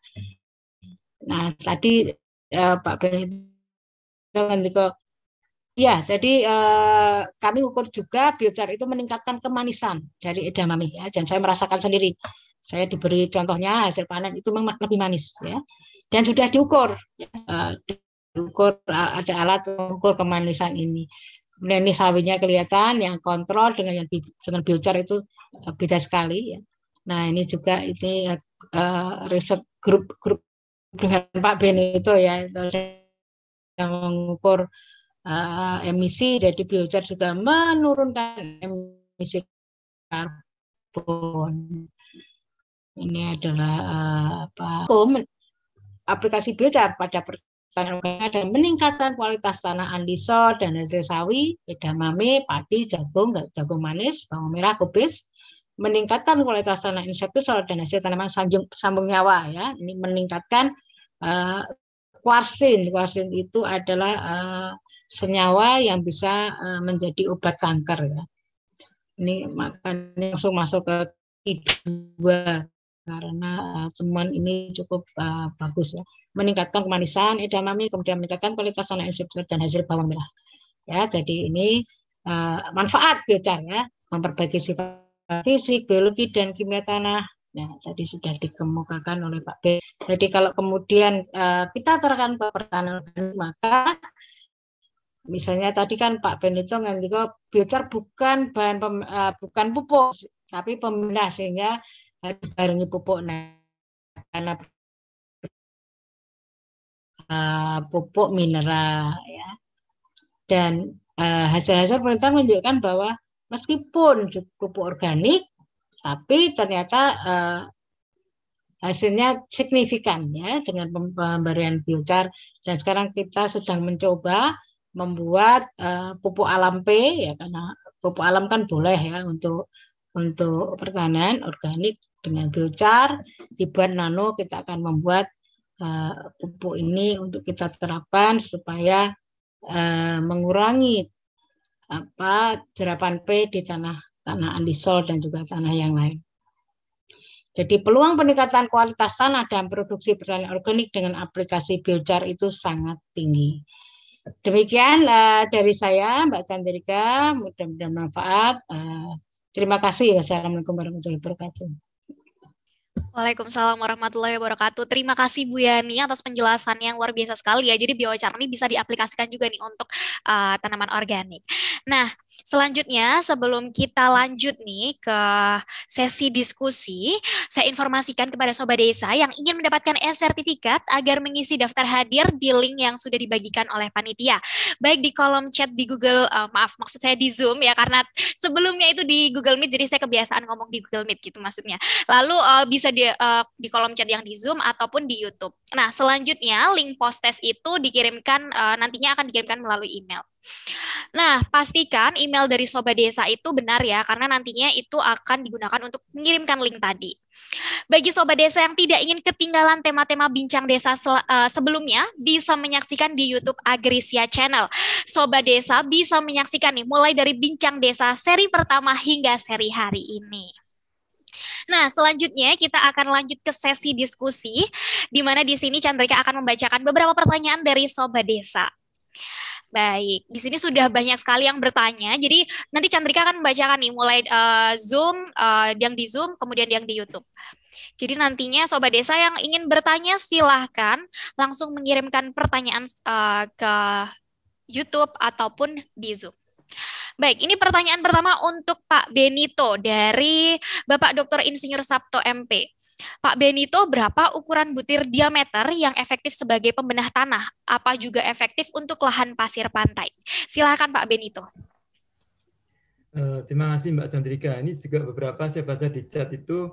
Nah, tadi eh, Pak Benito ya, jadi eh, kami ukur juga biochar itu meningkatkan kemanisan dari edamame ya, dan saya merasakan sendiri. Saya diberi contohnya hasil panen itu memang lebih manis ya. Dan sudah diukur ya, eh, eh, ada alat ukur kemanisan ini kemudian ini sawinya kelihatan yang kontrol dengan yang dengan biochar itu eh, beda sekali ya nah ini juga ini uh, riset grup grup dengan Pak itu ya itu yang mengukur uh, emisi jadi biochar juga menurunkan emisi karbon ini adalah uh, apa aplikasi biochar pada per Tanah ada meningkatkan kualitas tanah andisol dan hasil sawi, edamame, padi, jagung, jagung manis, bawang merah, kubis, meningkatkan kualitas tanah insektisol dan hasil tanaman sanjung, sambung nyawa ya. Ini meningkatkan uh, eh, kuarsin. Kuarsin itu adalah uh, senyawa yang bisa uh, menjadi obat kanker ya. Ini makanya langsung masuk ke i karena uh, ini cukup uh, bagus ya meningkatkan kemanisan edamame kemudian meningkatkan kualitas tanah instruktur dan hasil bawang merah ya jadi ini uh, manfaat biocar ya memperbaiki sifat fisik biologi dan kimia tanah Nah, ya, tadi sudah dikemukakan oleh Pak B. Jadi kalau kemudian uh, kita terangkan pertanian maka misalnya tadi kan Pak Ben itu juga biocar bukan bahan pem, uh, bukan pupuk, tapi pemindah sehingga harus barengi pupuk nah karena uh, pupuk mineral ya dan eh, hasil-hasil uh, penelitian menunjukkan bahwa meskipun pupuk organik tapi ternyata uh, hasilnya signifikan ya dengan pemberian biochar dan sekarang kita sedang mencoba membuat uh, pupuk alam P ya karena pupuk alam kan boleh ya untuk untuk pertanian organik dengan biochar dibuat nano kita akan membuat uh, pupuk ini untuk kita terapkan supaya uh, mengurangi apa jerapan P di tanah tanah andisol dan juga tanah yang lain. Jadi peluang peningkatan kualitas tanah dan produksi pertanian organik dengan aplikasi biochar itu sangat tinggi. Demikian uh, dari saya Mbak Sandrika. mudah-mudahan bermanfaat. Uh, terima kasih. Wassalamualaikum warahmatullahi wabarakatuh. Waalaikumsalam warahmatullahi wabarakatuh. Terima kasih Bu Yani atas penjelasan yang luar biasa sekali ya. Jadi biochar ini bisa diaplikasikan juga nih untuk uh, tanaman organik. Nah, selanjutnya sebelum kita lanjut nih ke sesi diskusi, saya informasikan kepada sobat desa yang ingin mendapatkan e-sertifikat agar mengisi daftar hadir di link yang sudah dibagikan oleh panitia. Baik di kolom chat di Google, uh, maaf maksud saya di Zoom ya karena sebelumnya itu di Google Meet jadi saya kebiasaan ngomong di Google Meet gitu maksudnya. Lalu uh, bisa di di, uh, di kolom chat yang di Zoom ataupun di YouTube. Nah, selanjutnya link post test itu dikirimkan uh, nantinya akan dikirimkan melalui email. Nah, pastikan email dari Sobat Desa itu benar ya, karena nantinya itu akan digunakan untuk mengirimkan link tadi. Bagi Sobat Desa yang tidak ingin ketinggalan tema-tema bincang desa eh, sebelumnya, bisa menyaksikan di YouTube Agrisia Channel. Sobat Desa bisa menyaksikan nih, mulai dari bincang desa seri pertama hingga seri hari ini. Nah, selanjutnya kita akan lanjut ke sesi diskusi, di mana di sini Chandrika akan membacakan beberapa pertanyaan dari Sobat Desa. Baik, di sini sudah banyak sekali yang bertanya. Jadi nanti Chandrika akan membacakan nih, mulai uh, Zoom, uh, yang di Zoom, kemudian yang di YouTube. Jadi nantinya Sobat Desa yang ingin bertanya silahkan langsung mengirimkan pertanyaan uh, ke YouTube ataupun di Zoom. Baik, ini pertanyaan pertama untuk Pak Benito dari Bapak Dr. Insinyur Sabto MP. Pak Benito, berapa ukuran butir diameter yang efektif sebagai pembenah tanah? Apa juga efektif untuk lahan pasir pantai? Silakan Pak Benito. Eh, terima kasih Mbak Sandrika. Ini juga beberapa saya baca di chat itu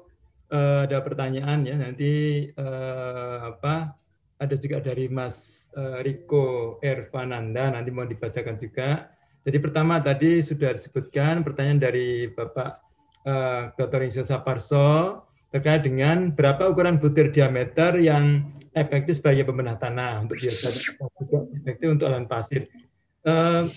eh, ada pertanyaan ya nanti eh, apa ada juga dari Mas Riko Ervananda nanti mau dibacakan juga. Jadi pertama tadi sudah disebutkan pertanyaan dari Bapak uh, eh, Dr. Insinyur Saparso terkait dengan berapa ukuran butir diameter yang efektif sebagai pembenah tanah untuk biocar juga efektif untuk lahan pasir. Uh,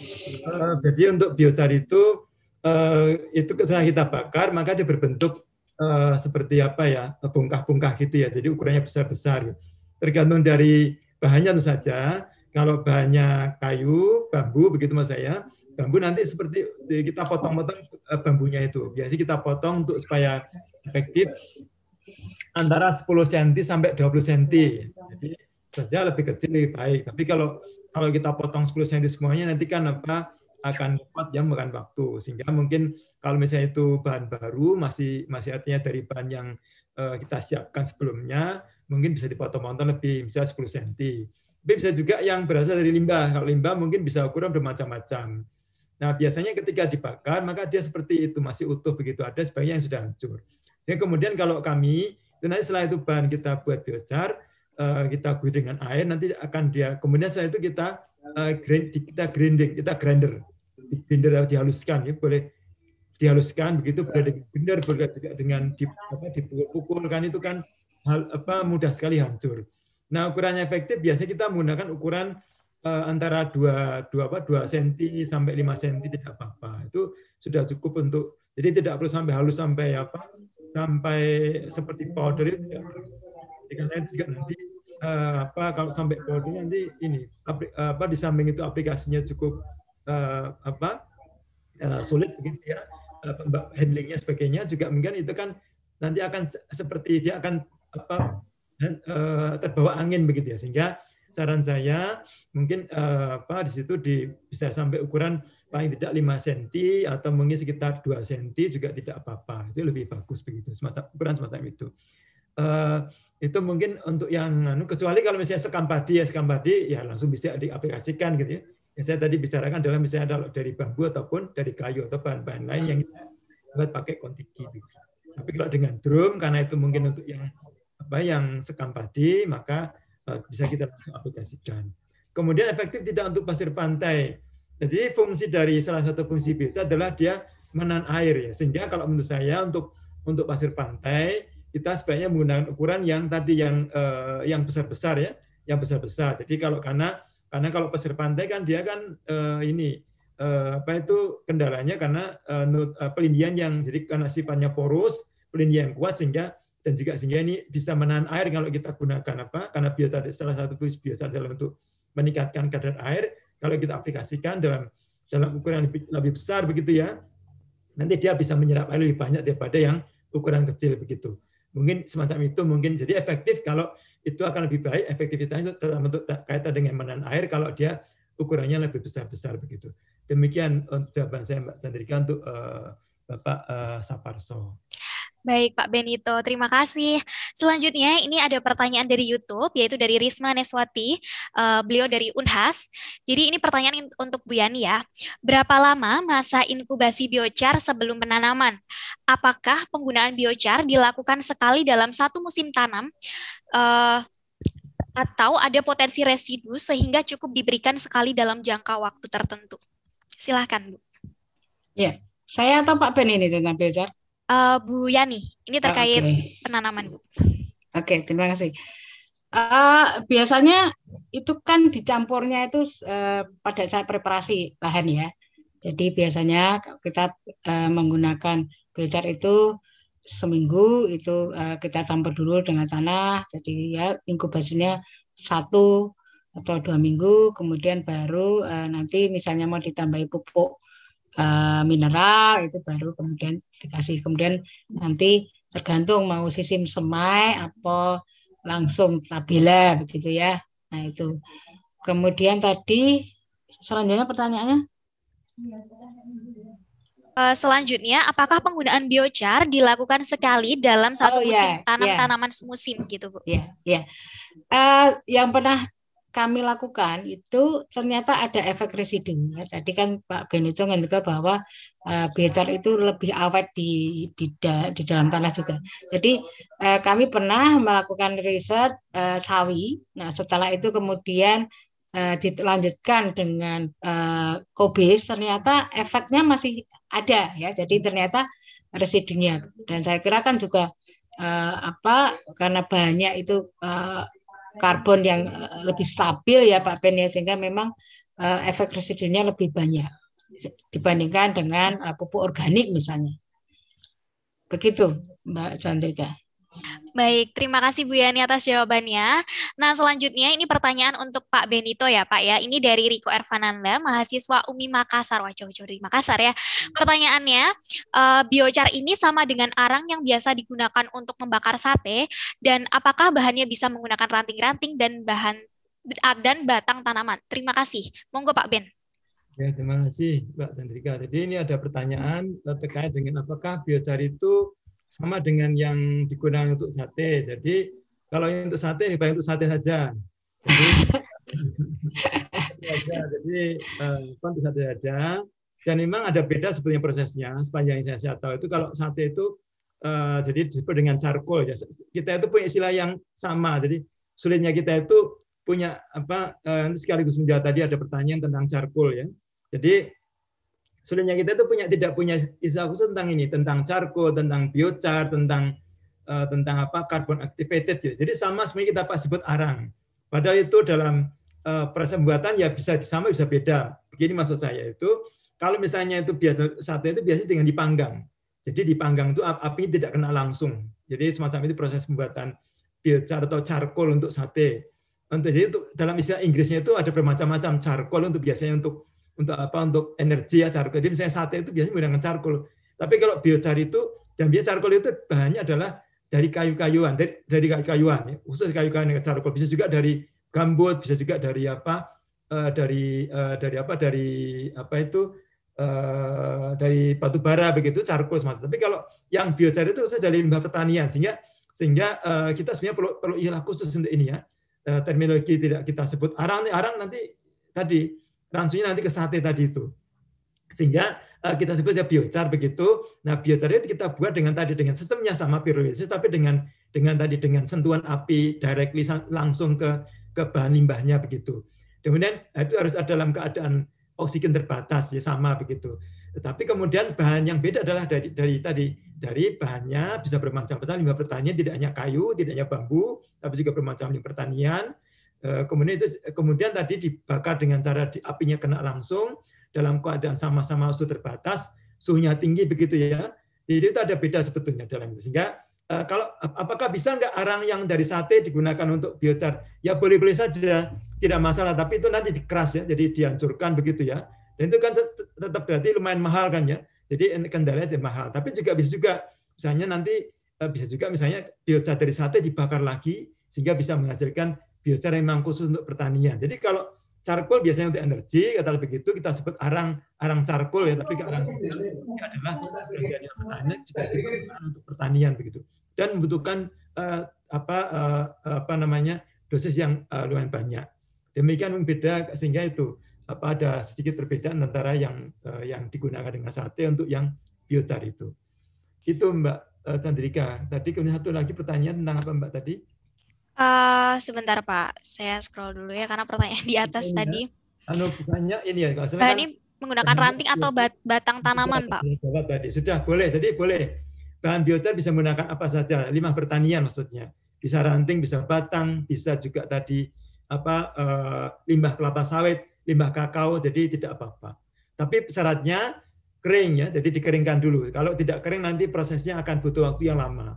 uh, jadi untuk biocar itu uh, itu setelah kita bakar maka dia berbentuk uh, seperti apa ya bungkah-bungkah gitu ya. Jadi ukurannya besar-besar. Gitu. Tergantung dari bahannya itu saja. Kalau bahannya kayu, bambu begitu mas saya, bambu nanti seperti kita potong-potong eh, bambunya itu. Biasanya kita potong untuk supaya efektif antara 10 cm sampai 20 cm. Jadi saja lebih kecil lebih baik. Tapi kalau kalau kita potong 10 cm semuanya nanti kan apa akan cepat jam ya, makan waktu sehingga mungkin kalau misalnya itu bahan baru masih masih artinya dari bahan yang uh, kita siapkan sebelumnya mungkin bisa dipotong-potong lebih misalnya 10 cm. Tapi bisa juga yang berasal dari limbah. Kalau limbah mungkin bisa ukuran bermacam-macam. Nah, biasanya ketika dibakar, maka dia seperti itu, masih utuh begitu ada sebagian yang sudah hancur. Jadi kemudian kalau kami, itu nanti setelah itu bahan kita buat biochar, eh, kita gue dengan air, nanti akan dia, kemudian setelah itu kita eh, kita grinding, kita grinder, di grinder dihaluskan, ya boleh dihaluskan begitu boleh dengan grinder, boleh juga dengan dipukul-pukul kan itu kan hal apa mudah sekali hancur. Nah ukurannya efektif biasanya kita menggunakan ukuran Eh, antara dua dua apa dua senti sampai lima senti tidak apa-apa. Itu sudah cukup untuk jadi tidak perlu sampai halus sampai apa sampai seperti powder itu tidak ya. Karena itu juga nanti uh, apa kalau sampai powder nanti ini eh, apa di samping itu aplikasinya cukup uh, apa uh, sulit begitu ya handlingnya sebagainya juga mungkin itu kan nanti akan seperti dia akan apa terbawa angin begitu ya sehingga saran saya mungkin eh, apa di situ di, bisa sampai ukuran paling tidak 5 cm atau mungkin sekitar 2 cm juga tidak apa-apa. Itu lebih bagus begitu, semacam ukuran semacam itu. Uh, itu mungkin untuk yang anu, kecuali kalau misalnya sekam padi ya sekam padi ya langsung bisa diaplikasikan gitu ya. Yang saya tadi bicarakan adalah misalnya kalau dari bambu ataupun dari kayu atau bahan-bahan lain yang kita buat pakai kontiki. Gitu. Tapi kalau dengan drum karena itu mungkin untuk yang apa yang sekam padi maka Eh, bisa kita aplikasikan. Kemudian efektif tidak untuk pasir pantai. Jadi fungsi dari salah satu fungsi biota adalah dia menahan air ya. Sehingga kalau menurut saya untuk untuk pasir pantai kita sebaiknya menggunakan ukuran yang tadi yang eh, yang besar-besar ya, yang besar-besar. Jadi kalau karena karena kalau pasir pantai kan dia kan eh, ini eh, apa itu kendalanya karena eh, eh pelindian yang jadi karena sifatnya porus, pelindian yang kuat sehingga dan juga sehingga ini bisa menahan air kalau kita gunakan apa karena biota salah satu biota dalam untuk meningkatkan kadar air kalau kita aplikasikan dalam dalam ukuran lebih, lebih besar begitu ya nanti dia bisa menyerap air lebih banyak daripada yang ukuran kecil begitu mungkin semacam itu mungkin jadi efektif kalau itu akan lebih baik efektivitasnya dalam bentuk kaitan dengan menahan air kalau dia ukurannya lebih besar-besar begitu. Demikian eh, jawaban saya Mbak Chandrika untuk uh, Bapak uh, Saparso. Baik Pak Benito, terima kasih. Selanjutnya ini ada pertanyaan dari YouTube, yaitu dari Risma Neswati, uh, beliau dari Unhas. Jadi ini pertanyaan untuk Bu Yani ya. Berapa lama masa inkubasi biochar sebelum penanaman? Apakah penggunaan biochar dilakukan sekali dalam satu musim tanam? Uh, atau ada potensi residu sehingga cukup diberikan sekali dalam jangka waktu tertentu. Silahkan, Bu. Ya, saya atau Pak Ben ini tentang biochar? uh, Bu Yani. Ini ah, terkait okay. penanaman, Oke, okay, terima kasih. Uh, biasanya itu kan dicampurnya itu uh, pada saat preparasi lahan ya. Jadi biasanya kita uh, menggunakan belajar itu seminggu itu uh, kita campur dulu dengan tanah. Jadi ya inkubasinya satu atau dua minggu, kemudian baru uh, nanti misalnya mau ditambahi pupuk uh, mineral itu baru kemudian dikasih kemudian nanti tergantung mau sistem semai apa langsung tabila begitu ya nah itu kemudian tadi selanjutnya pertanyaannya eh, selanjutnya apakah penggunaan biochar dilakukan sekali dalam satu oh, iya, musim yeah, tanam yeah. tanaman semusim gitu bu? Ya, yeah, iya. Yeah. Uh, yang pernah kami lakukan itu ternyata ada efek residunya. Tadi kan Pak Benito juga bahwa uh, itu lebih awet di di, da, di dalam tanah juga. Jadi uh, kami pernah melakukan riset uh, sawi. Nah, setelah itu kemudian uh, dilanjutkan dengan uh, kobis, ternyata efeknya masih ada ya. Jadi ternyata residunya dan saya kira kan juga uh, apa karena banyak itu uh, karbon yang eh, lebih stabil ya Pak Ben ya sehingga memang uh, efek residunya lebih banyak dibandingkan dengan uh, pupuk organik misalnya. Begitu Mbak Chandrika. Baik, terima kasih Bu Yani atas jawabannya. Nah, selanjutnya ini pertanyaan untuk Pak Benito ya, Pak ya. Ini dari Riko Ervananda, mahasiswa UMI Makassar. Wah, jauh-jauh dari Makassar ya. Pertanyaannya, uh, biochar ini sama dengan arang yang biasa digunakan untuk membakar sate dan apakah bahannya bisa menggunakan ranting-ranting dan bahan dan batang tanaman? Terima kasih. Monggo Pak Ben. Ya, terima kasih Mbak Sandrika. Jadi ini ada pertanyaan eh, terkait dengan apakah biochar itu sama dengan yang digunakan untuk sate. Jadi kalau yang untuk sate lebih baik untuk sate saja. Jadi, (laughs) Jadi eh, untuk sate saja. Dan memang ada beda sebenarnya prosesnya sepanjang yang saya tahu itu kalau sate itu uh, jadi disebut dengan charcoal ya. Kita itu punya istilah yang sama. Jadi sulitnya kita itu punya apa Uh, sekaligus menjawab tadi ada pertanyaan tentang charcoal ya. Jadi sulitnya kita itu punya tidak punya istilah khusus tentang ini, tentang charco, tentang biochar, tentang uh, tentang apa carbon activated gitu. Jadi sama sebenarnya kita pak sebut arang. Padahal itu dalam uh, eh, proses pembuatan ya bisa sama bisa beda. begini maksud saya itu kalau misalnya itu biasa satu itu biasanya dengan dipanggang. Jadi dipanggang itu api tidak kena langsung. Jadi semacam itu proses pembuatan biochar atau charcoal untuk sate. Untuk jadi dalam istilah Inggrisnya itu ada bermacam-macam charcoal untuk biasanya untuk untuk apa untuk energi ya charcoal. Jadi misalnya sate itu biasanya menggunakan charcoal. Tapi kalau biochar itu dan biasa charcoal itu bahannya adalah dari kayu-kayuan, dari, dari kayu-kayuan, ya. khusus kayu-kayuan dengan charcoal. Bisa juga dari gambut, bisa juga dari apa, eh, dari eh, dari apa, dari apa itu eh, dari batu bara begitu charcoal semacam. Tapi kalau yang biochar itu saya dari limbah pertanian, sehingga sehingga kita sebenarnya perlu perlu ilmu khusus untuk ini ya terminologi tidak kita sebut arang arang nanti tadi rancunya nanti ke sate tadi itu. Sehingga eh, kita sebut ya biochar begitu. Nah, biochar itu kita buat dengan tadi dengan sistemnya sama pirolisis tapi dengan dengan tadi dengan sentuhan api directly langsung ke ke bahan limbahnya begitu. Kemudian nah, itu harus ada dalam keadaan oksigen terbatas ya sama begitu. Tetapi kemudian bahan yang beda adalah dari dari tadi dari bahannya bisa bermacam-macam limbah pertanian tidak hanya kayu, tidak hanya bambu, tapi juga bermacam limbah pertanian Eh, kemudian itu kemudian tadi dibakar dengan cara di, apinya kena langsung dalam keadaan sama-sama suhu terbatas suhunya tinggi begitu ya jadi itu ada beda sebetulnya dalam itu sehingga eh, kalau apakah bisa nggak arang yang dari sate digunakan untuk biochar ya boleh-boleh saja tidak masalah tapi itu nanti dikeras ya jadi dihancurkan begitu ya dan itu kan tetap berarti lumayan mahal kan ya jadi kendalanya jadi mahal tapi juga bisa juga misalnya nanti eh, bisa juga misalnya biochar dari sate dibakar lagi sehingga bisa menghasilkan biocar ya, yang memang khusus untuk pertanian. Jadi kalau charcoal biasanya untuk energi, kata begitu kita sebut arang arang charcoal ya, tapi arang oh, iya. ini adalah bagian pertanian juga digunakan untuk pertanian begitu. Dan membutuhkan uh, apa uh, apa namanya dosis yang uh, lumayan banyak. Demikian berbeda sehingga itu apa ada sedikit perbedaan antara yang uh, yang digunakan dengan sate untuk yang biocar itu. Itu Mbak Candrika. Tadi kemudian satu lagi pertanyaan tentang apa Mbak tadi? Uh, sebentar Pak, saya scroll dulu ya karena pertanyaan di atas ini iya, iya. tadi. Anu pesannya ini ya, kalau kan, ini menggunakan ranting atau ya. bat batang tanaman Pak? Iya, jawab tadi sudah boleh, jadi boleh. Bahan biocar bisa menggunakan apa saja, lima pertanian maksudnya. Bisa ranting, bisa batang, bisa juga tadi apa uh, limbah kelapa sawit, limbah kakao, jadi tidak apa-apa. Tapi syaratnya kering ya, jadi dikeringkan dulu. Kalau tidak kering nanti prosesnya akan butuh waktu yang lama,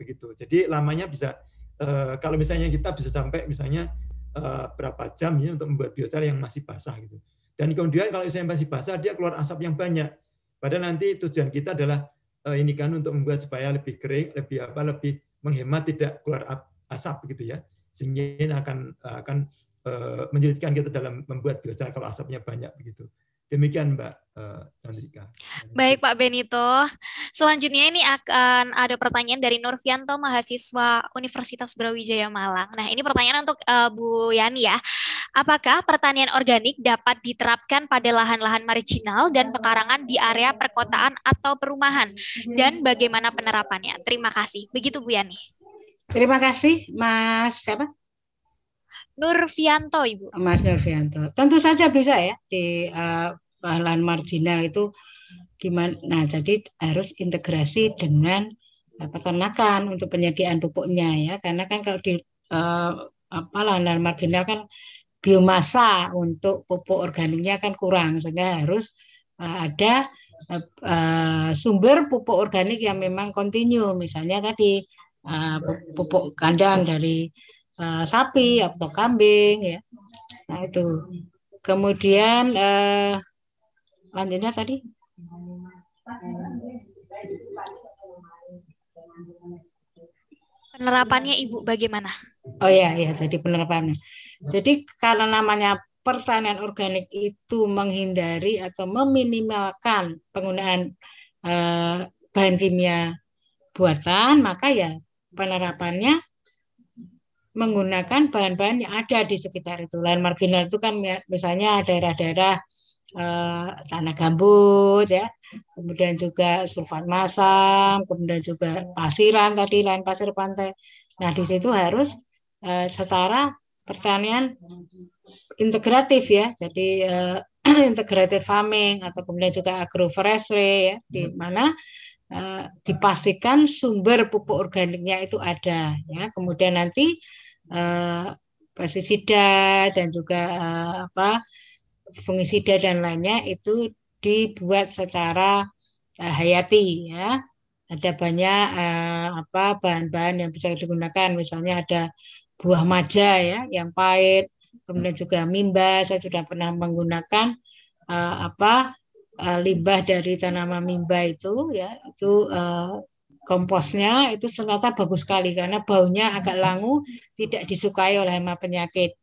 begitu. Jadi lamanya bisa Eh, kalau misalnya kita bisa sampai misalnya uh, berapa jam ya untuk membuat biochar yang masih basah gitu. Dan kemudian kalau misalnya masih basah dia keluar asap yang banyak. Padahal nanti tujuan kita adalah uh, ini kan untuk membuat supaya lebih kering, lebih apa lebih menghemat tidak keluar asap gitu ya. Sehingga akan akan menyulitkan kita dalam membuat biochar kalau asapnya banyak begitu. Demikian Mbak eh, Chandrika. Baik Pak Benito. Selanjutnya ini akan ada pertanyaan dari Nurfianto mahasiswa Universitas Brawijaya Malang. Nah, ini pertanyaan untuk uh, Bu Yani ya. Apakah pertanian organik dapat diterapkan pada lahan-lahan marginal dan pekarangan di area perkotaan atau perumahan dan bagaimana penerapannya? Terima kasih. Begitu Bu Yani. Terima kasih Mas siapa? Nurfianto Ibu. Mas Nurfianto. Tentu saja bisa ya di uh, eh, lahan marginal itu gimana. Nah, jadi harus integrasi dengan uh, peternakan untuk penyediaan pupuknya ya. Karena kan kalau di uh, apa lahan marginal kan biomasa untuk pupuk organiknya kan kurang sehingga harus uh, ada uh, uh, sumber pupuk organik yang memang kontinu misalnya tadi uh, pupuk kandang dari uh, sapi atau kambing ya nah itu kemudian uh, lanjutnya tadi penerapannya ibu bagaimana oh ya ya tadi penerapannya jadi karena namanya pertanian organik itu menghindari atau meminimalkan penggunaan eh, bahan kimia buatan maka ya penerapannya menggunakan bahan-bahan yang ada di sekitar itu. Lahan marginal itu kan ya, misalnya daerah-daerah eh, tanah gambut ya, kemudian juga sulfat masam, kemudian juga pasiran tadi lahan pasir pantai. Nah, di situ harus eh, setara pertanian integratif ya. Jadi eh, (clears throat) integrated farming atau kemudian juga agroforestry ya, di hmm. mana eh, dipastikan sumber pupuk organiknya itu ada ya. Kemudian nanti uh, eh, pestisida dan juga uh, apa fungisida dan lainnya itu dibuat secara uh, hayati ya ada banyak uh, apa bahan-bahan yang bisa digunakan misalnya ada buah maja ya yang pahit kemudian juga mimba saya sudah pernah menggunakan uh, apa uh, limbah dari tanaman mimba itu ya itu uh, komposnya itu ternyata bagus sekali karena baunya agak langu, tidak disukai oleh hama penyakit.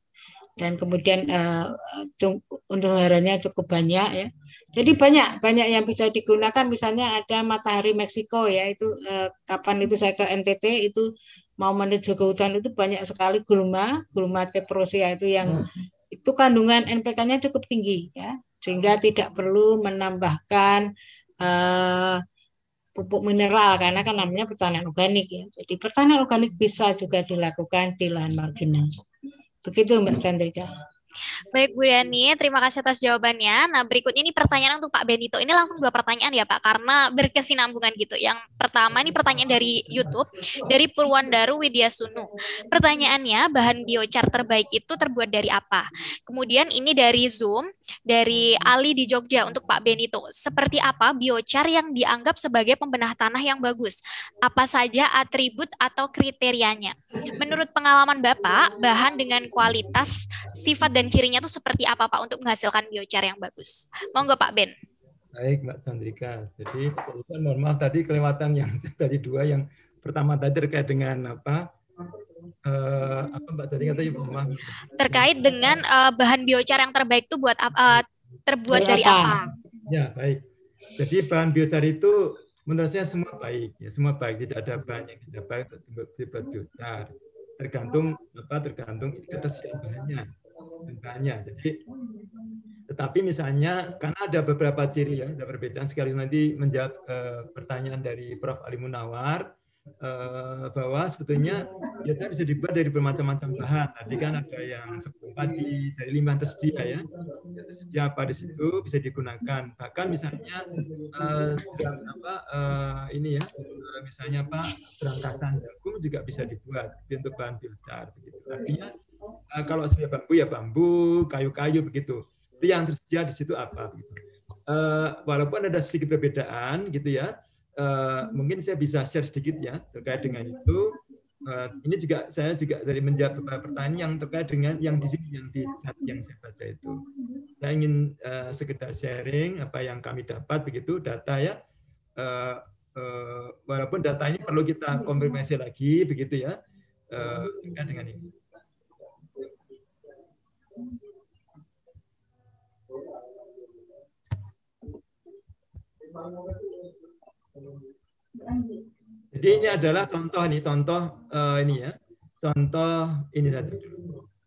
Dan kemudian uh, untuk haranya cukup banyak ya. Jadi banyak banyak yang bisa digunakan misalnya ada matahari Meksiko ya itu uh, kapan itu saya ke NTT itu mau menuju ke hutan itu banyak sekali gulma, gulma teprosia itu yang hmm. itu kandungan NPK-nya cukup tinggi ya sehingga tidak perlu menambahkan uh, pupuk mineral karena kan namanya pertanian organik ya. Jadi pertanian organik bisa juga dilakukan di lahan marginal. Begitu Mbak Chandrika. Baik Bu Dani, terima kasih atas jawabannya. Nah berikutnya ini pertanyaan untuk Pak Benito. Ini langsung dua pertanyaan ya Pak, karena berkesinambungan gitu. Yang pertama ini pertanyaan dari YouTube, dari Purwandaru Widya Sunu. Pertanyaannya, bahan biochar terbaik itu terbuat dari apa? Kemudian ini dari Zoom, dari hmm. Ali di Jogja untuk Pak Benito. Seperti apa biochar yang dianggap sebagai pembenah tanah yang bagus? Apa saja atribut atau kriterianya? Menurut pengalaman Bapak, bahan dengan kualitas, sifat dan cirinya itu seperti apa Pak untuk menghasilkan biochar yang bagus? Monggo Pak Ben. Baik Mbak Chandrika. Jadi mohon maaf tadi kelewatan yang (laughs) tadi dua yang pertama tadi terkait dengan apa Eh, apa Mbak katanya Terkait dengan uh, bahan biocar yang terbaik itu buat uh, terbuat dari, dari apa? Ya baik. Jadi bahan biocar itu menurut saya semua baik ya semua baik tidak ada bahan yang tidak baik untuk dibuat biocar tergantung apa tergantung ketersediaan bahannya bahannya jadi tetapi misalnya karena ada beberapa ciri ya ada perbedaan sekali nanti menjawab pertanyaan dari Prof Ali Munawar Eh, bahwa sebetulnya kita ya bisa dibuat dari bermacam-macam bahan. Tadi kan ada yang sempat padi dari limbah tersedia ya. ya pada situ bisa digunakan. Bahkan misalnya uh, apa uh, ini ya, misalnya pak berangkasan jagung juga bisa dibuat untuk bahan biocar Begitu. Artinya uh, kalau saya bambu ya bambu, kayu-kayu begitu. Itu yang tersedia di situ apa? Begitu. Uh, walaupun ada sedikit perbedaan gitu ya, Eh, mungkin saya bisa share sedikit ya terkait dengan itu. Uh, ini juga saya juga dari menjawab beberapa pertanyaan yang terkait dengan yang di sini yang di yang saya baca itu. Saya ingin uh, sekedar sharing apa yang kami dapat begitu data ya. Uh, uh, walaupun data ini perlu kita konfirmasi lagi begitu ya uh, terkait dengan ini. Thank you. Jadi ini adalah contoh nih contoh uh, ini ya. Contoh ini saja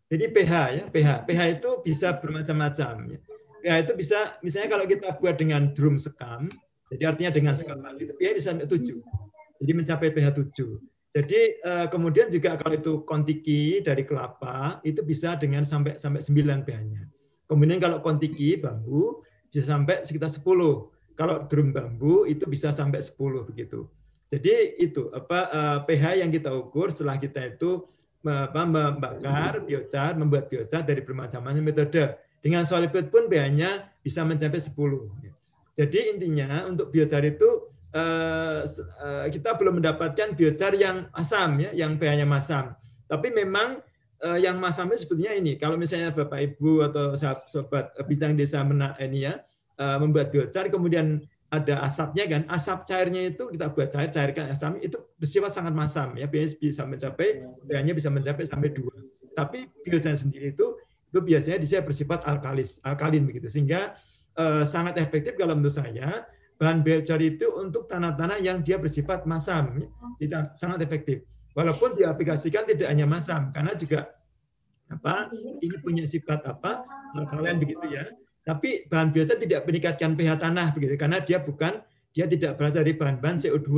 Jadi pH ya, pH. pH itu bisa bermacam-macam ya. pH itu bisa misalnya kalau kita buat dengan drum sekam, jadi artinya dengan sekam itu pH bisa sampai 7. Jadi mencapai pH 7. Jadi uh, kemudian juga kalau itu kontiki dari kelapa itu bisa dengan sampai sampai 9 pH-nya. Kemudian kalau kontiki bambu bisa sampai sekitar 10. Kalau drum bambu itu bisa sampai 10 begitu. Jadi itu apa uh, eh, pH yang kita ukur setelah kita itu apa, membakar biocar, membuat biocar dari bermacam-macam metode. Dengan solid pun pH-nya bisa mencapai 10. Jadi intinya untuk biocar itu uh, uh, kita belum mendapatkan biocar yang asam ya, yang pH-nya masam. Tapi memang uh, yang masamnya sebetulnya ini. Kalau misalnya Bapak Ibu atau sobat bincang desa menak ini ya, Eh, membuat biochar kemudian ada asapnya kan asap cairnya itu kita buat cair cairkan asam itu bersifat sangat masam ya bisa mencapai pH-nya iya. bisa mencapai sampai dua tapi biochar sendiri itu itu biasanya dia bersifat alkalis alkalin begitu sehingga eh, sangat efektif kalau menurut saya bahan biochar itu untuk tanah-tanah yang dia bersifat masam tidak sangat efektif walaupun diaplikasikan tidak hanya masam karena juga apa ini punya sifat apa alkalin begitu ya tapi bahan biota tidak meningkatkan pH tanah begitu karena dia bukan dia tidak berasal dari bahan-bahan CO2.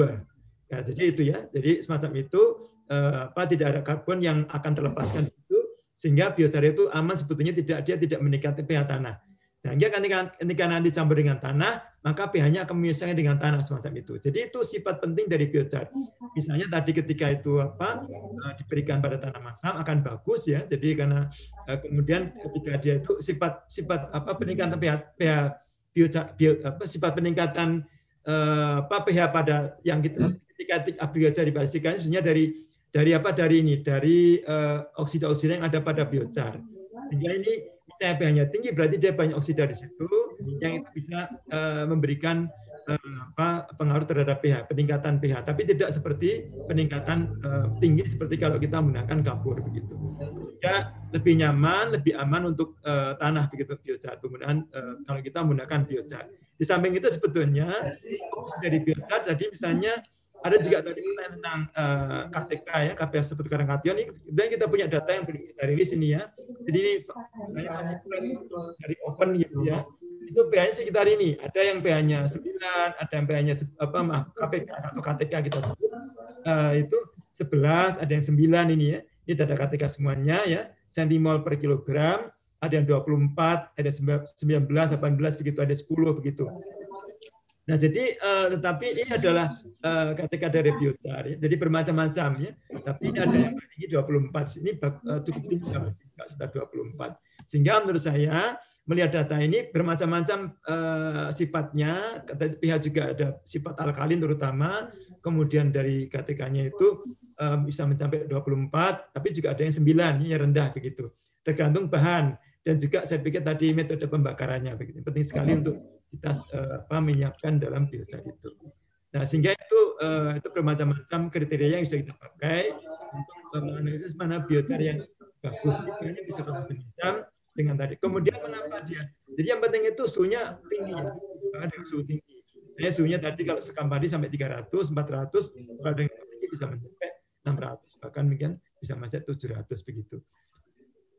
Ya, jadi itu ya. Jadi semacam itu eh, apa tidak ada karbon yang akan terlepaskan itu sehingga biosfer itu aman sebetulnya tidak dia tidak meningkatkan pH tanah. Dan nah, dia ketika, ketika nanti campur dengan tanah, maka pH-nya akan menyesuaikan dengan tanah semacam itu. Jadi itu sifat penting dari biochar. Misalnya tadi ketika itu apa iya. eh, diberikan pada tanah masam akan bagus ya. Jadi karena eh, kemudian ketika dia itu sifat sifat apa peningkatan pH, pH biochar, bio, apa, sifat peningkatan eh, apa pH pada yang kita ketika ah, biochar dipastikan sebenarnya dari dari apa dari ini dari uh, oksida-oksida yang ada pada biochar. Sehingga ini CPH-nya tinggi berarti dia banyak oksida di situ yang itu bisa uh, memberikan eh, apa pengaruh terhadap pH, peningkatan pH, tapi tidak seperti peningkatan uh, tinggi seperti kalau kita menggunakan kapur begitu. Sehingga lebih nyaman, lebih aman untuk uh, tanah begitu biocat penggunaan uh, kalau kita menggunakan biocat. Di samping itu sebetulnya dari biocat jadi misalnya ada juga tadi tentang uh, eh, KTK ya, KPS seperti Karang Kation. Ini, dan kita punya data yang belum dari rilis ini ya. Jadi ini saya masih plus dari open gitu ya. Itu pH-nya sekitar ini. Ada yang pH-nya 9, ada yang pH-nya apa maaf, KPK atau KTK kita sebut. Uh, itu sebelas, ada yang sembilan ini ya. Ini data KTK semuanya ya. Sentimol per kilogram, ada yang 24, ada 19, 18, begitu, ada 10 begitu. Nah, jadi uh, tetapi ini adalah eh, ketika dari biota, ya. jadi bermacam-macam ya. Tapi ini ada yang tinggi 24, ini bak, eh, cukup tinggi, sekitar 24. Sehingga menurut saya melihat data ini bermacam-macam uh, sifatnya, pihak juga ada sifat alkalin terutama, kemudian dari KTK-nya itu eh, bisa mencapai 24, tapi juga ada yang 9, yang rendah begitu. Tergantung bahan dan juga saya pikir tadi metode pembakarannya begitu. Penting sekali untuk kita uh, eh, apa, menyiapkan dalam pilkada itu. Nah, sehingga itu uh, itu bermacam-macam kriteria yang bisa kita pakai untuk menganalisis mana biotar yang bagus. Ukurannya bisa bermacam macam dengan tadi. Kemudian menambah dia. Jadi yang penting itu suhunya tinggi. Ya. Ada suhu tinggi. Saya suhunya tadi kalau sekam padi sampai 300, 400, kalau ada yang tinggi bisa mencapai 600, bahkan mungkin bisa mencapai 700 begitu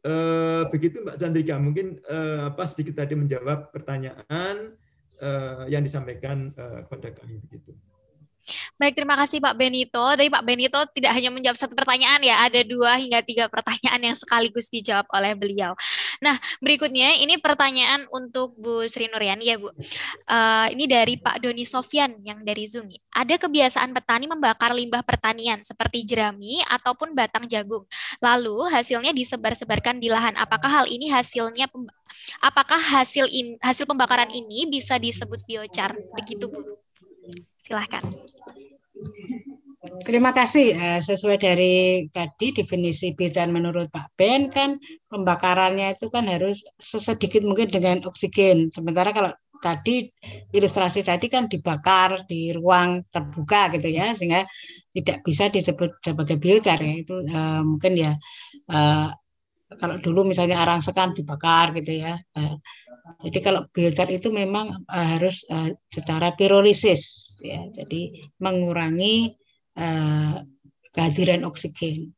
eh, begitu Mbak Chandrika mungkin eh, apa sedikit tadi menjawab pertanyaan eh, yang disampaikan eh, kepada kami begitu. Baik, terima kasih Pak Benito. Dari Pak Benito tidak hanya menjawab satu pertanyaan ya, ada dua hingga tiga pertanyaan yang sekaligus dijawab oleh beliau. Nah, berikutnya ini pertanyaan untuk Bu Sri Nuryani ya, Bu. Uh, ini dari Pak Doni Sofian yang dari Zoom. Ada kebiasaan petani membakar limbah pertanian seperti jerami ataupun batang jagung. Lalu hasilnya disebar-sebarkan di lahan. Apakah hal ini hasilnya apakah hasil in, hasil pembakaran ini bisa disebut biochar? Begitu, Bu. Silahkan. Terima kasih. Eh, sesuai dari tadi definisi bican menurut Pak Ben kan pembakarannya itu kan harus sesedikit mungkin dengan oksigen. Sementara kalau tadi ilustrasi tadi kan dibakar di ruang terbuka gitu ya sehingga tidak bisa disebut sebagai biochar ya itu uh, mungkin ya uh, kalau dulu misalnya arang sekam dibakar gitu ya. Uh, jadi kalau biochar itu memang uh, harus uh, secara pirolisis ya. Jadi mengurangi uh, kehadiran oksigen.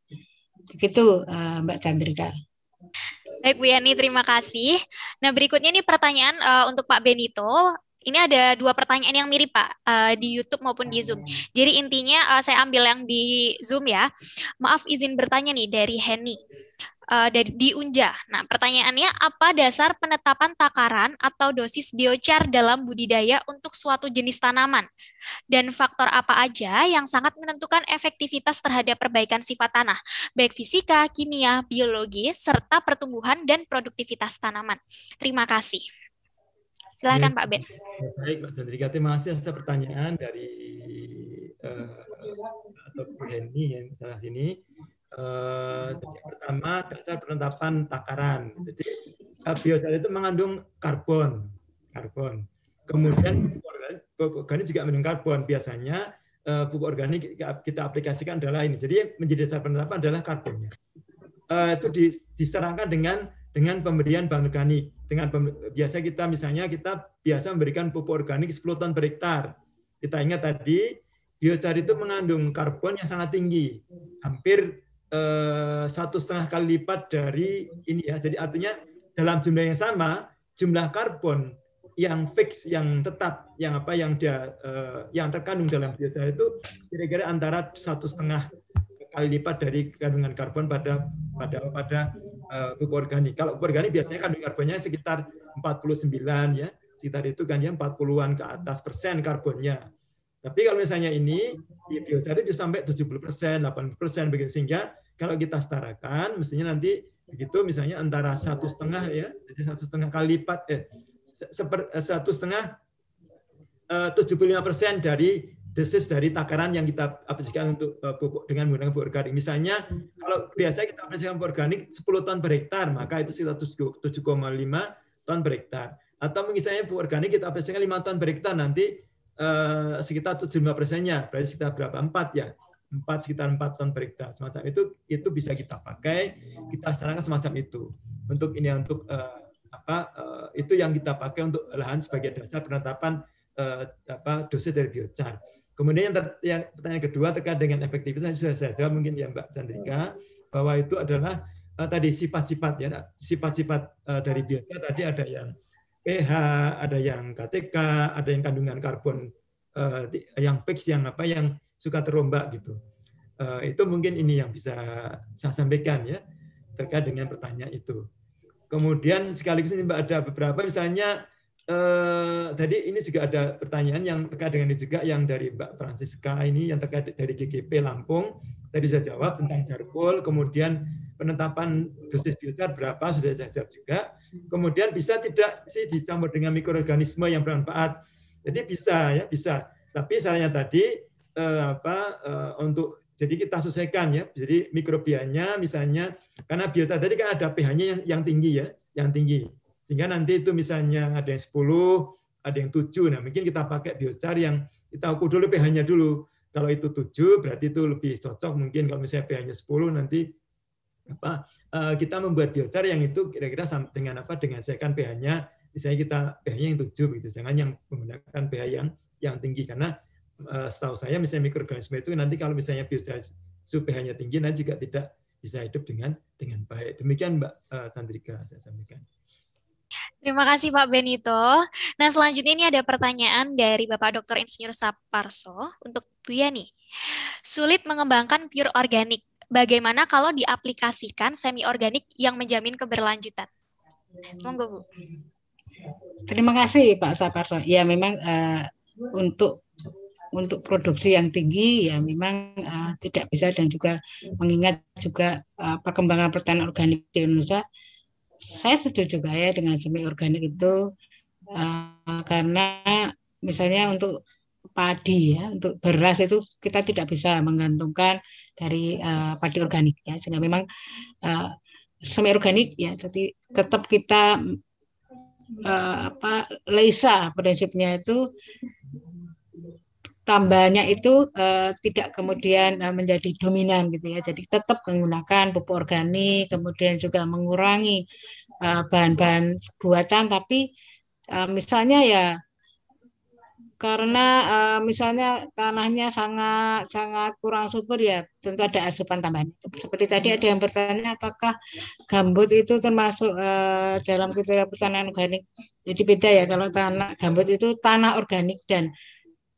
Begitu uh, eh, Mbak Chandrika. Baik Bu Yani, terima kasih. Nah berikutnya ini pertanyaan uh, untuk Pak Benito. Ini ada dua pertanyaan yang mirip Pak uh, di YouTube maupun di Zoom. Jadi intinya uh, saya ambil yang di Zoom ya. Maaf izin bertanya nih dari Henny uh, dari di Nah, pertanyaannya apa dasar penetapan takaran atau dosis biochar dalam budidaya untuk suatu jenis tanaman? Dan faktor apa aja yang sangat menentukan efektivitas terhadap perbaikan sifat tanah, baik fisika, kimia, biologi, serta pertumbuhan dan produktivitas tanaman. Terima kasih. Silakan Pak Ben. Baik, Pak Chandrika. Terima kasih atas pertanyaan dari uh, atau Bu Henny yang salah sini. Eh, iya, jadi pertama dasar penetapan takaran. Jadi uh, itu mengandung karbon, karbon. Kemudian pupuk organik juga mengandung karbon. Biasanya eh, pupuk organik kita aplikasikan adalah ini. Jadi menjadi dasar penetapan adalah karbonnya. itu di, diserangkan dengan dengan pemberian bahan organik. Dengan biasa kita misalnya kita biasa memberikan pupuk organik 10 ton per hektar. Kita ingat tadi biocar itu mengandung karbon yang sangat tinggi, hampir Eh, satu setengah kali lipat dari ini ya. Jadi artinya dalam jumlah yang sama jumlah karbon yang fix, yang tetap, yang apa yang dia uh, yang terkandung dalam biota itu kira-kira antara satu setengah kali lipat dari kandungan karbon pada pada pada uh, pupuk organik. Kalau pupuk organik biasanya kandungan karbonnya sekitar 49 ya, sekitar itu kan ya 40-an ke atas persen karbonnya. Tapi kalau misalnya ini di biota itu bisa sampai 70 persen, 80 persen begitu sehingga kalau kita setarakan, mestinya nanti begitu misalnya antara satu setengah ya, jadi satu setengah kali lipat, eh, eh satu setengah eh, tujuh puluh lima persen dari dosis dari takaran yang kita aplikasikan untuk eh, pupuk dengan menggunakan pupuk organik. Misalnya kalau biasanya kita aplikasikan pupuk organik sepuluh ton per hektar, maka itu sekitar lima ton per hektar. Atau misalnya pupuk organik kita aplikasikan lima ton per hektar nanti eh, sekitar lima persennya, berarti sekitar berapa? empat ya empat sekitar empat ton per hektar. Semacam itu itu bisa kita pakai, kita sarankan semacam itu. Untuk ini untuk uh, apa uh, itu yang kita pakai untuk lahan sebagai dasar penetapan uh, apa dosis dari biochar. Kemudian yang, ter, yang pertanyaan kedua terkait dengan efektivitas sudah saya jawab mungkin ya Mbak Chandrika bahwa itu adalah uh, tadi sifat-sifat ya sifat-sifat uh, dari biochar tadi ada yang pH, ada yang KTK, ada yang kandungan karbon yang fix yang apa yang suka terombak gitu. Eh, itu mungkin ini yang bisa saya sampaikan ya terkait dengan pertanyaan itu. Kemudian sekaligus ini mbak ada beberapa misalnya uh, tadi ini juga ada pertanyaan yang terkait dengan ini juga yang dari Mbak Francisca ini yang terkait dari GGP Lampung tadi saya jawab tentang jarpol, kemudian penetapan dosis biocat berapa sudah saya jawab juga. Kemudian bisa tidak sih dicampur dengan mikroorganisme yang bermanfaat. Jadi bisa ya, bisa. Tapi sarannya tadi uh, apa uh, untuk jadi kita sesuaikan ya. Jadi mikrobianya misalnya karena biota tadi kan ada pH-nya yang, tinggi ya, yang tinggi. Sehingga nanti itu misalnya ada yang 10, ada yang 7. Nah, mungkin kita pakai biochar yang kita ukur dulu pH-nya dulu. Kalau itu 7 berarti itu lebih cocok mungkin kalau misalnya pH-nya 10 nanti apa eh, kita membuat biochar yang itu kira-kira dengan apa dengan sesuaikan pH-nya misalnya kita pH-nya yang 7 gitu, Jangan yang menggunakan pH yang yang tinggi karena Eh, setahu saya misalnya mikroorganisme itu nanti kalau misalnya biosirkulasi pH-nya tinggi nanti juga tidak bisa hidup dengan dengan baik. Demikian Mbak Chandrika eh, saya sampaikan. Terima kasih Pak Benito. Nah selanjutnya ini ada pertanyaan dari Bapak dokter Insinyur Saparso untuk Bu Yani. Sulit mengembangkan pure organik. Bagaimana kalau diaplikasikan semi organik yang menjamin keberlanjutan? Monggo Bu. Terima kasih Pak Saparso. Ya memang uh, untuk untuk produksi yang tinggi ya memang uh, tidak bisa dan juga mengingat juga uh, perkembangan pertanian organik di Indonesia saya setuju juga ya dengan semi organik itu uh, karena misalnya untuk padi ya untuk beras itu kita tidak bisa menggantungkan dari uh, padi organik ya sehingga memang uh, semi organik ya jadi tetap kita uh, apa Leisa prinsipnya itu Tambahnya itu uh, tidak kemudian uh, menjadi dominan gitu ya. Jadi tetap menggunakan pupuk organik, kemudian juga mengurangi bahan eh, bahan-bahan buatan, tapi uh, misalnya ya karena uh, misalnya tanahnya sangat sangat kurang subur ya tentu ada asupan tambahan. Seperti tadi ada yang bertanya apakah gambut itu termasuk uh, dalam kriteria pertanian organik. Jadi beda ya kalau tanah gambut itu tanah organik dan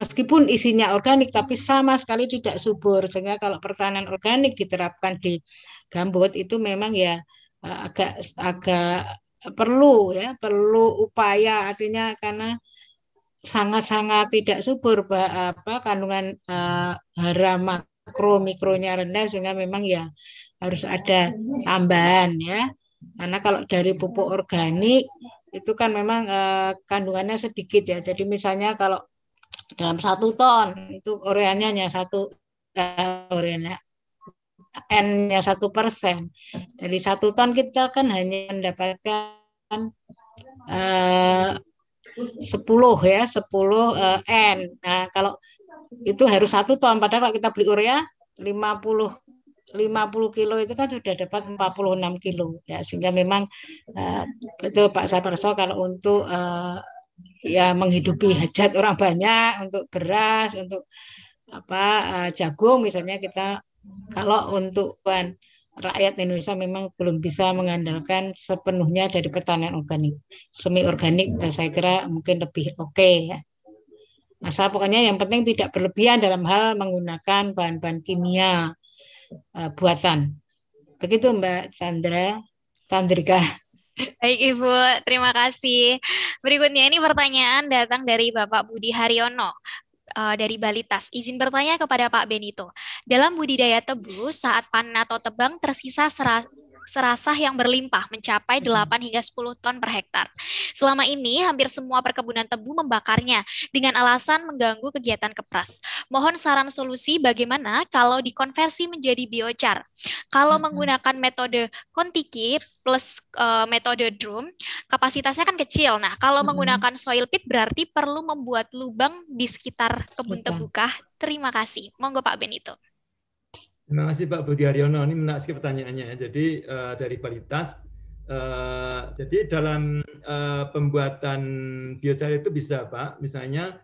meskipun isinya organik tapi sama sekali tidak subur sehingga kalau pertanian organik diterapkan di gambut itu memang ya eh, agak agak perlu ya perlu upaya artinya karena sangat-sangat tidak subur apa kandungan uh, hara makro mikronya rendah sehingga memang ya harus ada tambahan ya karena kalau dari pupuk organik itu kan memang uh, kandungannya sedikit ya jadi misalnya kalau dalam satu ton itu koreanya hanya satu uh, eh, koreanya n-nya satu persen dari satu ton kita kan hanya mendapatkan eh, sepuluh ya sepuluh uh, n nah kalau itu harus satu ton padahal kalau kita beli urea 50 50 kilo itu kan sudah dapat 46 kilo ya sehingga memang uh, betul Pak Saparso kalau untuk uh, ya menghidupi hajat orang banyak untuk beras untuk apa eh, jagung misalnya kita kalau untuk bahan rakyat Indonesia memang belum bisa mengandalkan sepenuhnya dari pertanian organik semi organik eh, saya kira mungkin lebih oke okay, ya masa pokoknya yang penting tidak berlebihan dalam hal menggunakan bahan-bahan kimia uh, buatan begitu Mbak Chandra Tandrika Baik Ibu, terima kasih. Berikutnya ini pertanyaan datang dari Bapak Budi Haryono eh, dari Balitas. Izin bertanya kepada Pak Benito. Dalam budidaya tebu, saat panen atau tebang tersisa serasah yang berlimpah mencapai 8 hingga 10 ton per hektar. Selama ini hampir semua perkebunan tebu membakarnya dengan alasan mengganggu kegiatan kepras. Mohon saran solusi bagaimana kalau dikonversi menjadi biochar. Kalau menggunakan metode kontiki plus uh, metode drum, kapasitasnya kan kecil. Nah, kalau menggunakan soil pit berarti perlu membuat lubang di sekitar kebun kah? Terima kasih. Monggo Pak Benito. Terima kasih Pak Budi Haryono. Ini menarik sekali pertanyaannya. Jadi uh, dari kualitas, uh, jadi dalam uh, pembuatan biocair itu bisa Pak, misalnya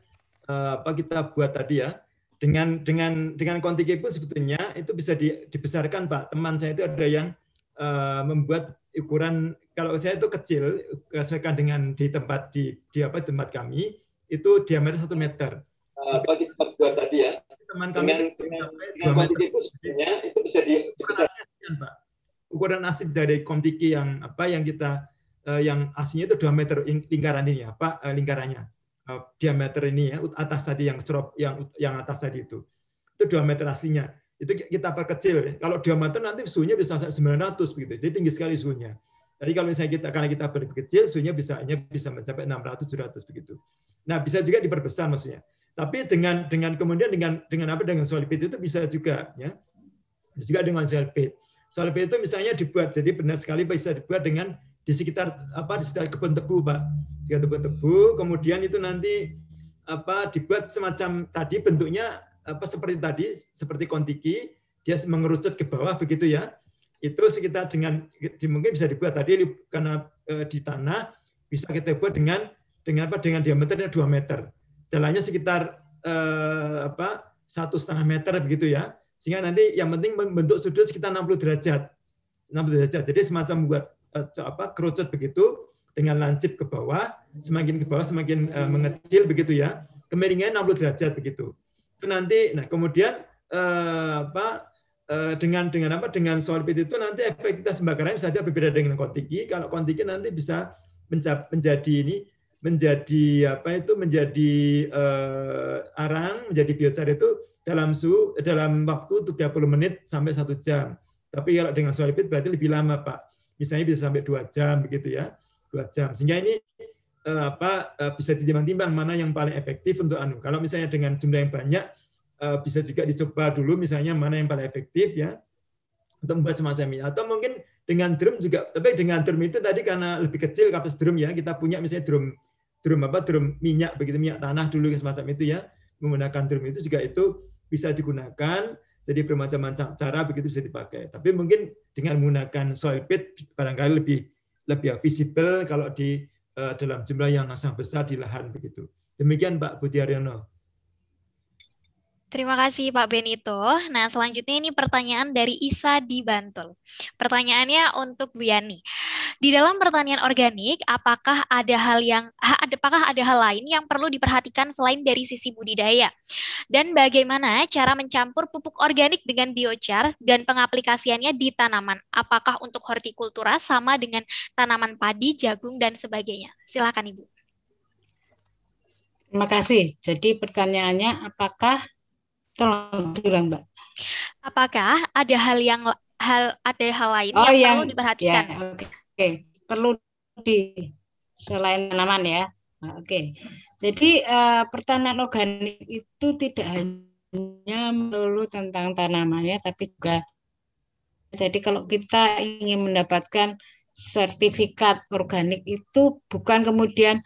uh, apa kita buat tadi ya dengan dengan dengan kontiki pun sebetulnya itu bisa di, dibesarkan Pak. Teman saya itu ada yang uh, membuat ukuran kalau saya itu kecil sesuaikan dengan di tempat di, di apa tempat kami itu diameter satu meter. Uh, apa kita buat tadi ya? teman kami dengan, dengan, dengan itu sebenarnya itu bisa di bisa. Asian, Pak. Ukuran nasib dari Komtiki yang apa yang kita uh, yang aslinya itu 2 meter lingkaran ini ya, Pak, eh, lingkarannya. uh, diameter ini ya, atas tadi yang crop yang yang atas tadi itu. Itu 2 meter aslinya. Itu kita perkecil. Ya. Kalau 2 meter nanti suhunya bisa 900 begitu. Jadi tinggi sekali suhunya. Jadi kalau misalnya kita karena kita berkecil, suhunya bisa hanya bisa mencapai 600 700 begitu. Nah, bisa juga diperbesar maksudnya. Tapi dengan dengan kemudian dengan dengan apa dengan pit itu bisa juga ya. Juga dengan soal soal pit itu misalnya dibuat jadi benar sekali bisa dibuat dengan di sekitar apa di sekitar kebun tebu pak di kebun tebu kemudian itu nanti apa dibuat semacam tadi bentuknya apa seperti tadi seperti kontiki dia mengerucut ke bawah begitu ya itu sekitar dengan mungkin bisa dibuat tadi karena e, di tanah bisa kita buat dengan dengan apa dengan diameternya 2 meter Jalannya sekitar eh, apa satu setengah meter begitu ya sehingga nanti yang penting membentuk sudut sekitar 60 derajat 60 derajat jadi semacam buat eh, apa kerucut begitu dengan lancip ke bawah semakin ke bawah semakin eh, mengecil begitu ya kemiringannya 60 derajat begitu itu nanti nah kemudian eh, apa eh, dengan dengan apa dengan sorbit itu nanti efektivitas pembakarannya saja berbeda dengan kontiki kalau kontiki nanti bisa menjadi ini menjadi apa itu menjadi eh, arang, menjadi biochar itu dalam su dalam waktu 30 menit sampai satu jam. Tapi kalau dengan solar berarti lebih lama, Pak. Misalnya bisa sampai dua jam begitu ya. dua jam. Sehingga ini eh, apa uh, bisa ditimbang-timbang mana yang paling efektif untuk anu. Kalau misalnya dengan jumlah yang banyak eh, bisa juga dicoba dulu misalnya mana yang paling efektif ya untuk membuat semacam ini. Atau mungkin dengan drum juga, tapi dengan drum itu tadi karena lebih kecil kapasitas drum ya, kita punya misalnya drum drum apa drum minyak begitu minyak tanah dulu yang semacam itu ya menggunakan drum itu juga itu bisa digunakan jadi bermacam-macam cara begitu bisa dipakai tapi mungkin dengan menggunakan soil pit barangkali lebih lebih visible kalau di uh, dalam jumlah yang sangat besar di lahan begitu demikian Pak Budi Aryono Terima kasih Pak Benito. Nah, selanjutnya ini pertanyaan dari Isa di Bantul. Pertanyaannya untuk Bu Yani. Di dalam pertanian organik, apakah ada hal yang apakah ada hal lain yang perlu diperhatikan selain dari sisi budidaya? Dan bagaimana cara mencampur pupuk organik dengan biochar dan pengaplikasiannya di tanaman? Apakah untuk hortikultura sama dengan tanaman padi, jagung dan sebagainya? Silakan Ibu. Terima kasih. Jadi pertanyaannya apakah tolong Mbak. Apakah ada hal yang hal ada hal lain oh, yang, yang perlu diperhatikan? Ya, okay. Oke, perlu di selain tanaman ya. oke. Jadi uh, pertanian organik itu tidak hanya melulu tentang tanaman ya, tapi juga jadi kalau kita ingin mendapatkan sertifikat organik itu bukan kemudian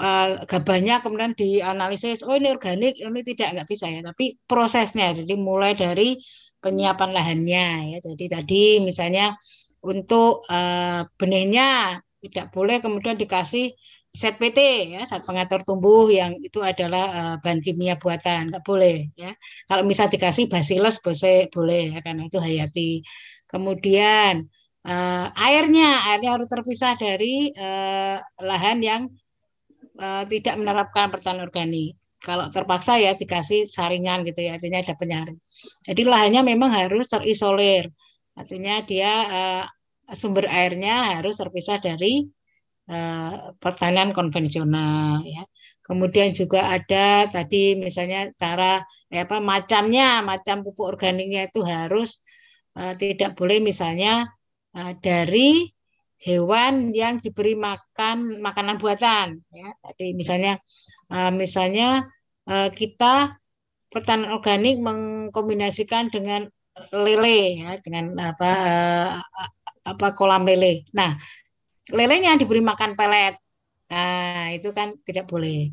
uh, eh, gabahnya kemudian dianalisis oh ini organik ini tidak nggak bisa ya tapi prosesnya jadi mulai dari penyiapan lahannya ya jadi tadi misalnya untuk uh, benihnya tidak boleh kemudian dikasih ZPT ya zat pengatur tumbuh yang itu adalah uh, bahan kimia buatan nggak boleh ya kalau misal dikasih basilas boleh boleh ya, karena itu hayati kemudian uh, airnya airnya harus terpisah dari uh, lahan yang uh, tidak menerapkan pertanian organik kalau terpaksa ya dikasih saringan gitu ya artinya ada penyaring jadi lahannya memang harus terisolir Artinya dia uh, sumber airnya harus terpisah dari uh, eh, pertanian konvensional ya. Kemudian juga ada tadi misalnya cara ya apa macamnya, macam pupuk organiknya itu harus uh, tidak boleh misalnya uh, dari hewan yang diberi makan makanan buatan ya. Tadi misalnya uh, misalnya uh, kita pertanian organik mengkombinasikan dengan lele ya dengan apa eh, apa kolam lele. Nah, lelenya diberi makan pelet. Nah, itu kan tidak boleh.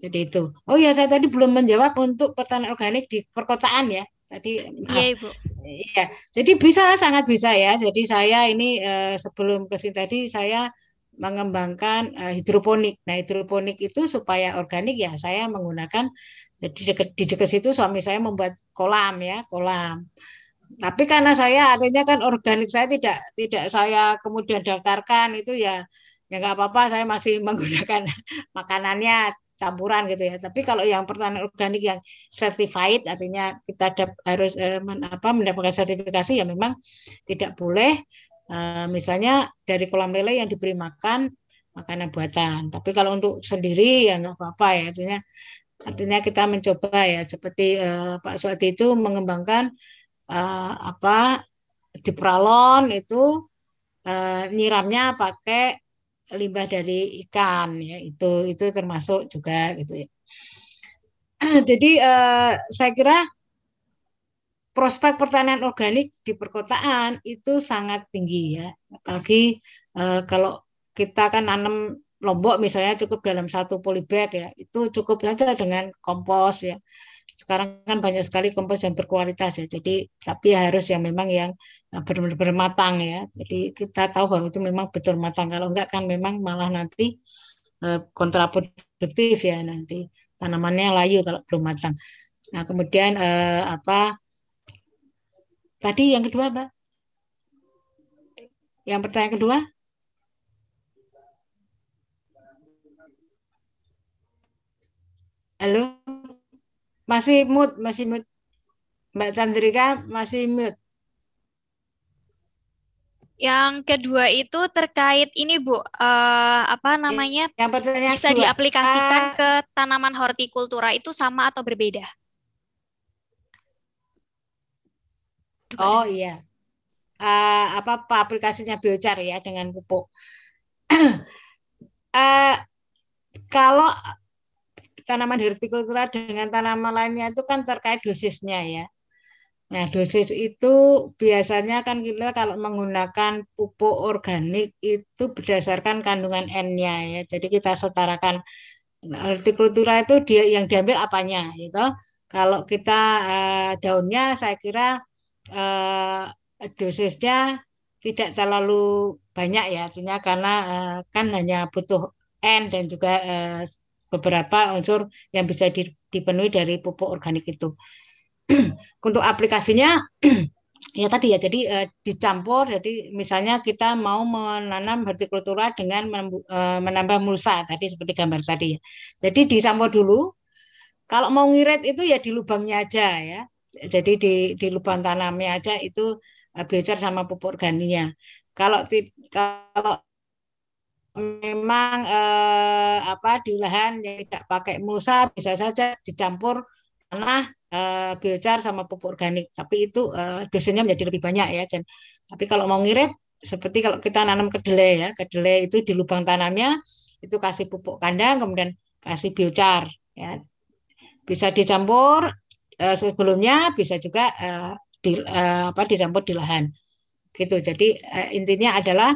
Jadi itu. Oh ya, saya tadi belum menjawab untuk pertanian organik di perkotaan ya. Tadi Iya, ah, Ibu. Iya. Jadi bisa sangat bisa ya. Jadi saya ini eh, sebelum ke sini tadi saya mengembangkan uh, hidroponik. Nah, hidroponik itu supaya organik ya saya menggunakan jadi dekat di dekat situ suami saya membuat kolam ya, kolam. Tapi karena saya artinya kan organik saya tidak tidak saya kemudian daftarkan itu ya ya nggak apa-apa saya masih (laughs) menggunakan makanannya campuran gitu ya. Tapi kalau yang pertanian organik yang certified artinya kita harus eh, apa mendapatkan sertifikasi ya memang tidak boleh Eh, misalnya dari kolam lele yang diberi makan makanan buatan tapi kalau untuk sendiri ya nggak apa-apa ya artinya artinya kita mencoba ya seperti uh, Pak Suati itu mengembangkan uh, apa di pralon itu uh, nyiramnya pakai limbah dari ikan ya itu itu termasuk juga gitu ya (clears throat) jadi uh, saya kira prospek pertanian organik di perkotaan itu sangat tinggi ya. Apalagi eh, kalau kita kan nanam lombok misalnya cukup dalam satu polybag ya, itu cukup saja dengan kompos ya. Sekarang kan banyak sekali kompos yang berkualitas ya. Jadi tapi harus yang memang yang eh, benar-benar matang ya. Jadi kita tahu bahwa itu memang betul matang. Kalau enggak kan memang malah nanti eh, kontraproduktif ya nanti tanamannya layu kalau belum matang. Nah, kemudian eh, apa Tadi yang kedua mbak. Yang pertanyaan kedua? Halo? Masih mute, masih mute. Mbak Chandrika masih mute. Yang kedua itu terkait ini Bu, uh, apa namanya? Yang pertanyaan bisa kedua. diaplikasikan ah. ke tanaman hortikultura itu sama atau berbeda? oh iya. Uh, eh, apa, apa aplikasinya biochar ya dengan pupuk. uh, (clears throat) kalau tanaman hortikultura dengan tanaman lainnya itu kan terkait dosisnya ya. Nah, dosis itu biasanya kan kita kalau menggunakan pupuk organik itu berdasarkan kandungan N-nya ya. Jadi kita setarakan nah, hortikultura itu dia yang diambil apanya gitu. Kalau kita uh, daunnya saya kira uh, dosisnya tidak terlalu banyak ya artinya karena uh, kan hanya butuh N dan juga uh, beberapa unsur yang bisa dipenuhi dari pupuk organik itu. (clears throat) Untuk aplikasinya (clears throat) ya tadi ya jadi uh, dicampur jadi misalnya kita mau menanam hortikultura dengan menambah mulsa tadi seperti gambar tadi ya. Jadi dicampur dulu. Kalau mau ngirit itu ya di lubangnya aja ya. Jadi di, di lubang tanamnya aja itu eh, biocar sama pupuk organiknya. Kalau kalau memang eh, apa di lahan yang tidak pakai mulsa bisa saja dicampur tanah eh, sama pupuk organik tapi itu eh, dosisnya menjadi lebih banyak ya Jen. tapi kalau mau ngirit seperti kalau kita nanam kedelai ya kedelai itu di lubang tanamnya itu kasih pupuk kandang kemudian kasih biocar ya bisa dicampur Eh, sebelumnya bisa juga eh, di, eh, apa dicampur di lahan gitu jadi intinya adalah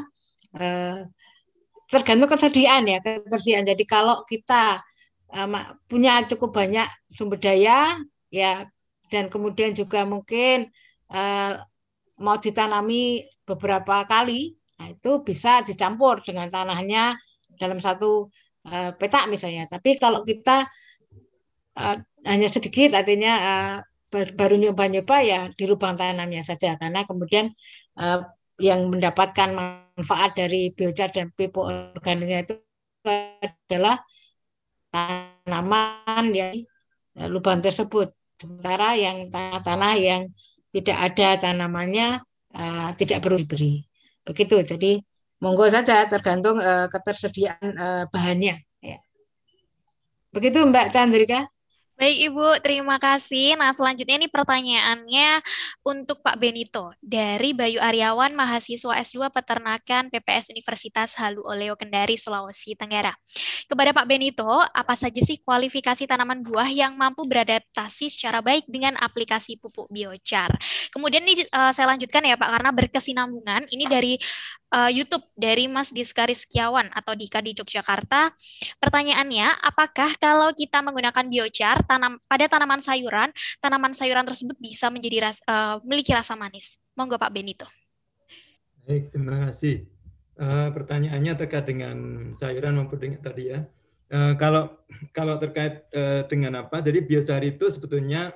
tergantung kesediaan ya kesediaan jadi kalau kita punya cukup banyak sumber daya ya dan kemudian juga mungkin mau ditanami beberapa kali nah itu bisa dicampur dengan tanahnya dalam satu petak misalnya tapi kalau kita Eh, hanya sedikit artinya uh, baru nyoba-nyoba ya di lubang tanamnya saja karena kemudian uh, yang mendapatkan manfaat dari biochar dan pipo organiknya itu adalah tanaman yang lubang tersebut sementara yang tanah-tanah yang tidak ada tanamannya uh, tidak perlu diberi begitu jadi monggo saja tergantung uh, ketersediaan uh, bahannya ya. begitu Mbak Chandrika Baik Ibu, terima kasih. Nah selanjutnya ini pertanyaannya untuk Pak Benito dari Bayu Aryawan, mahasiswa S2 Peternakan PPS Universitas Halu Oleo Kendari, Sulawesi Tenggara. Kepada Pak Benito, apa saja sih kualifikasi tanaman buah yang mampu beradaptasi secara baik dengan aplikasi pupuk biochar? Kemudian ini uh, saya lanjutkan ya Pak, karena berkesinambungan. Ini dari eh, YouTube dari Mas Diskaris Kiawan atau Dika di Yogyakarta. Pertanyaannya, apakah kalau kita menggunakan biochar, tanam pada tanaman sayuran, tanaman sayuran tersebut bisa menjadi ras, uh, memiliki rasa manis. Monggo Pak Benito. Baik, terima kasih. Uh, pertanyaannya terkait dengan sayuran maupun dengan tadi ya. Uh, kalau kalau terkait uh, dengan apa? Jadi biocar itu sebetulnya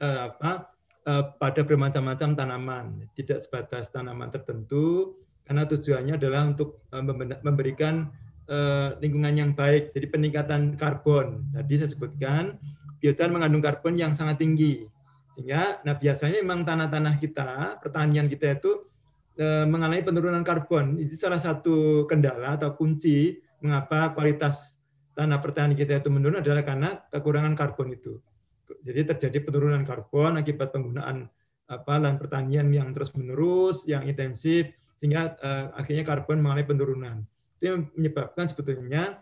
uh, (clears throat) apa? Uh, pada bermacam-macam tanaman, tidak sebatas tanaman tertentu, karena tujuannya adalah untuk memberikan Eh, lingkungan yang baik. Jadi peningkatan karbon. Tadi saya sebutkan biota mengandung karbon yang sangat tinggi. Sehingga nah biasanya memang tanah-tanah kita, pertanian kita itu eh, mengalami penurunan karbon. Itu salah satu kendala atau kunci mengapa kualitas tanah pertanian kita itu menurun adalah karena kekurangan karbon itu. Jadi terjadi penurunan karbon akibat penggunaan apa lahan pertanian yang terus menerus, yang intensif, sehingga uh, akhirnya karbon mengalami penurunan. Itu yang menyebabkan sebetulnya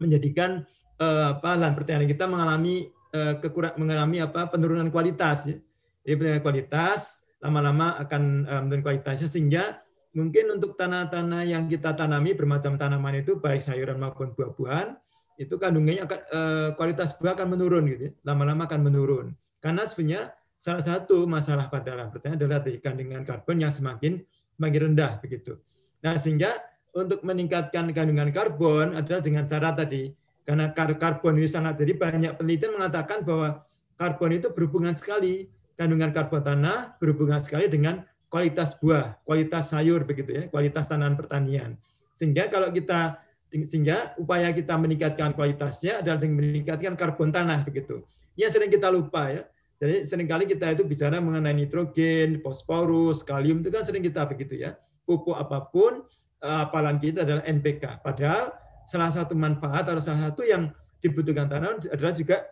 menjadikan eh, apa lahan pertanian kita mengalami eh, kekurang mengalami apa penurunan kualitas. Ya. penurunan kualitas lama-lama akan eh, menurun kualitasnya sehingga mungkin untuk tanah-tanah yang kita tanami bermacam tanaman itu baik sayuran maupun buah-buahan itu kandungannya akan eh, kualitas buah akan menurun gitu ya. lama-lama akan menurun karena sebenarnya salah satu masalah pada lahan pertanian adalah terkait dengan karbon yang semakin semakin rendah begitu nah sehingga untuk meningkatkan kandungan karbon adalah dengan cara tadi karena kar karbon ini sangat jadi banyak penelitian mengatakan bahwa karbon itu berhubungan sekali kandungan karbon tanah berhubungan sekali dengan kualitas buah, kualitas sayur begitu ya, kualitas tanaman pertanian. Sehingga kalau kita sehingga upaya kita meningkatkan kualitasnya adalah dengan meningkatkan karbon tanah begitu. Yang sering kita lupa ya. Jadi seringkali kita itu bicara mengenai nitrogen, fosforus, kalium itu kan sering kita begitu ya. Pupuk apapun Eh, apalan kita adalah NPK. Padahal salah satu manfaat atau salah satu yang dibutuhkan tanaman adalah juga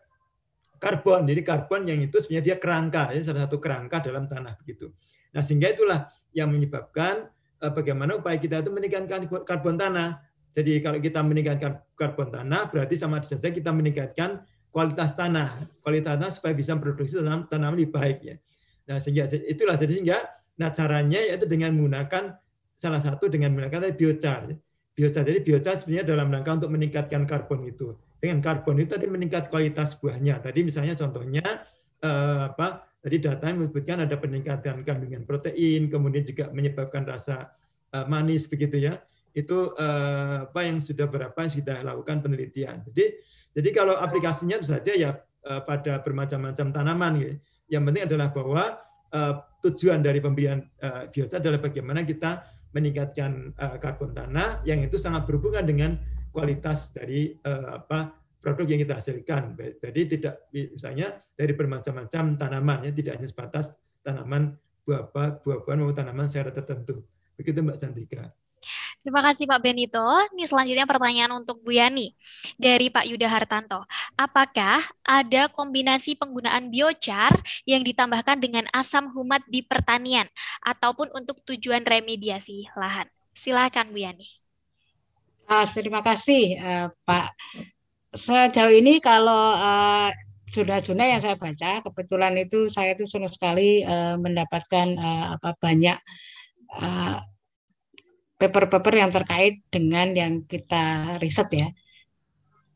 karbon. Jadi karbon yang itu sebenarnya dia kerangka, ya, salah satu kerangka dalam tanah begitu. Nah sehingga itulah yang menyebabkan eh, bagaimana upaya kita itu meningkatkan karbon tanah. Jadi kalau kita meningkatkan karbon tanah berarti sama saja kita meningkatkan kualitas tanah, kualitas tanah supaya bisa produksi tanam, tanaman lebih baik ya. Nah sehingga itulah jadi sehingga nah caranya yaitu dengan menggunakan salah satu dengan menggunakan biochar. Biochar jadi biochar sebenarnya dalam rangka untuk meningkatkan karbon itu. Dengan karbon itu tadi meningkat kualitas buahnya. Tadi misalnya contohnya eh, apa? Tadi data yang menyebutkan ada peningkatan kandungan protein, kemudian juga menyebabkan rasa eh, manis begitu ya. Itu eh, apa yang sudah berapa yang kita lakukan penelitian. Jadi jadi kalau aplikasinya itu saja ya pada bermacam-macam tanaman ya Yang penting adalah bahwa tujuan dari pemberian eh, biochar adalah bagaimana kita meningkatkan uh, karbon tanah yang itu sangat berhubungan dengan kualitas dari uh, apa produk yang kita hasilkan. Jadi tidak misalnya dari bermacam-macam tanaman ya tidak hanya sebatas tanaman buah-buahan buah maupun tanaman secara tertentu. Begitu Mbak Cantika. Terima kasih Pak Benito. Ini selanjutnya pertanyaan untuk Bu Yani dari Pak Yuda Hartanto. Apakah ada kombinasi penggunaan biochar yang ditambahkan dengan asam humat di pertanian ataupun untuk tujuan remediasi lahan? Silakan Bu Yani. Ah, terima kasih eh, Pak. Sejauh ini kalau uh, eh, sudah yang saya baca kebetulan itu saya itu senang sekali uh, mendapatkan uh, apa banyak uh, paper-paper yang terkait dengan yang kita riset ya.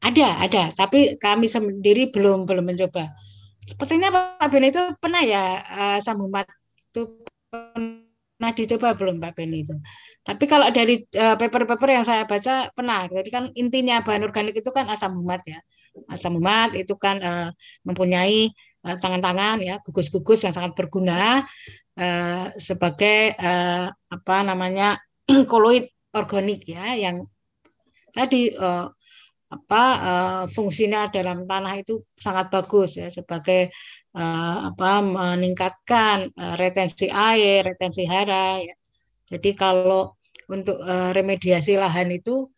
Ada, ada, tapi kami sendiri belum belum mencoba. Sepertinya Pak Ben itu pernah ya uh, eh, sambungan itu pernah dicoba belum Pak Ben itu. Tapi kalau dari paper eh, paper-paper yang saya baca pernah. Jadi kan intinya bahan organik itu kan asam umat ya. Asam umat itu kan uh, mempunyai tangan tangan-tangan ya, gugus-gugus yang sangat berguna uh, sebagai uh, apa namanya (clears throat) koloid organik ya yang tadi uh, apa uh, fungsinya dalam tanah itu sangat bagus ya sebagai uh, apa meningkatkan uh, retensi air, retensi hara ya. Jadi kalau untuk uh, remediasi lahan itu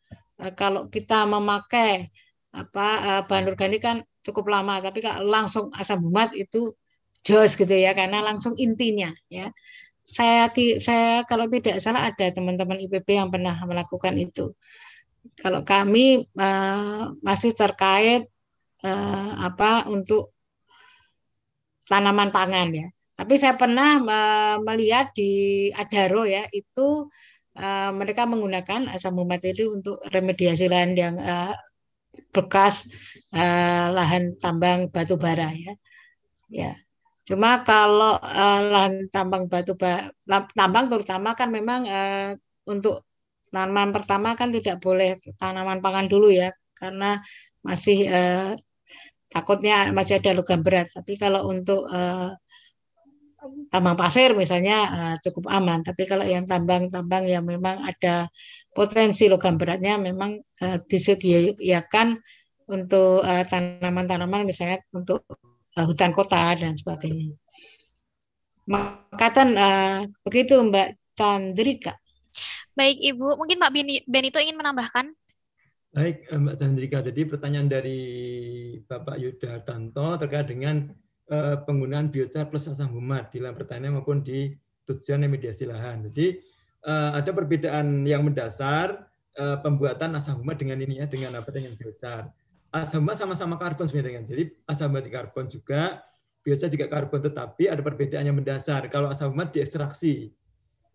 uh, kalau kita memakai apa uh, bahan organik kan cukup lama tapi kalau langsung asam humat itu jos gitu ya karena langsung intinya ya saya saya kalau tidak salah ada teman-teman IPB yang pernah melakukan itu. Kalau kami uh, masih terkait uh, apa untuk tanaman pangan ya. Tapi saya pernah uh, melihat di Adaro ya itu uh, mereka menggunakan asam umat itu untuk remediasi lahan yang uh, bekas uh, lahan tambang batu bara ya. Ya. Cuma kalau uh, lahan tambang batu tambang terutama kan memang uh, untuk tanaman pertama kan tidak boleh tanaman pangan dulu ya karena masih uh, takutnya masih ada logam berat. Tapi kalau untuk uh, tambang pasir misalnya uh, cukup aman. Tapi kalau yang tambang-tambang yang memang ada potensi logam beratnya memang uh, disediakan untuk tanaman-tanaman uh, misalnya untuk uh, hutan kota dan sebagainya. Makatan uh, eh, begitu Mbak Chandrika. Baik Ibu, mungkin Pak Benito ingin menambahkan. Baik eh, Mbak Chandrika, jadi pertanyaan dari Bapak Yuda Tanto terkait dengan uh, penggunaan biocar plus asam humat di lahan pertanian maupun di tujuan remediasi lahan. Jadi uh, ada perbedaan yang mendasar uh, pembuatan asam humat dengan ini ya, dengan apa dengan biocar Asam sama-sama karbon sebenarnya kan? Jadi asam di karbon juga, biasa juga karbon tetapi ada perbedaannya mendasar. Kalau asam umat diekstraksi.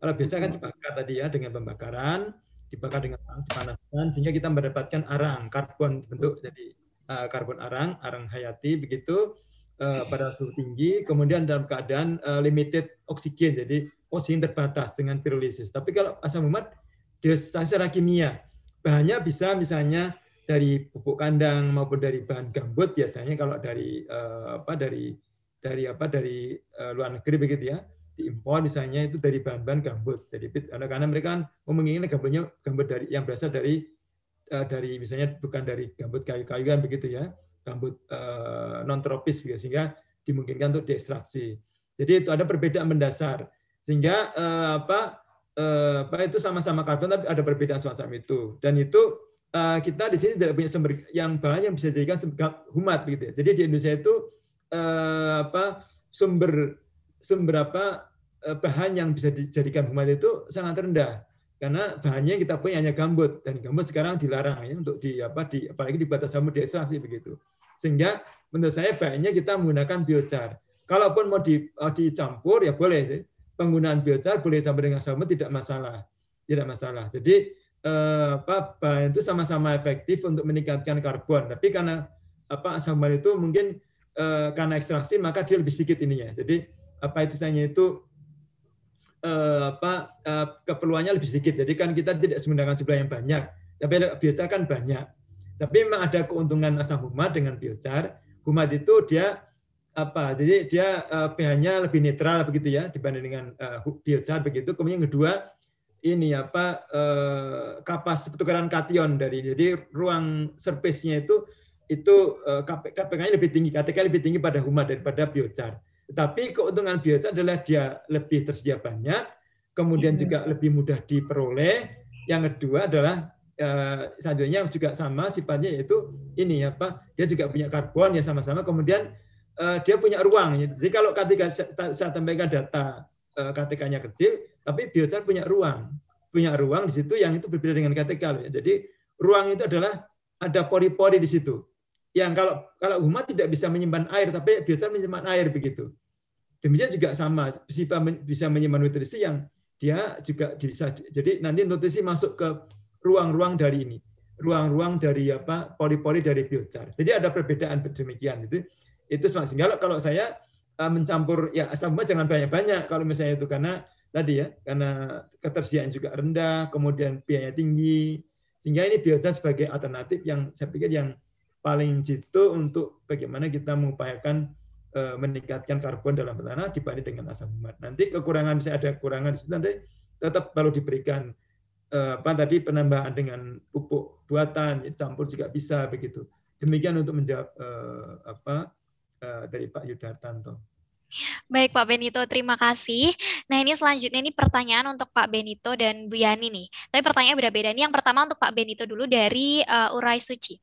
Kalau biasa kan hmm. dibakar tadi ya dengan pembakaran, dibakar dengan dipanaskan sehingga kita mendapatkan arang karbon bentuk jadi uh, karbon arang, arang hayati begitu uh, pada suhu tinggi, kemudian dalam keadaan uh, limited oksigen, jadi oksigen terbatas dengan pirulisis. Tapi kalau asam umat secara kimia, bahannya bisa misalnya dari pupuk kandang maupun dari bahan gambut biasanya kalau dari uh, apa dari dari apa dari uh, luar negeri begitu ya diimpor misalnya itu dari bahan-bahan gambut. Jadi eh, karena mereka kan menginginkan gambutnya gambut dari yang berasal dari uh, dari misalnya bukan dari gambut kayu-kayuan begitu ya, gambut uh, non tropis sehingga dimungkinkan untuk diekstraksi. Jadi itu ada perbedaan mendasar sehingga uh, apa uh, apa itu sama-sama karbon tapi ada perbedaan semacam itu dan itu Eh, kita di sini tidak punya sumber yang banyak yang bisa dijadikan sebagai humat begitu ya. Jadi di Indonesia itu eh, apa sumber sumber apa eh, bahan yang bisa dijadikan humat itu sangat rendah karena bahannya kita punya hanya gambut dan gambut sekarang dilarang ya untuk di apa di apalagi di batas gambut di ekstraksi begitu. Sehingga menurut saya baiknya kita menggunakan biochar. Kalaupun mau di, dicampur ya boleh sih. Penggunaan biochar boleh sama dengan sama tidak masalah. Tidak masalah. Jadi Eh, apa bahan itu sama-sama efektif untuk meningkatkan karbon tapi karena apa asam bahan itu mungkin eh, karena ekstraksi maka dia lebih sedikit ininya jadi apa itu tanya itu eh, apa keperluannya lebih sedikit jadi kan kita tidak menggunakan jumlah yang banyak tapi biocar kan banyak tapi memang ada keuntungan asam humat dengan biocar Humat itu dia apa? Jadi dia uh, pH-nya lebih netral begitu ya dibanding dengan uh, biocar begitu. Kemudian yang kedua ini apa eh, kapas pertukaran kation dari jadi ruang surface-nya itu itu eh, KPK-nya lebih tinggi, KTK lebih tinggi pada huma daripada biochar. Tapi keuntungan biochar adalah dia lebih tersedia banyak, kemudian iya. juga lebih mudah diperoleh. Yang kedua adalah eh, selanjutnya juga sama sifatnya yaitu ini apa dia juga punya karbon ya sama-sama kemudian eh, dia punya ruang. Jadi kalau ketika saya, saya sampaikan data eh, KTK-nya kecil, tapi biochar punya ruang. Punya ruang di situ yang itu berbeda dengan KTK. Jadi ruang itu adalah ada pori-pori di situ. Yang kalau kalau huma tidak bisa menyimpan air, tapi biochar menyimpan air begitu. Demikian juga sama, bisa bisa menyimpan nutrisi yang dia juga bisa. Jadi nanti nutrisi masuk ke ruang-ruang dari ini ruang-ruang dari apa poli-poli dari biochar. Jadi ada perbedaan demikian itu. Itu sehingga kalau, kalau saya eh, mencampur ya asam jangan banyak-banyak kalau misalnya itu karena tadi ya, karena ketersediaan juga rendah, kemudian biaya tinggi, sehingga ini biogas sebagai alternatif yang saya pikir yang paling jitu untuk bagaimana kita mengupayakan e, meningkatkan karbon dalam tanah dibanding dengan asam umat. Nanti kekurangan bisa ada kekurangan di situ nanti tetap perlu diberikan e, apa tadi penambahan dengan pupuk buatan campur juga bisa begitu. Demikian untuk menjawab eh, apa dari Pak Yudhartanto. Baik Pak Benito, terima kasih. Nah ini selanjutnya ini pertanyaan untuk Pak Benito dan Bu Yani nih. Tapi pertanyaannya berbeda nih. Yang pertama untuk Pak Benito dulu dari uh, Urai Suci.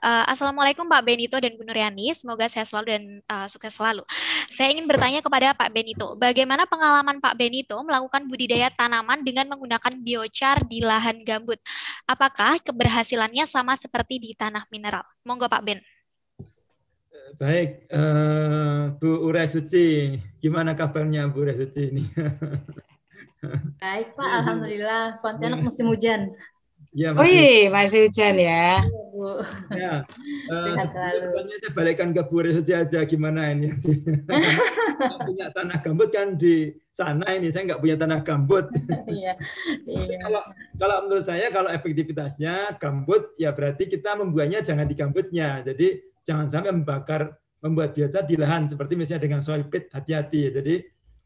Uh, Assalamualaikum Pak Benito dan Bu Nuryani. Semoga sehat selalu dan uh, sukses selalu. Saya ingin bertanya kepada Pak Benito, bagaimana pengalaman Pak Benito melakukan budidaya tanaman dengan menggunakan biochar di lahan gambut? Apakah keberhasilannya sama seperti di tanah mineral? Monggo Pak Ben. Baik, uh, Bu ure Suci, gimana kabarnya Bu ure Suci ini? (laughs) Baik Pak, Alhamdulillah. Pontianak ya. musim hujan. Ya, masih, Wih, masih hujan ya. ya Bu. Ya. Uh, (laughs) saya balikkan ke Bu ure Suci aja, gimana ini? (laughs) punya tanah gambut kan di sana ini, saya nggak punya tanah gambut. Iya. iya. Kalau kalau menurut saya kalau efektivitasnya gambut ya berarti kita membuangnya jangan di gambutnya. Jadi jangan sampai membakar membuat biota di lahan seperti misalnya dengan soil pit hati-hati. Jadi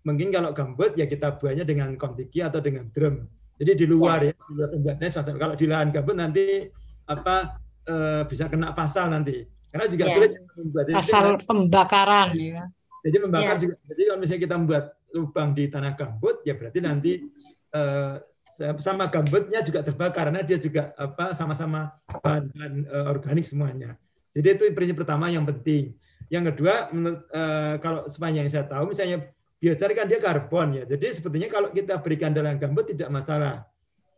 mungkin kalau gambut ya kita buahnya dengan kontiki atau dengan drum. Jadi di luar ya, di luar pembuatnya. Kalau di lahan gambut nanti apa e, bisa kena pasal nanti. Karena juga ya. sulit membuat. pasal jadi, pembakaran ya. Jadi membakar ya. juga. Jadi kalau misalnya kita membuat lubang di tanah gambut ya berarti nanti e, sama gambutnya juga terbakar karena dia juga apa sama-sama bahan-bahan e, organik semuanya. Jadi itu prinsip pertama yang penting. Yang kedua, eh, kalau sepanjang yang saya tahu, misalnya biasanya kan dia karbon ya. Jadi sepertinya kalau kita berikan dalam gambut tidak masalah,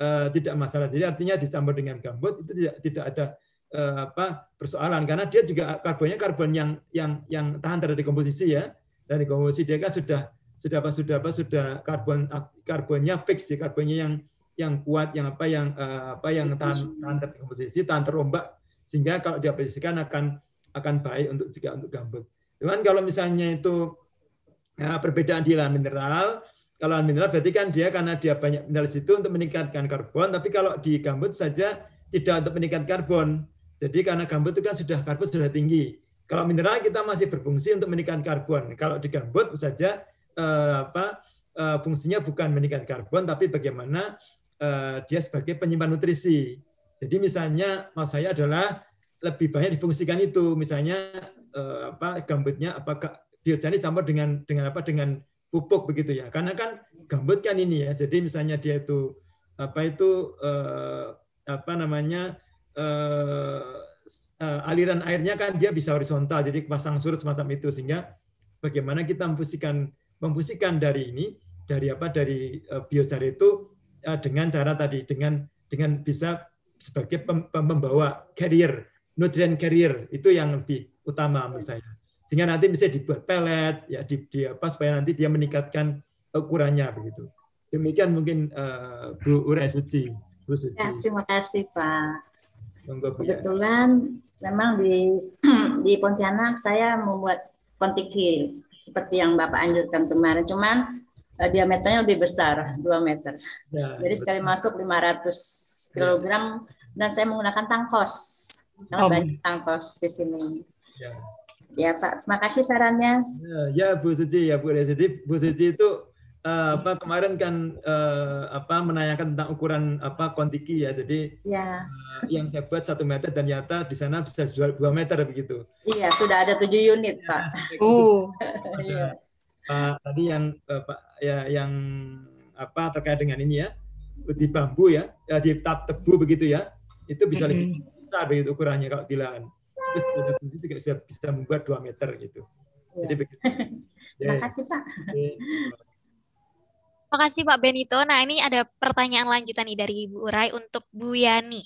eh, tidak masalah. Jadi artinya dicampur dengan gambut itu tidak tidak ada eh, apa persoalan karena dia juga karbonnya karbon yang yang yang tahan terhadap komposisi ya. Dari komposisi dia kan sudah sudah apa sudah apa sudah karbon karbonnya fix ya karbonnya yang yang kuat yang apa yang apa yang tahan tahan komposisi tahan terombak sehingga kalau dia akan akan baik untuk juga untuk gambut. Cuman kalau misalnya itu nah, perbedaan di lahan mineral, kalau lahan mineral berarti kan dia karena dia banyak mineral di situ untuk meningkatkan karbon, tapi kalau di gambut saja tidak untuk meningkatkan karbon. Jadi karena gambut itu kan sudah karbon sudah tinggi. Kalau mineral kita masih berfungsi untuk meningkatkan karbon. Kalau di gambut saja eh, apa eh, fungsinya bukan meningkatkan karbon tapi bagaimana eh, dia sebagai penyimpan nutrisi. Jadi misalnya maksud saya adalah lebih banyak difungsikan itu, misalnya eh, apa gambutnya apakah ini campur dengan dengan apa dengan pupuk begitu ya. Karena kan gambut kan ini ya. Jadi misalnya dia itu apa itu eh, apa namanya eh, eh, aliran airnya kan dia bisa horizontal, jadi pasang surut semacam itu sehingga bagaimana kita mempusikan mempusikan dari ini dari apa dari uh, itu eh, dengan cara tadi dengan dengan bisa sebagai pembawa carrier, nutrient carrier itu yang lebih utama menurut saya. Sehingga nanti bisa dibuat pelet, ya di, di apa supaya nanti dia meningkatkan ukurannya begitu. Demikian mungkin uh, Bu Ura Suci. Bu Suci. Ya, terima kasih Pak. Monggo, Bu, Kebetulan ya. memang di (clears throat) di Pontianak saya membuat kontikil seperti yang Bapak anjurkan kemarin. Cuman Eh, diameternya lebih besar 2 meter. Ya, Jadi betul. sekali masuk 500 kg ya. dan saya menggunakan tangkos. Sangat oh. banyak tangkos di sini. Ya. ya Pak, terima kasih sarannya. Ya, ya Bu Suci, ya Bu Residi. Bu Suci itu eh, apa kemarin kan eh, apa menanyakan tentang ukuran apa kontiki ya jadi ya. Eh, yang saya buat satu meter dan nyata di sana bisa jual dua meter begitu iya sudah ada tujuh unit ya, pak uh. (laughs) Pak eh, tadi yang eh, Pak ya yang apa terkait dengan ini ya di bambu ya, ya di tap tebu begitu ya itu bisa lebih besar begitu ukurannya kalau di lahan terus sudah juga sudah bisa membuat 2 meter gitu yeah. jadi begitu yeah. (laughs) makasih pak terima kasih Pak Benito. Nah ini ada pertanyaan lanjutan nih dari Bu Rai untuk Bu Yani.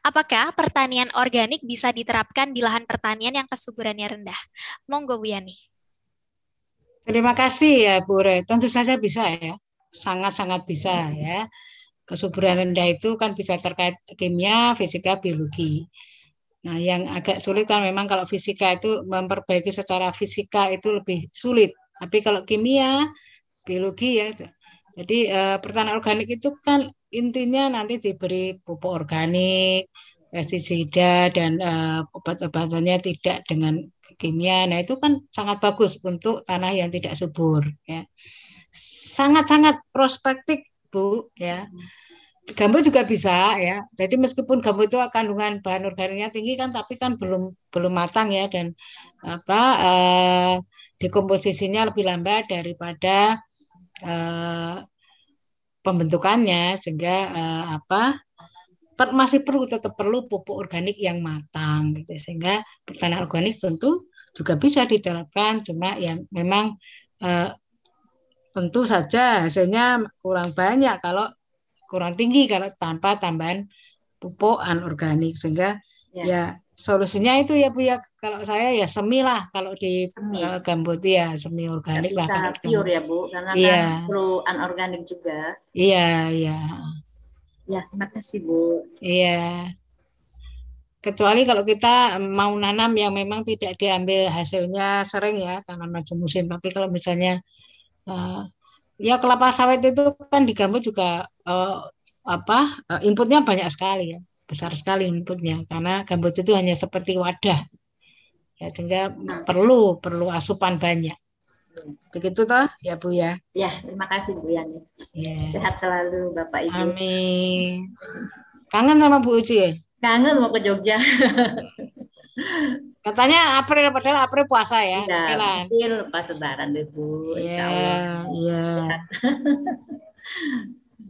Apakah pertanian organik bisa diterapkan di lahan pertanian yang kesuburannya rendah? Monggo Bu Yani. Terima kasih ya Bu Re. Tentu saja bisa ya. Sangat-sangat bisa ya. Kesuburan rendah itu kan bisa terkait kimia, fisika, biologi. Nah, yang agak sulit kan memang kalau fisika itu memperbaiki secara fisika itu lebih sulit. Tapi kalau kimia, biologi ya. Jadi eh, pertanian organik itu kan intinya nanti diberi pupuk organik, pestisida dan eh, obat-obatannya tidak dengan kimia. Nah, itu kan sangat bagus untuk tanah yang tidak subur ya. Sangat-sangat prospektif, Bu, ya. Gambut juga bisa ya. Jadi meskipun gambut itu kandungan bahan organiknya tinggi kan tapi kan belum belum matang ya dan apa eh, dekomposisinya lebih lambat daripada eh, pembentukannya sehingga eh, apa per, masih perlu tetap perlu pupuk organik yang matang gitu ya. sehingga pertanian organik tentu juga bisa diterapkan cuma yang memang uh, tentu saja hasilnya kurang banyak kalau kurang tinggi kalau tanpa tambahan pupuk anorganik sehingga ya, ya solusinya itu ya Bu ya kalau saya ya semilah kalau di semi. Uh, gambut ya semi organik lah. Bisa pure ya Bu karena iya. kan perlu anorganik juga. Iya iya. Ya terima kasih Bu. Iya kecuali kalau kita mau nanam yang memang tidak diambil hasilnya sering ya tanam maju musim tapi kalau misalnya uh, ya kelapa sawit itu kan di Gambut juga uh, apa uh, inputnya banyak sekali ya besar sekali inputnya karena Gambut itu hanya seperti wadah ya sehingga ah. perlu perlu asupan banyak begitu toh ya Bu ya ya terima kasih Bu Yani yeah. sehat selalu Bapak Ibu amin kangen sama Bu Uci ya Kangen mau ke Jogja. (laughs) Katanya April padahal April puasa ya. Iya, mungkin lepas lebaran deh Bu, iya, insya Allah. Iya. (laughs)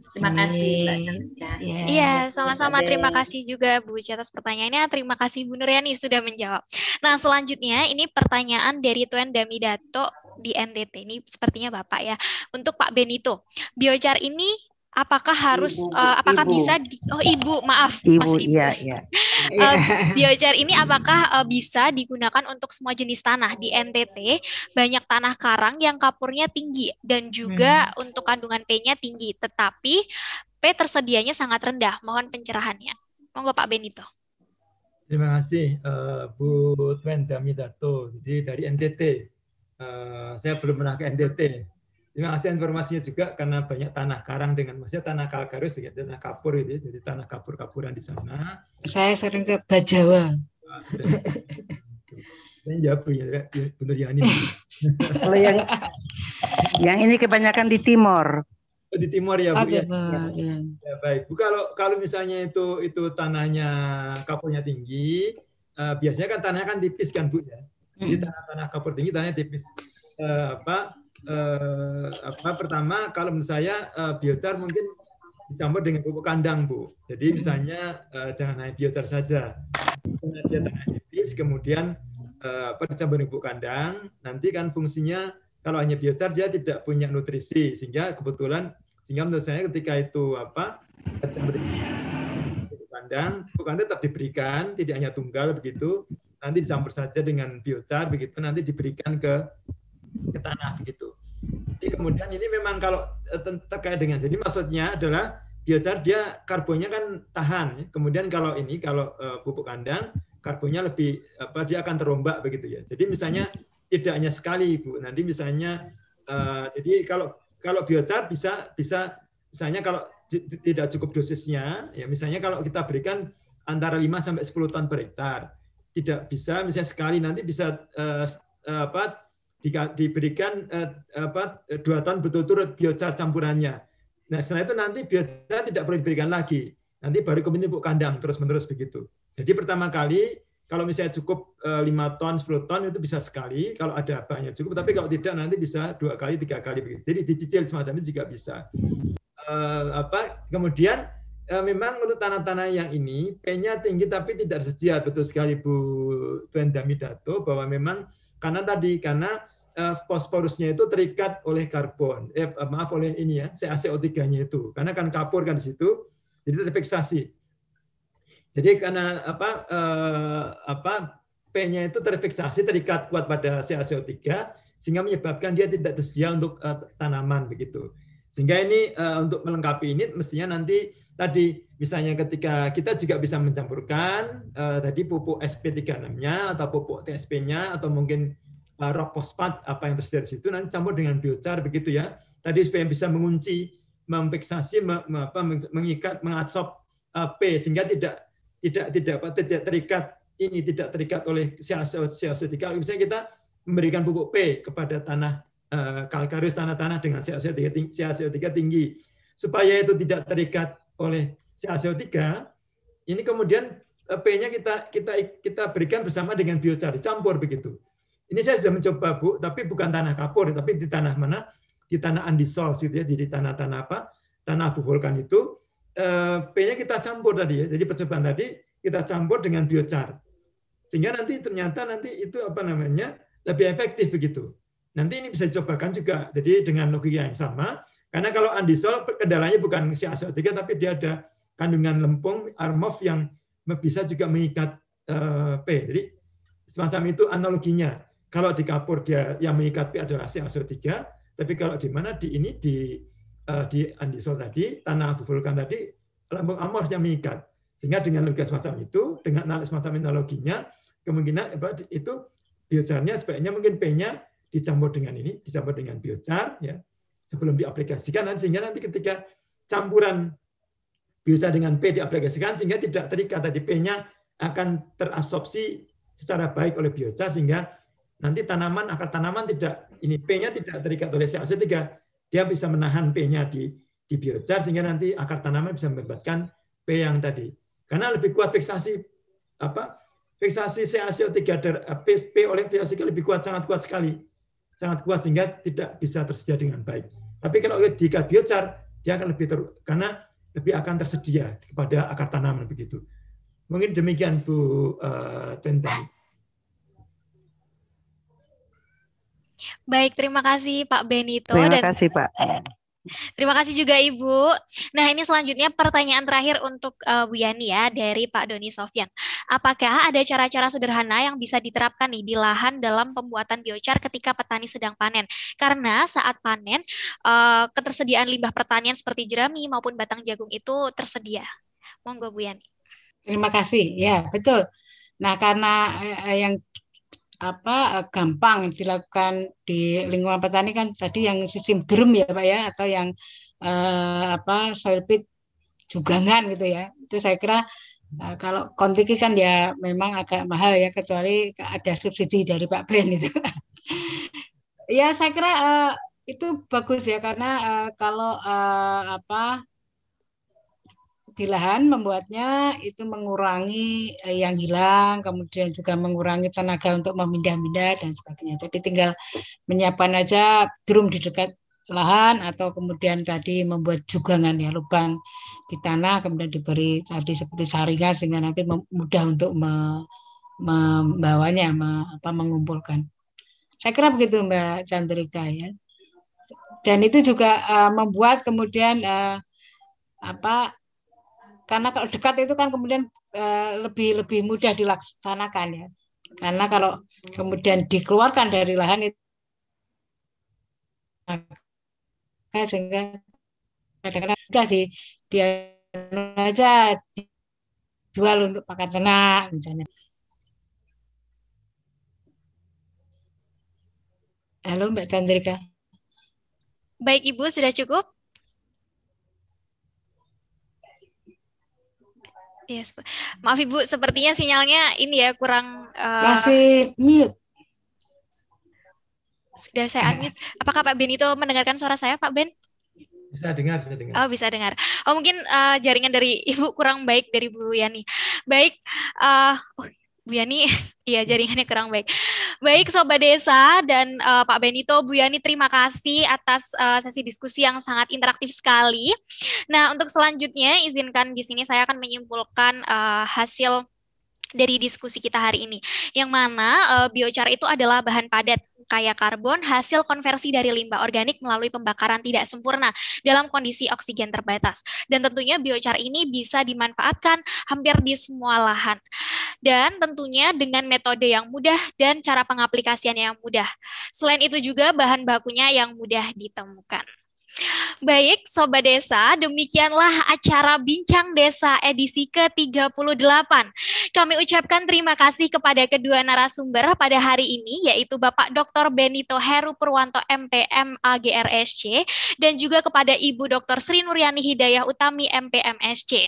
Terima kasih Mbak Iya, iya sama-sama terima kasih juga Bu Uci atas pertanyaannya. Terima kasih Bu Nuriani sudah menjawab. Nah, selanjutnya ini pertanyaan dari Tuan Damidato di NTT. Ini sepertinya Bapak ya. Untuk Pak Benito, biochar ini apakah harus ibu, uh, apakah ibu. bisa di, oh ibu maaf ibu, mas ibu iya, iya. uh, (laughs) eh, biocer ini apakah uh, bisa digunakan untuk semua jenis tanah di NTT banyak tanah karang yang kapurnya tinggi dan juga hmm. untuk kandungan P-nya tinggi tetapi P tersedianya sangat rendah mohon pencerahannya monggo Pak Benito terima kasih uh, Bu Twen Damidato jadi dari NTT uh, saya belum pernah ke NTT Terima kasih informasinya juga karena banyak tanah karang dengan maksudnya tanah kalkarus ya, tanah kapur gitu ya, jadi tanah kapur-kapuran di sana. Saya sering ke Bajawa. Yang Saya jawab ya, benar yang ini. Kalau yang yang ini kebanyakan di timor. Oh, di timor ya, ya bu. ya. ya baik bu kalau kalau misalnya itu itu tanahnya kapurnya tinggi, uh, biasanya kan tanahnya kan tipis kan bu ya. Jadi hmm. tanah-tanah kapur tinggi tanahnya tipis. Uh, apa eh, apa pertama kalau menurut saya eh, biochar mungkin dicampur dengan pupuk kandang bu. Jadi hmm. misalnya eh, jangan hanya biochar saja, misalnya dia tanah tipis kemudian eh, apa dicampur dengan pupuk kandang, nanti kan fungsinya kalau hanya biochar dia tidak punya nutrisi sehingga kebetulan sehingga menurut saya ketika itu apa pupuk kandang, pupuk kandang tetap diberikan tidak hanya tunggal begitu, nanti dicampur saja dengan biochar begitu nanti diberikan ke ke tanah begitu. Jadi kemudian ini memang kalau e, terkait dengan jadi maksudnya adalah biochar dia karbonnya kan tahan. Kemudian kalau ini kalau e, pupuk kandang karbonnya lebih apa dia akan terombak begitu ya. Jadi misalnya tidak hanya sekali Bu. Nanti misalnya uh, jadi kalau kalau biochar bisa bisa misalnya kalau tidak cukup dosisnya ya misalnya kalau kita berikan antara 5 sampai 10 ton per hektar tidak bisa misalnya sekali nanti bisa uh, apa di, diberikan eh, apa, dua tahun berturut-turut biocar campurannya. Nah setelah itu nanti biocar tidak perlu diberikan lagi. Nanti baru kemudian pupuk kandang terus-menerus begitu. Jadi pertama kali kalau misalnya cukup eh, lima ton, 10 ton itu bisa sekali kalau ada banyak cukup, tapi kalau tidak nanti bisa dua kali, tiga kali begitu. Jadi dicicil semacam itu juga bisa. Eh, apa kemudian eh, memang untuk tanah-tanah yang ini P-nya tinggi tapi tidak sejajar betul sekali Bu Tuan Damidato bahwa memang karena tadi karena eh, fosforusnya itu terikat oleh karbon, eh, eh maaf oleh ini ya, CaCO3-nya itu. Karena kan kapur kan di situ, jadi terfiksasi. Jadi karena apa eh, apa P-nya itu terfiksasi terikat kuat pada CaCO3 sehingga menyebabkan dia tidak tersedia untuk eh, tanaman begitu. Sehingga ini eh, untuk melengkapi ini mestinya nanti tadi misalnya ketika kita juga bisa mencampurkan uh, tadi pupuk SP36-nya atau pupuk TSP-nya atau mungkin uh, rock fosfat apa yang tersedia di situ nanti campur dengan biochar begitu ya. Tadi supaya bisa mengunci, memfiksasi, me, me, apa, mengikat, mengabsorb eh, P sehingga tidak tidak tidak apa tidak terikat ini tidak terikat oleh CO2 kalau misalnya kita memberikan pupuk P kepada tanah uh, eh, kalkarius tanah-tanah dengan co tiga tinggi supaya itu tidak terikat oleh si 3 ini kemudian eh, P-nya kita kita kita berikan bersama dengan biochar dicampur begitu. Ini saya sudah mencoba Bu, tapi bukan tanah kapur, tapi di tanah mana? Di tanah andisol gitu ya, jadi tanah-tanah apa? Tanah abu vulkan itu eh, P-nya kita campur tadi ya. Jadi percobaan tadi kita campur dengan biochar. Sehingga nanti ternyata nanti itu apa namanya? lebih efektif begitu. Nanti ini bisa dicobakan juga. Jadi dengan logika yang sama, karena kalau andisol kendalanya bukan si ASO3 tapi dia ada kandungan lempung armof yang bisa juga mengikat eh, P. Jadi semacam itu analoginya. Kalau di kapur dia yang mengikat P adalah si CaSO3, tapi kalau di mana di ini di eh, di andisol tadi, tanah abu vulkan tadi, lambung amor yang mengikat. Sehingga dengan logika semacam itu, dengan semacam analoginya, kemungkinan itu biocarnya sebaiknya mungkin P-nya dicampur dengan ini, dicampur dengan biocar, ya, sebelum diaplikasikan dan sehingga nanti ketika campuran biusa dengan P diaplikasikan sehingga tidak terikat tadi P-nya akan terabsorpsi secara baik oleh biota sehingga nanti tanaman akar tanaman tidak ini P-nya tidak terikat oleh co 3 dia bisa menahan P-nya di di biochar sehingga nanti akar tanaman bisa mendapatkan P yang tadi karena lebih kuat fiksasi apa fiksasi CaCO3 dari eh, P, P oleh paco lebih kuat sangat kuat sekali sangat kuat sehingga tidak bisa tersedia dengan baik tapi kalau jika biochar, dia akan lebih ter, karena lebih akan tersedia kepada akar tanaman begitu. Mungkin demikian Bu eh, uh, Tentang. Baik, terima kasih Pak Benito. Terima dan kasih Pak. Terima kasih juga Ibu. Nah ini selanjutnya pertanyaan terakhir untuk uh, Bu Yani ya dari Pak Doni Sofian. Apakah ada cara-cara sederhana yang bisa diterapkan nih di lahan dalam pembuatan biochar ketika petani sedang panen? Karena saat panen uh, ketersediaan limbah pertanian seperti jerami maupun batang jagung itu tersedia. Monggo Bu Yani. Terima kasih. Ya betul. Nah karena eh, yang apa eh, gampang dilakukan di lingkungan petani kan tadi yang sistem drum ya Pak ya atau yang eh, apa soil pit jugangan gitu ya. Itu saya kira eh, kalau kontiki kan ya memang agak mahal ya kecuali ada subsidi dari Pak Ben itu. (laughs) ya saya kira eh, itu bagus ya karena eh, kalau eh, apa di lahan membuatnya itu mengurangi eh, yang hilang, kemudian juga mengurangi tenaga untuk memindah-mindah dan sebagainya. Jadi tinggal menyiapkan aja drum di dekat lahan atau kemudian tadi membuat jugangan ya lubang di tanah kemudian diberi tadi seperti saringan sehingga nanti mudah untuk membawanya me, apa mengumpulkan. Saya kira begitu Mbak Chandrika ya. Dan itu juga uh, membuat kemudian uh, apa karena kalau dekat itu kan kemudian e, lebih lebih mudah dilaksanakan ya karena hmm. kalau kemudian dikeluarkan dari lahan itu sehingga kadang-kadang sudah sih dia aja jual untuk pakai ternak misalnya halo mbak Chandrika baik ibu sudah cukup Yes. Iya, maaf Ibu, sepertinya sinyalnya ini ya kurang uh, masih mute. Sudah saya unmute. Apakah Pak Benito mendengarkan suara saya, Pak Ben? Bisa dengar, bisa dengar. Oh, bisa dengar. Oh, mungkin uh, jaringan dari Ibu kurang baik dari Bu Yani. Baik, uh, oh, Bu Yani, (laughs) iya jaringannya kurang baik. Baik Sobat Desa dan uh, Pak Benito, Bu Yani terima kasih atas uh, sesi diskusi yang sangat interaktif sekali. Nah untuk selanjutnya izinkan di sini saya akan menyimpulkan uh, hasil dari diskusi kita hari ini, yang mana e, biochar itu adalah bahan padat kaya karbon hasil konversi dari limbah organik melalui pembakaran tidak sempurna dalam kondisi oksigen terbatas. Dan tentunya biochar ini bisa dimanfaatkan hampir di semua lahan. Dan tentunya dengan metode yang mudah dan cara pengaplikasiannya yang mudah. Selain itu juga bahan bakunya yang mudah ditemukan. Baik, Sobat Desa, demikianlah acara Bincang Desa edisi ke-38. Kami ucapkan terima kasih kepada kedua narasumber pada hari ini, yaitu Bapak Dr. Benito Heru Purwanto MPM AGRSC, dan juga kepada Ibu Dr. Sri Nuryani Hidayah Utami MPMSC.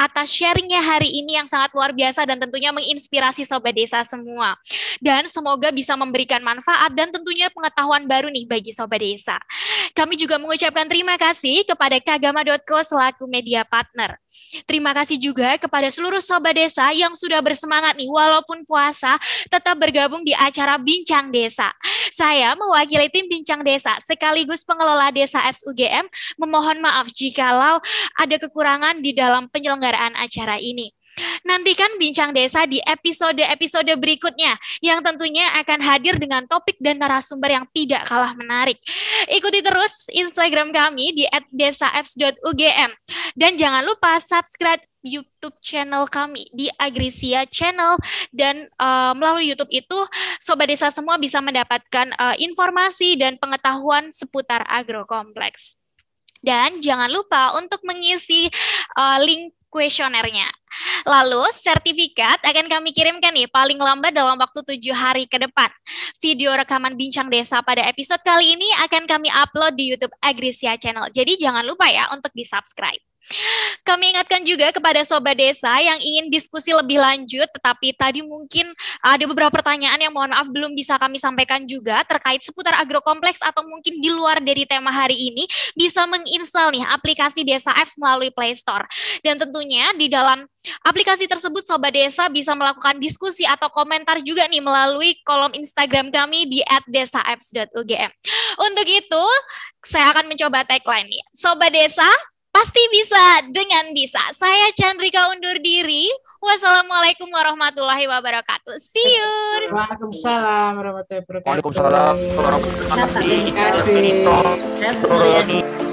Atas sharingnya hari ini yang sangat luar biasa dan tentunya menginspirasi Sobat Desa semua. Dan semoga bisa memberikan manfaat dan tentunya pengetahuan baru nih bagi Sobat Desa. Kami juga mengucapkan mengucapkan terima kasih kepada Kagama.co selaku media partner. Terima kasih juga kepada seluruh sobat desa yang sudah bersemangat nih walaupun puasa tetap bergabung di acara Bincang Desa. Saya mewakili tim Bincang Desa sekaligus pengelola Desa FUGM UGM memohon maaf jikalau ada kekurangan di dalam penyelenggaraan acara ini. Nantikan Bincang Desa di episode-episode berikutnya yang tentunya akan hadir dengan topik dan narasumber yang tidak kalah menarik. Ikuti terus Instagram kami di @desaapps.ugm dan jangan lupa subscribe YouTube channel kami di Agrisia Channel dan uh, melalui YouTube itu sobat desa semua bisa mendapatkan uh, informasi dan pengetahuan seputar agrokompleks. Dan jangan lupa untuk mengisi uh, link kuesionernya. Lalu, sertifikat akan kami kirimkan nih paling lambat dalam waktu tujuh hari ke depan. Video rekaman Bincang Desa pada episode kali ini akan kami upload di YouTube Agrisia Channel. Jadi jangan lupa ya untuk di-subscribe. Kami ingatkan juga kepada Sobat Desa yang ingin diskusi lebih lanjut, tetapi tadi mungkin ada beberapa pertanyaan yang mohon maaf belum bisa kami sampaikan juga terkait seputar agrokompleks atau mungkin di luar dari tema hari ini, bisa menginstal nih aplikasi Desa Apps melalui Play Store. Dan tentunya di dalam aplikasi tersebut Sobat Desa bisa melakukan diskusi atau komentar juga nih melalui kolom Instagram kami di @desaapps.ugm. Untuk itu, saya akan mencoba tagline nih. Sobat Desa, Pasti bisa dengan bisa. Saya Chandrika undur diri. Wassalamualaikum warahmatullahi wabarakatuh. See you. Waalaikumsalam warahmatullahi wabarakatuh. Waalaikumsalam warahmatullahi wabarakatuh. Terima kasih.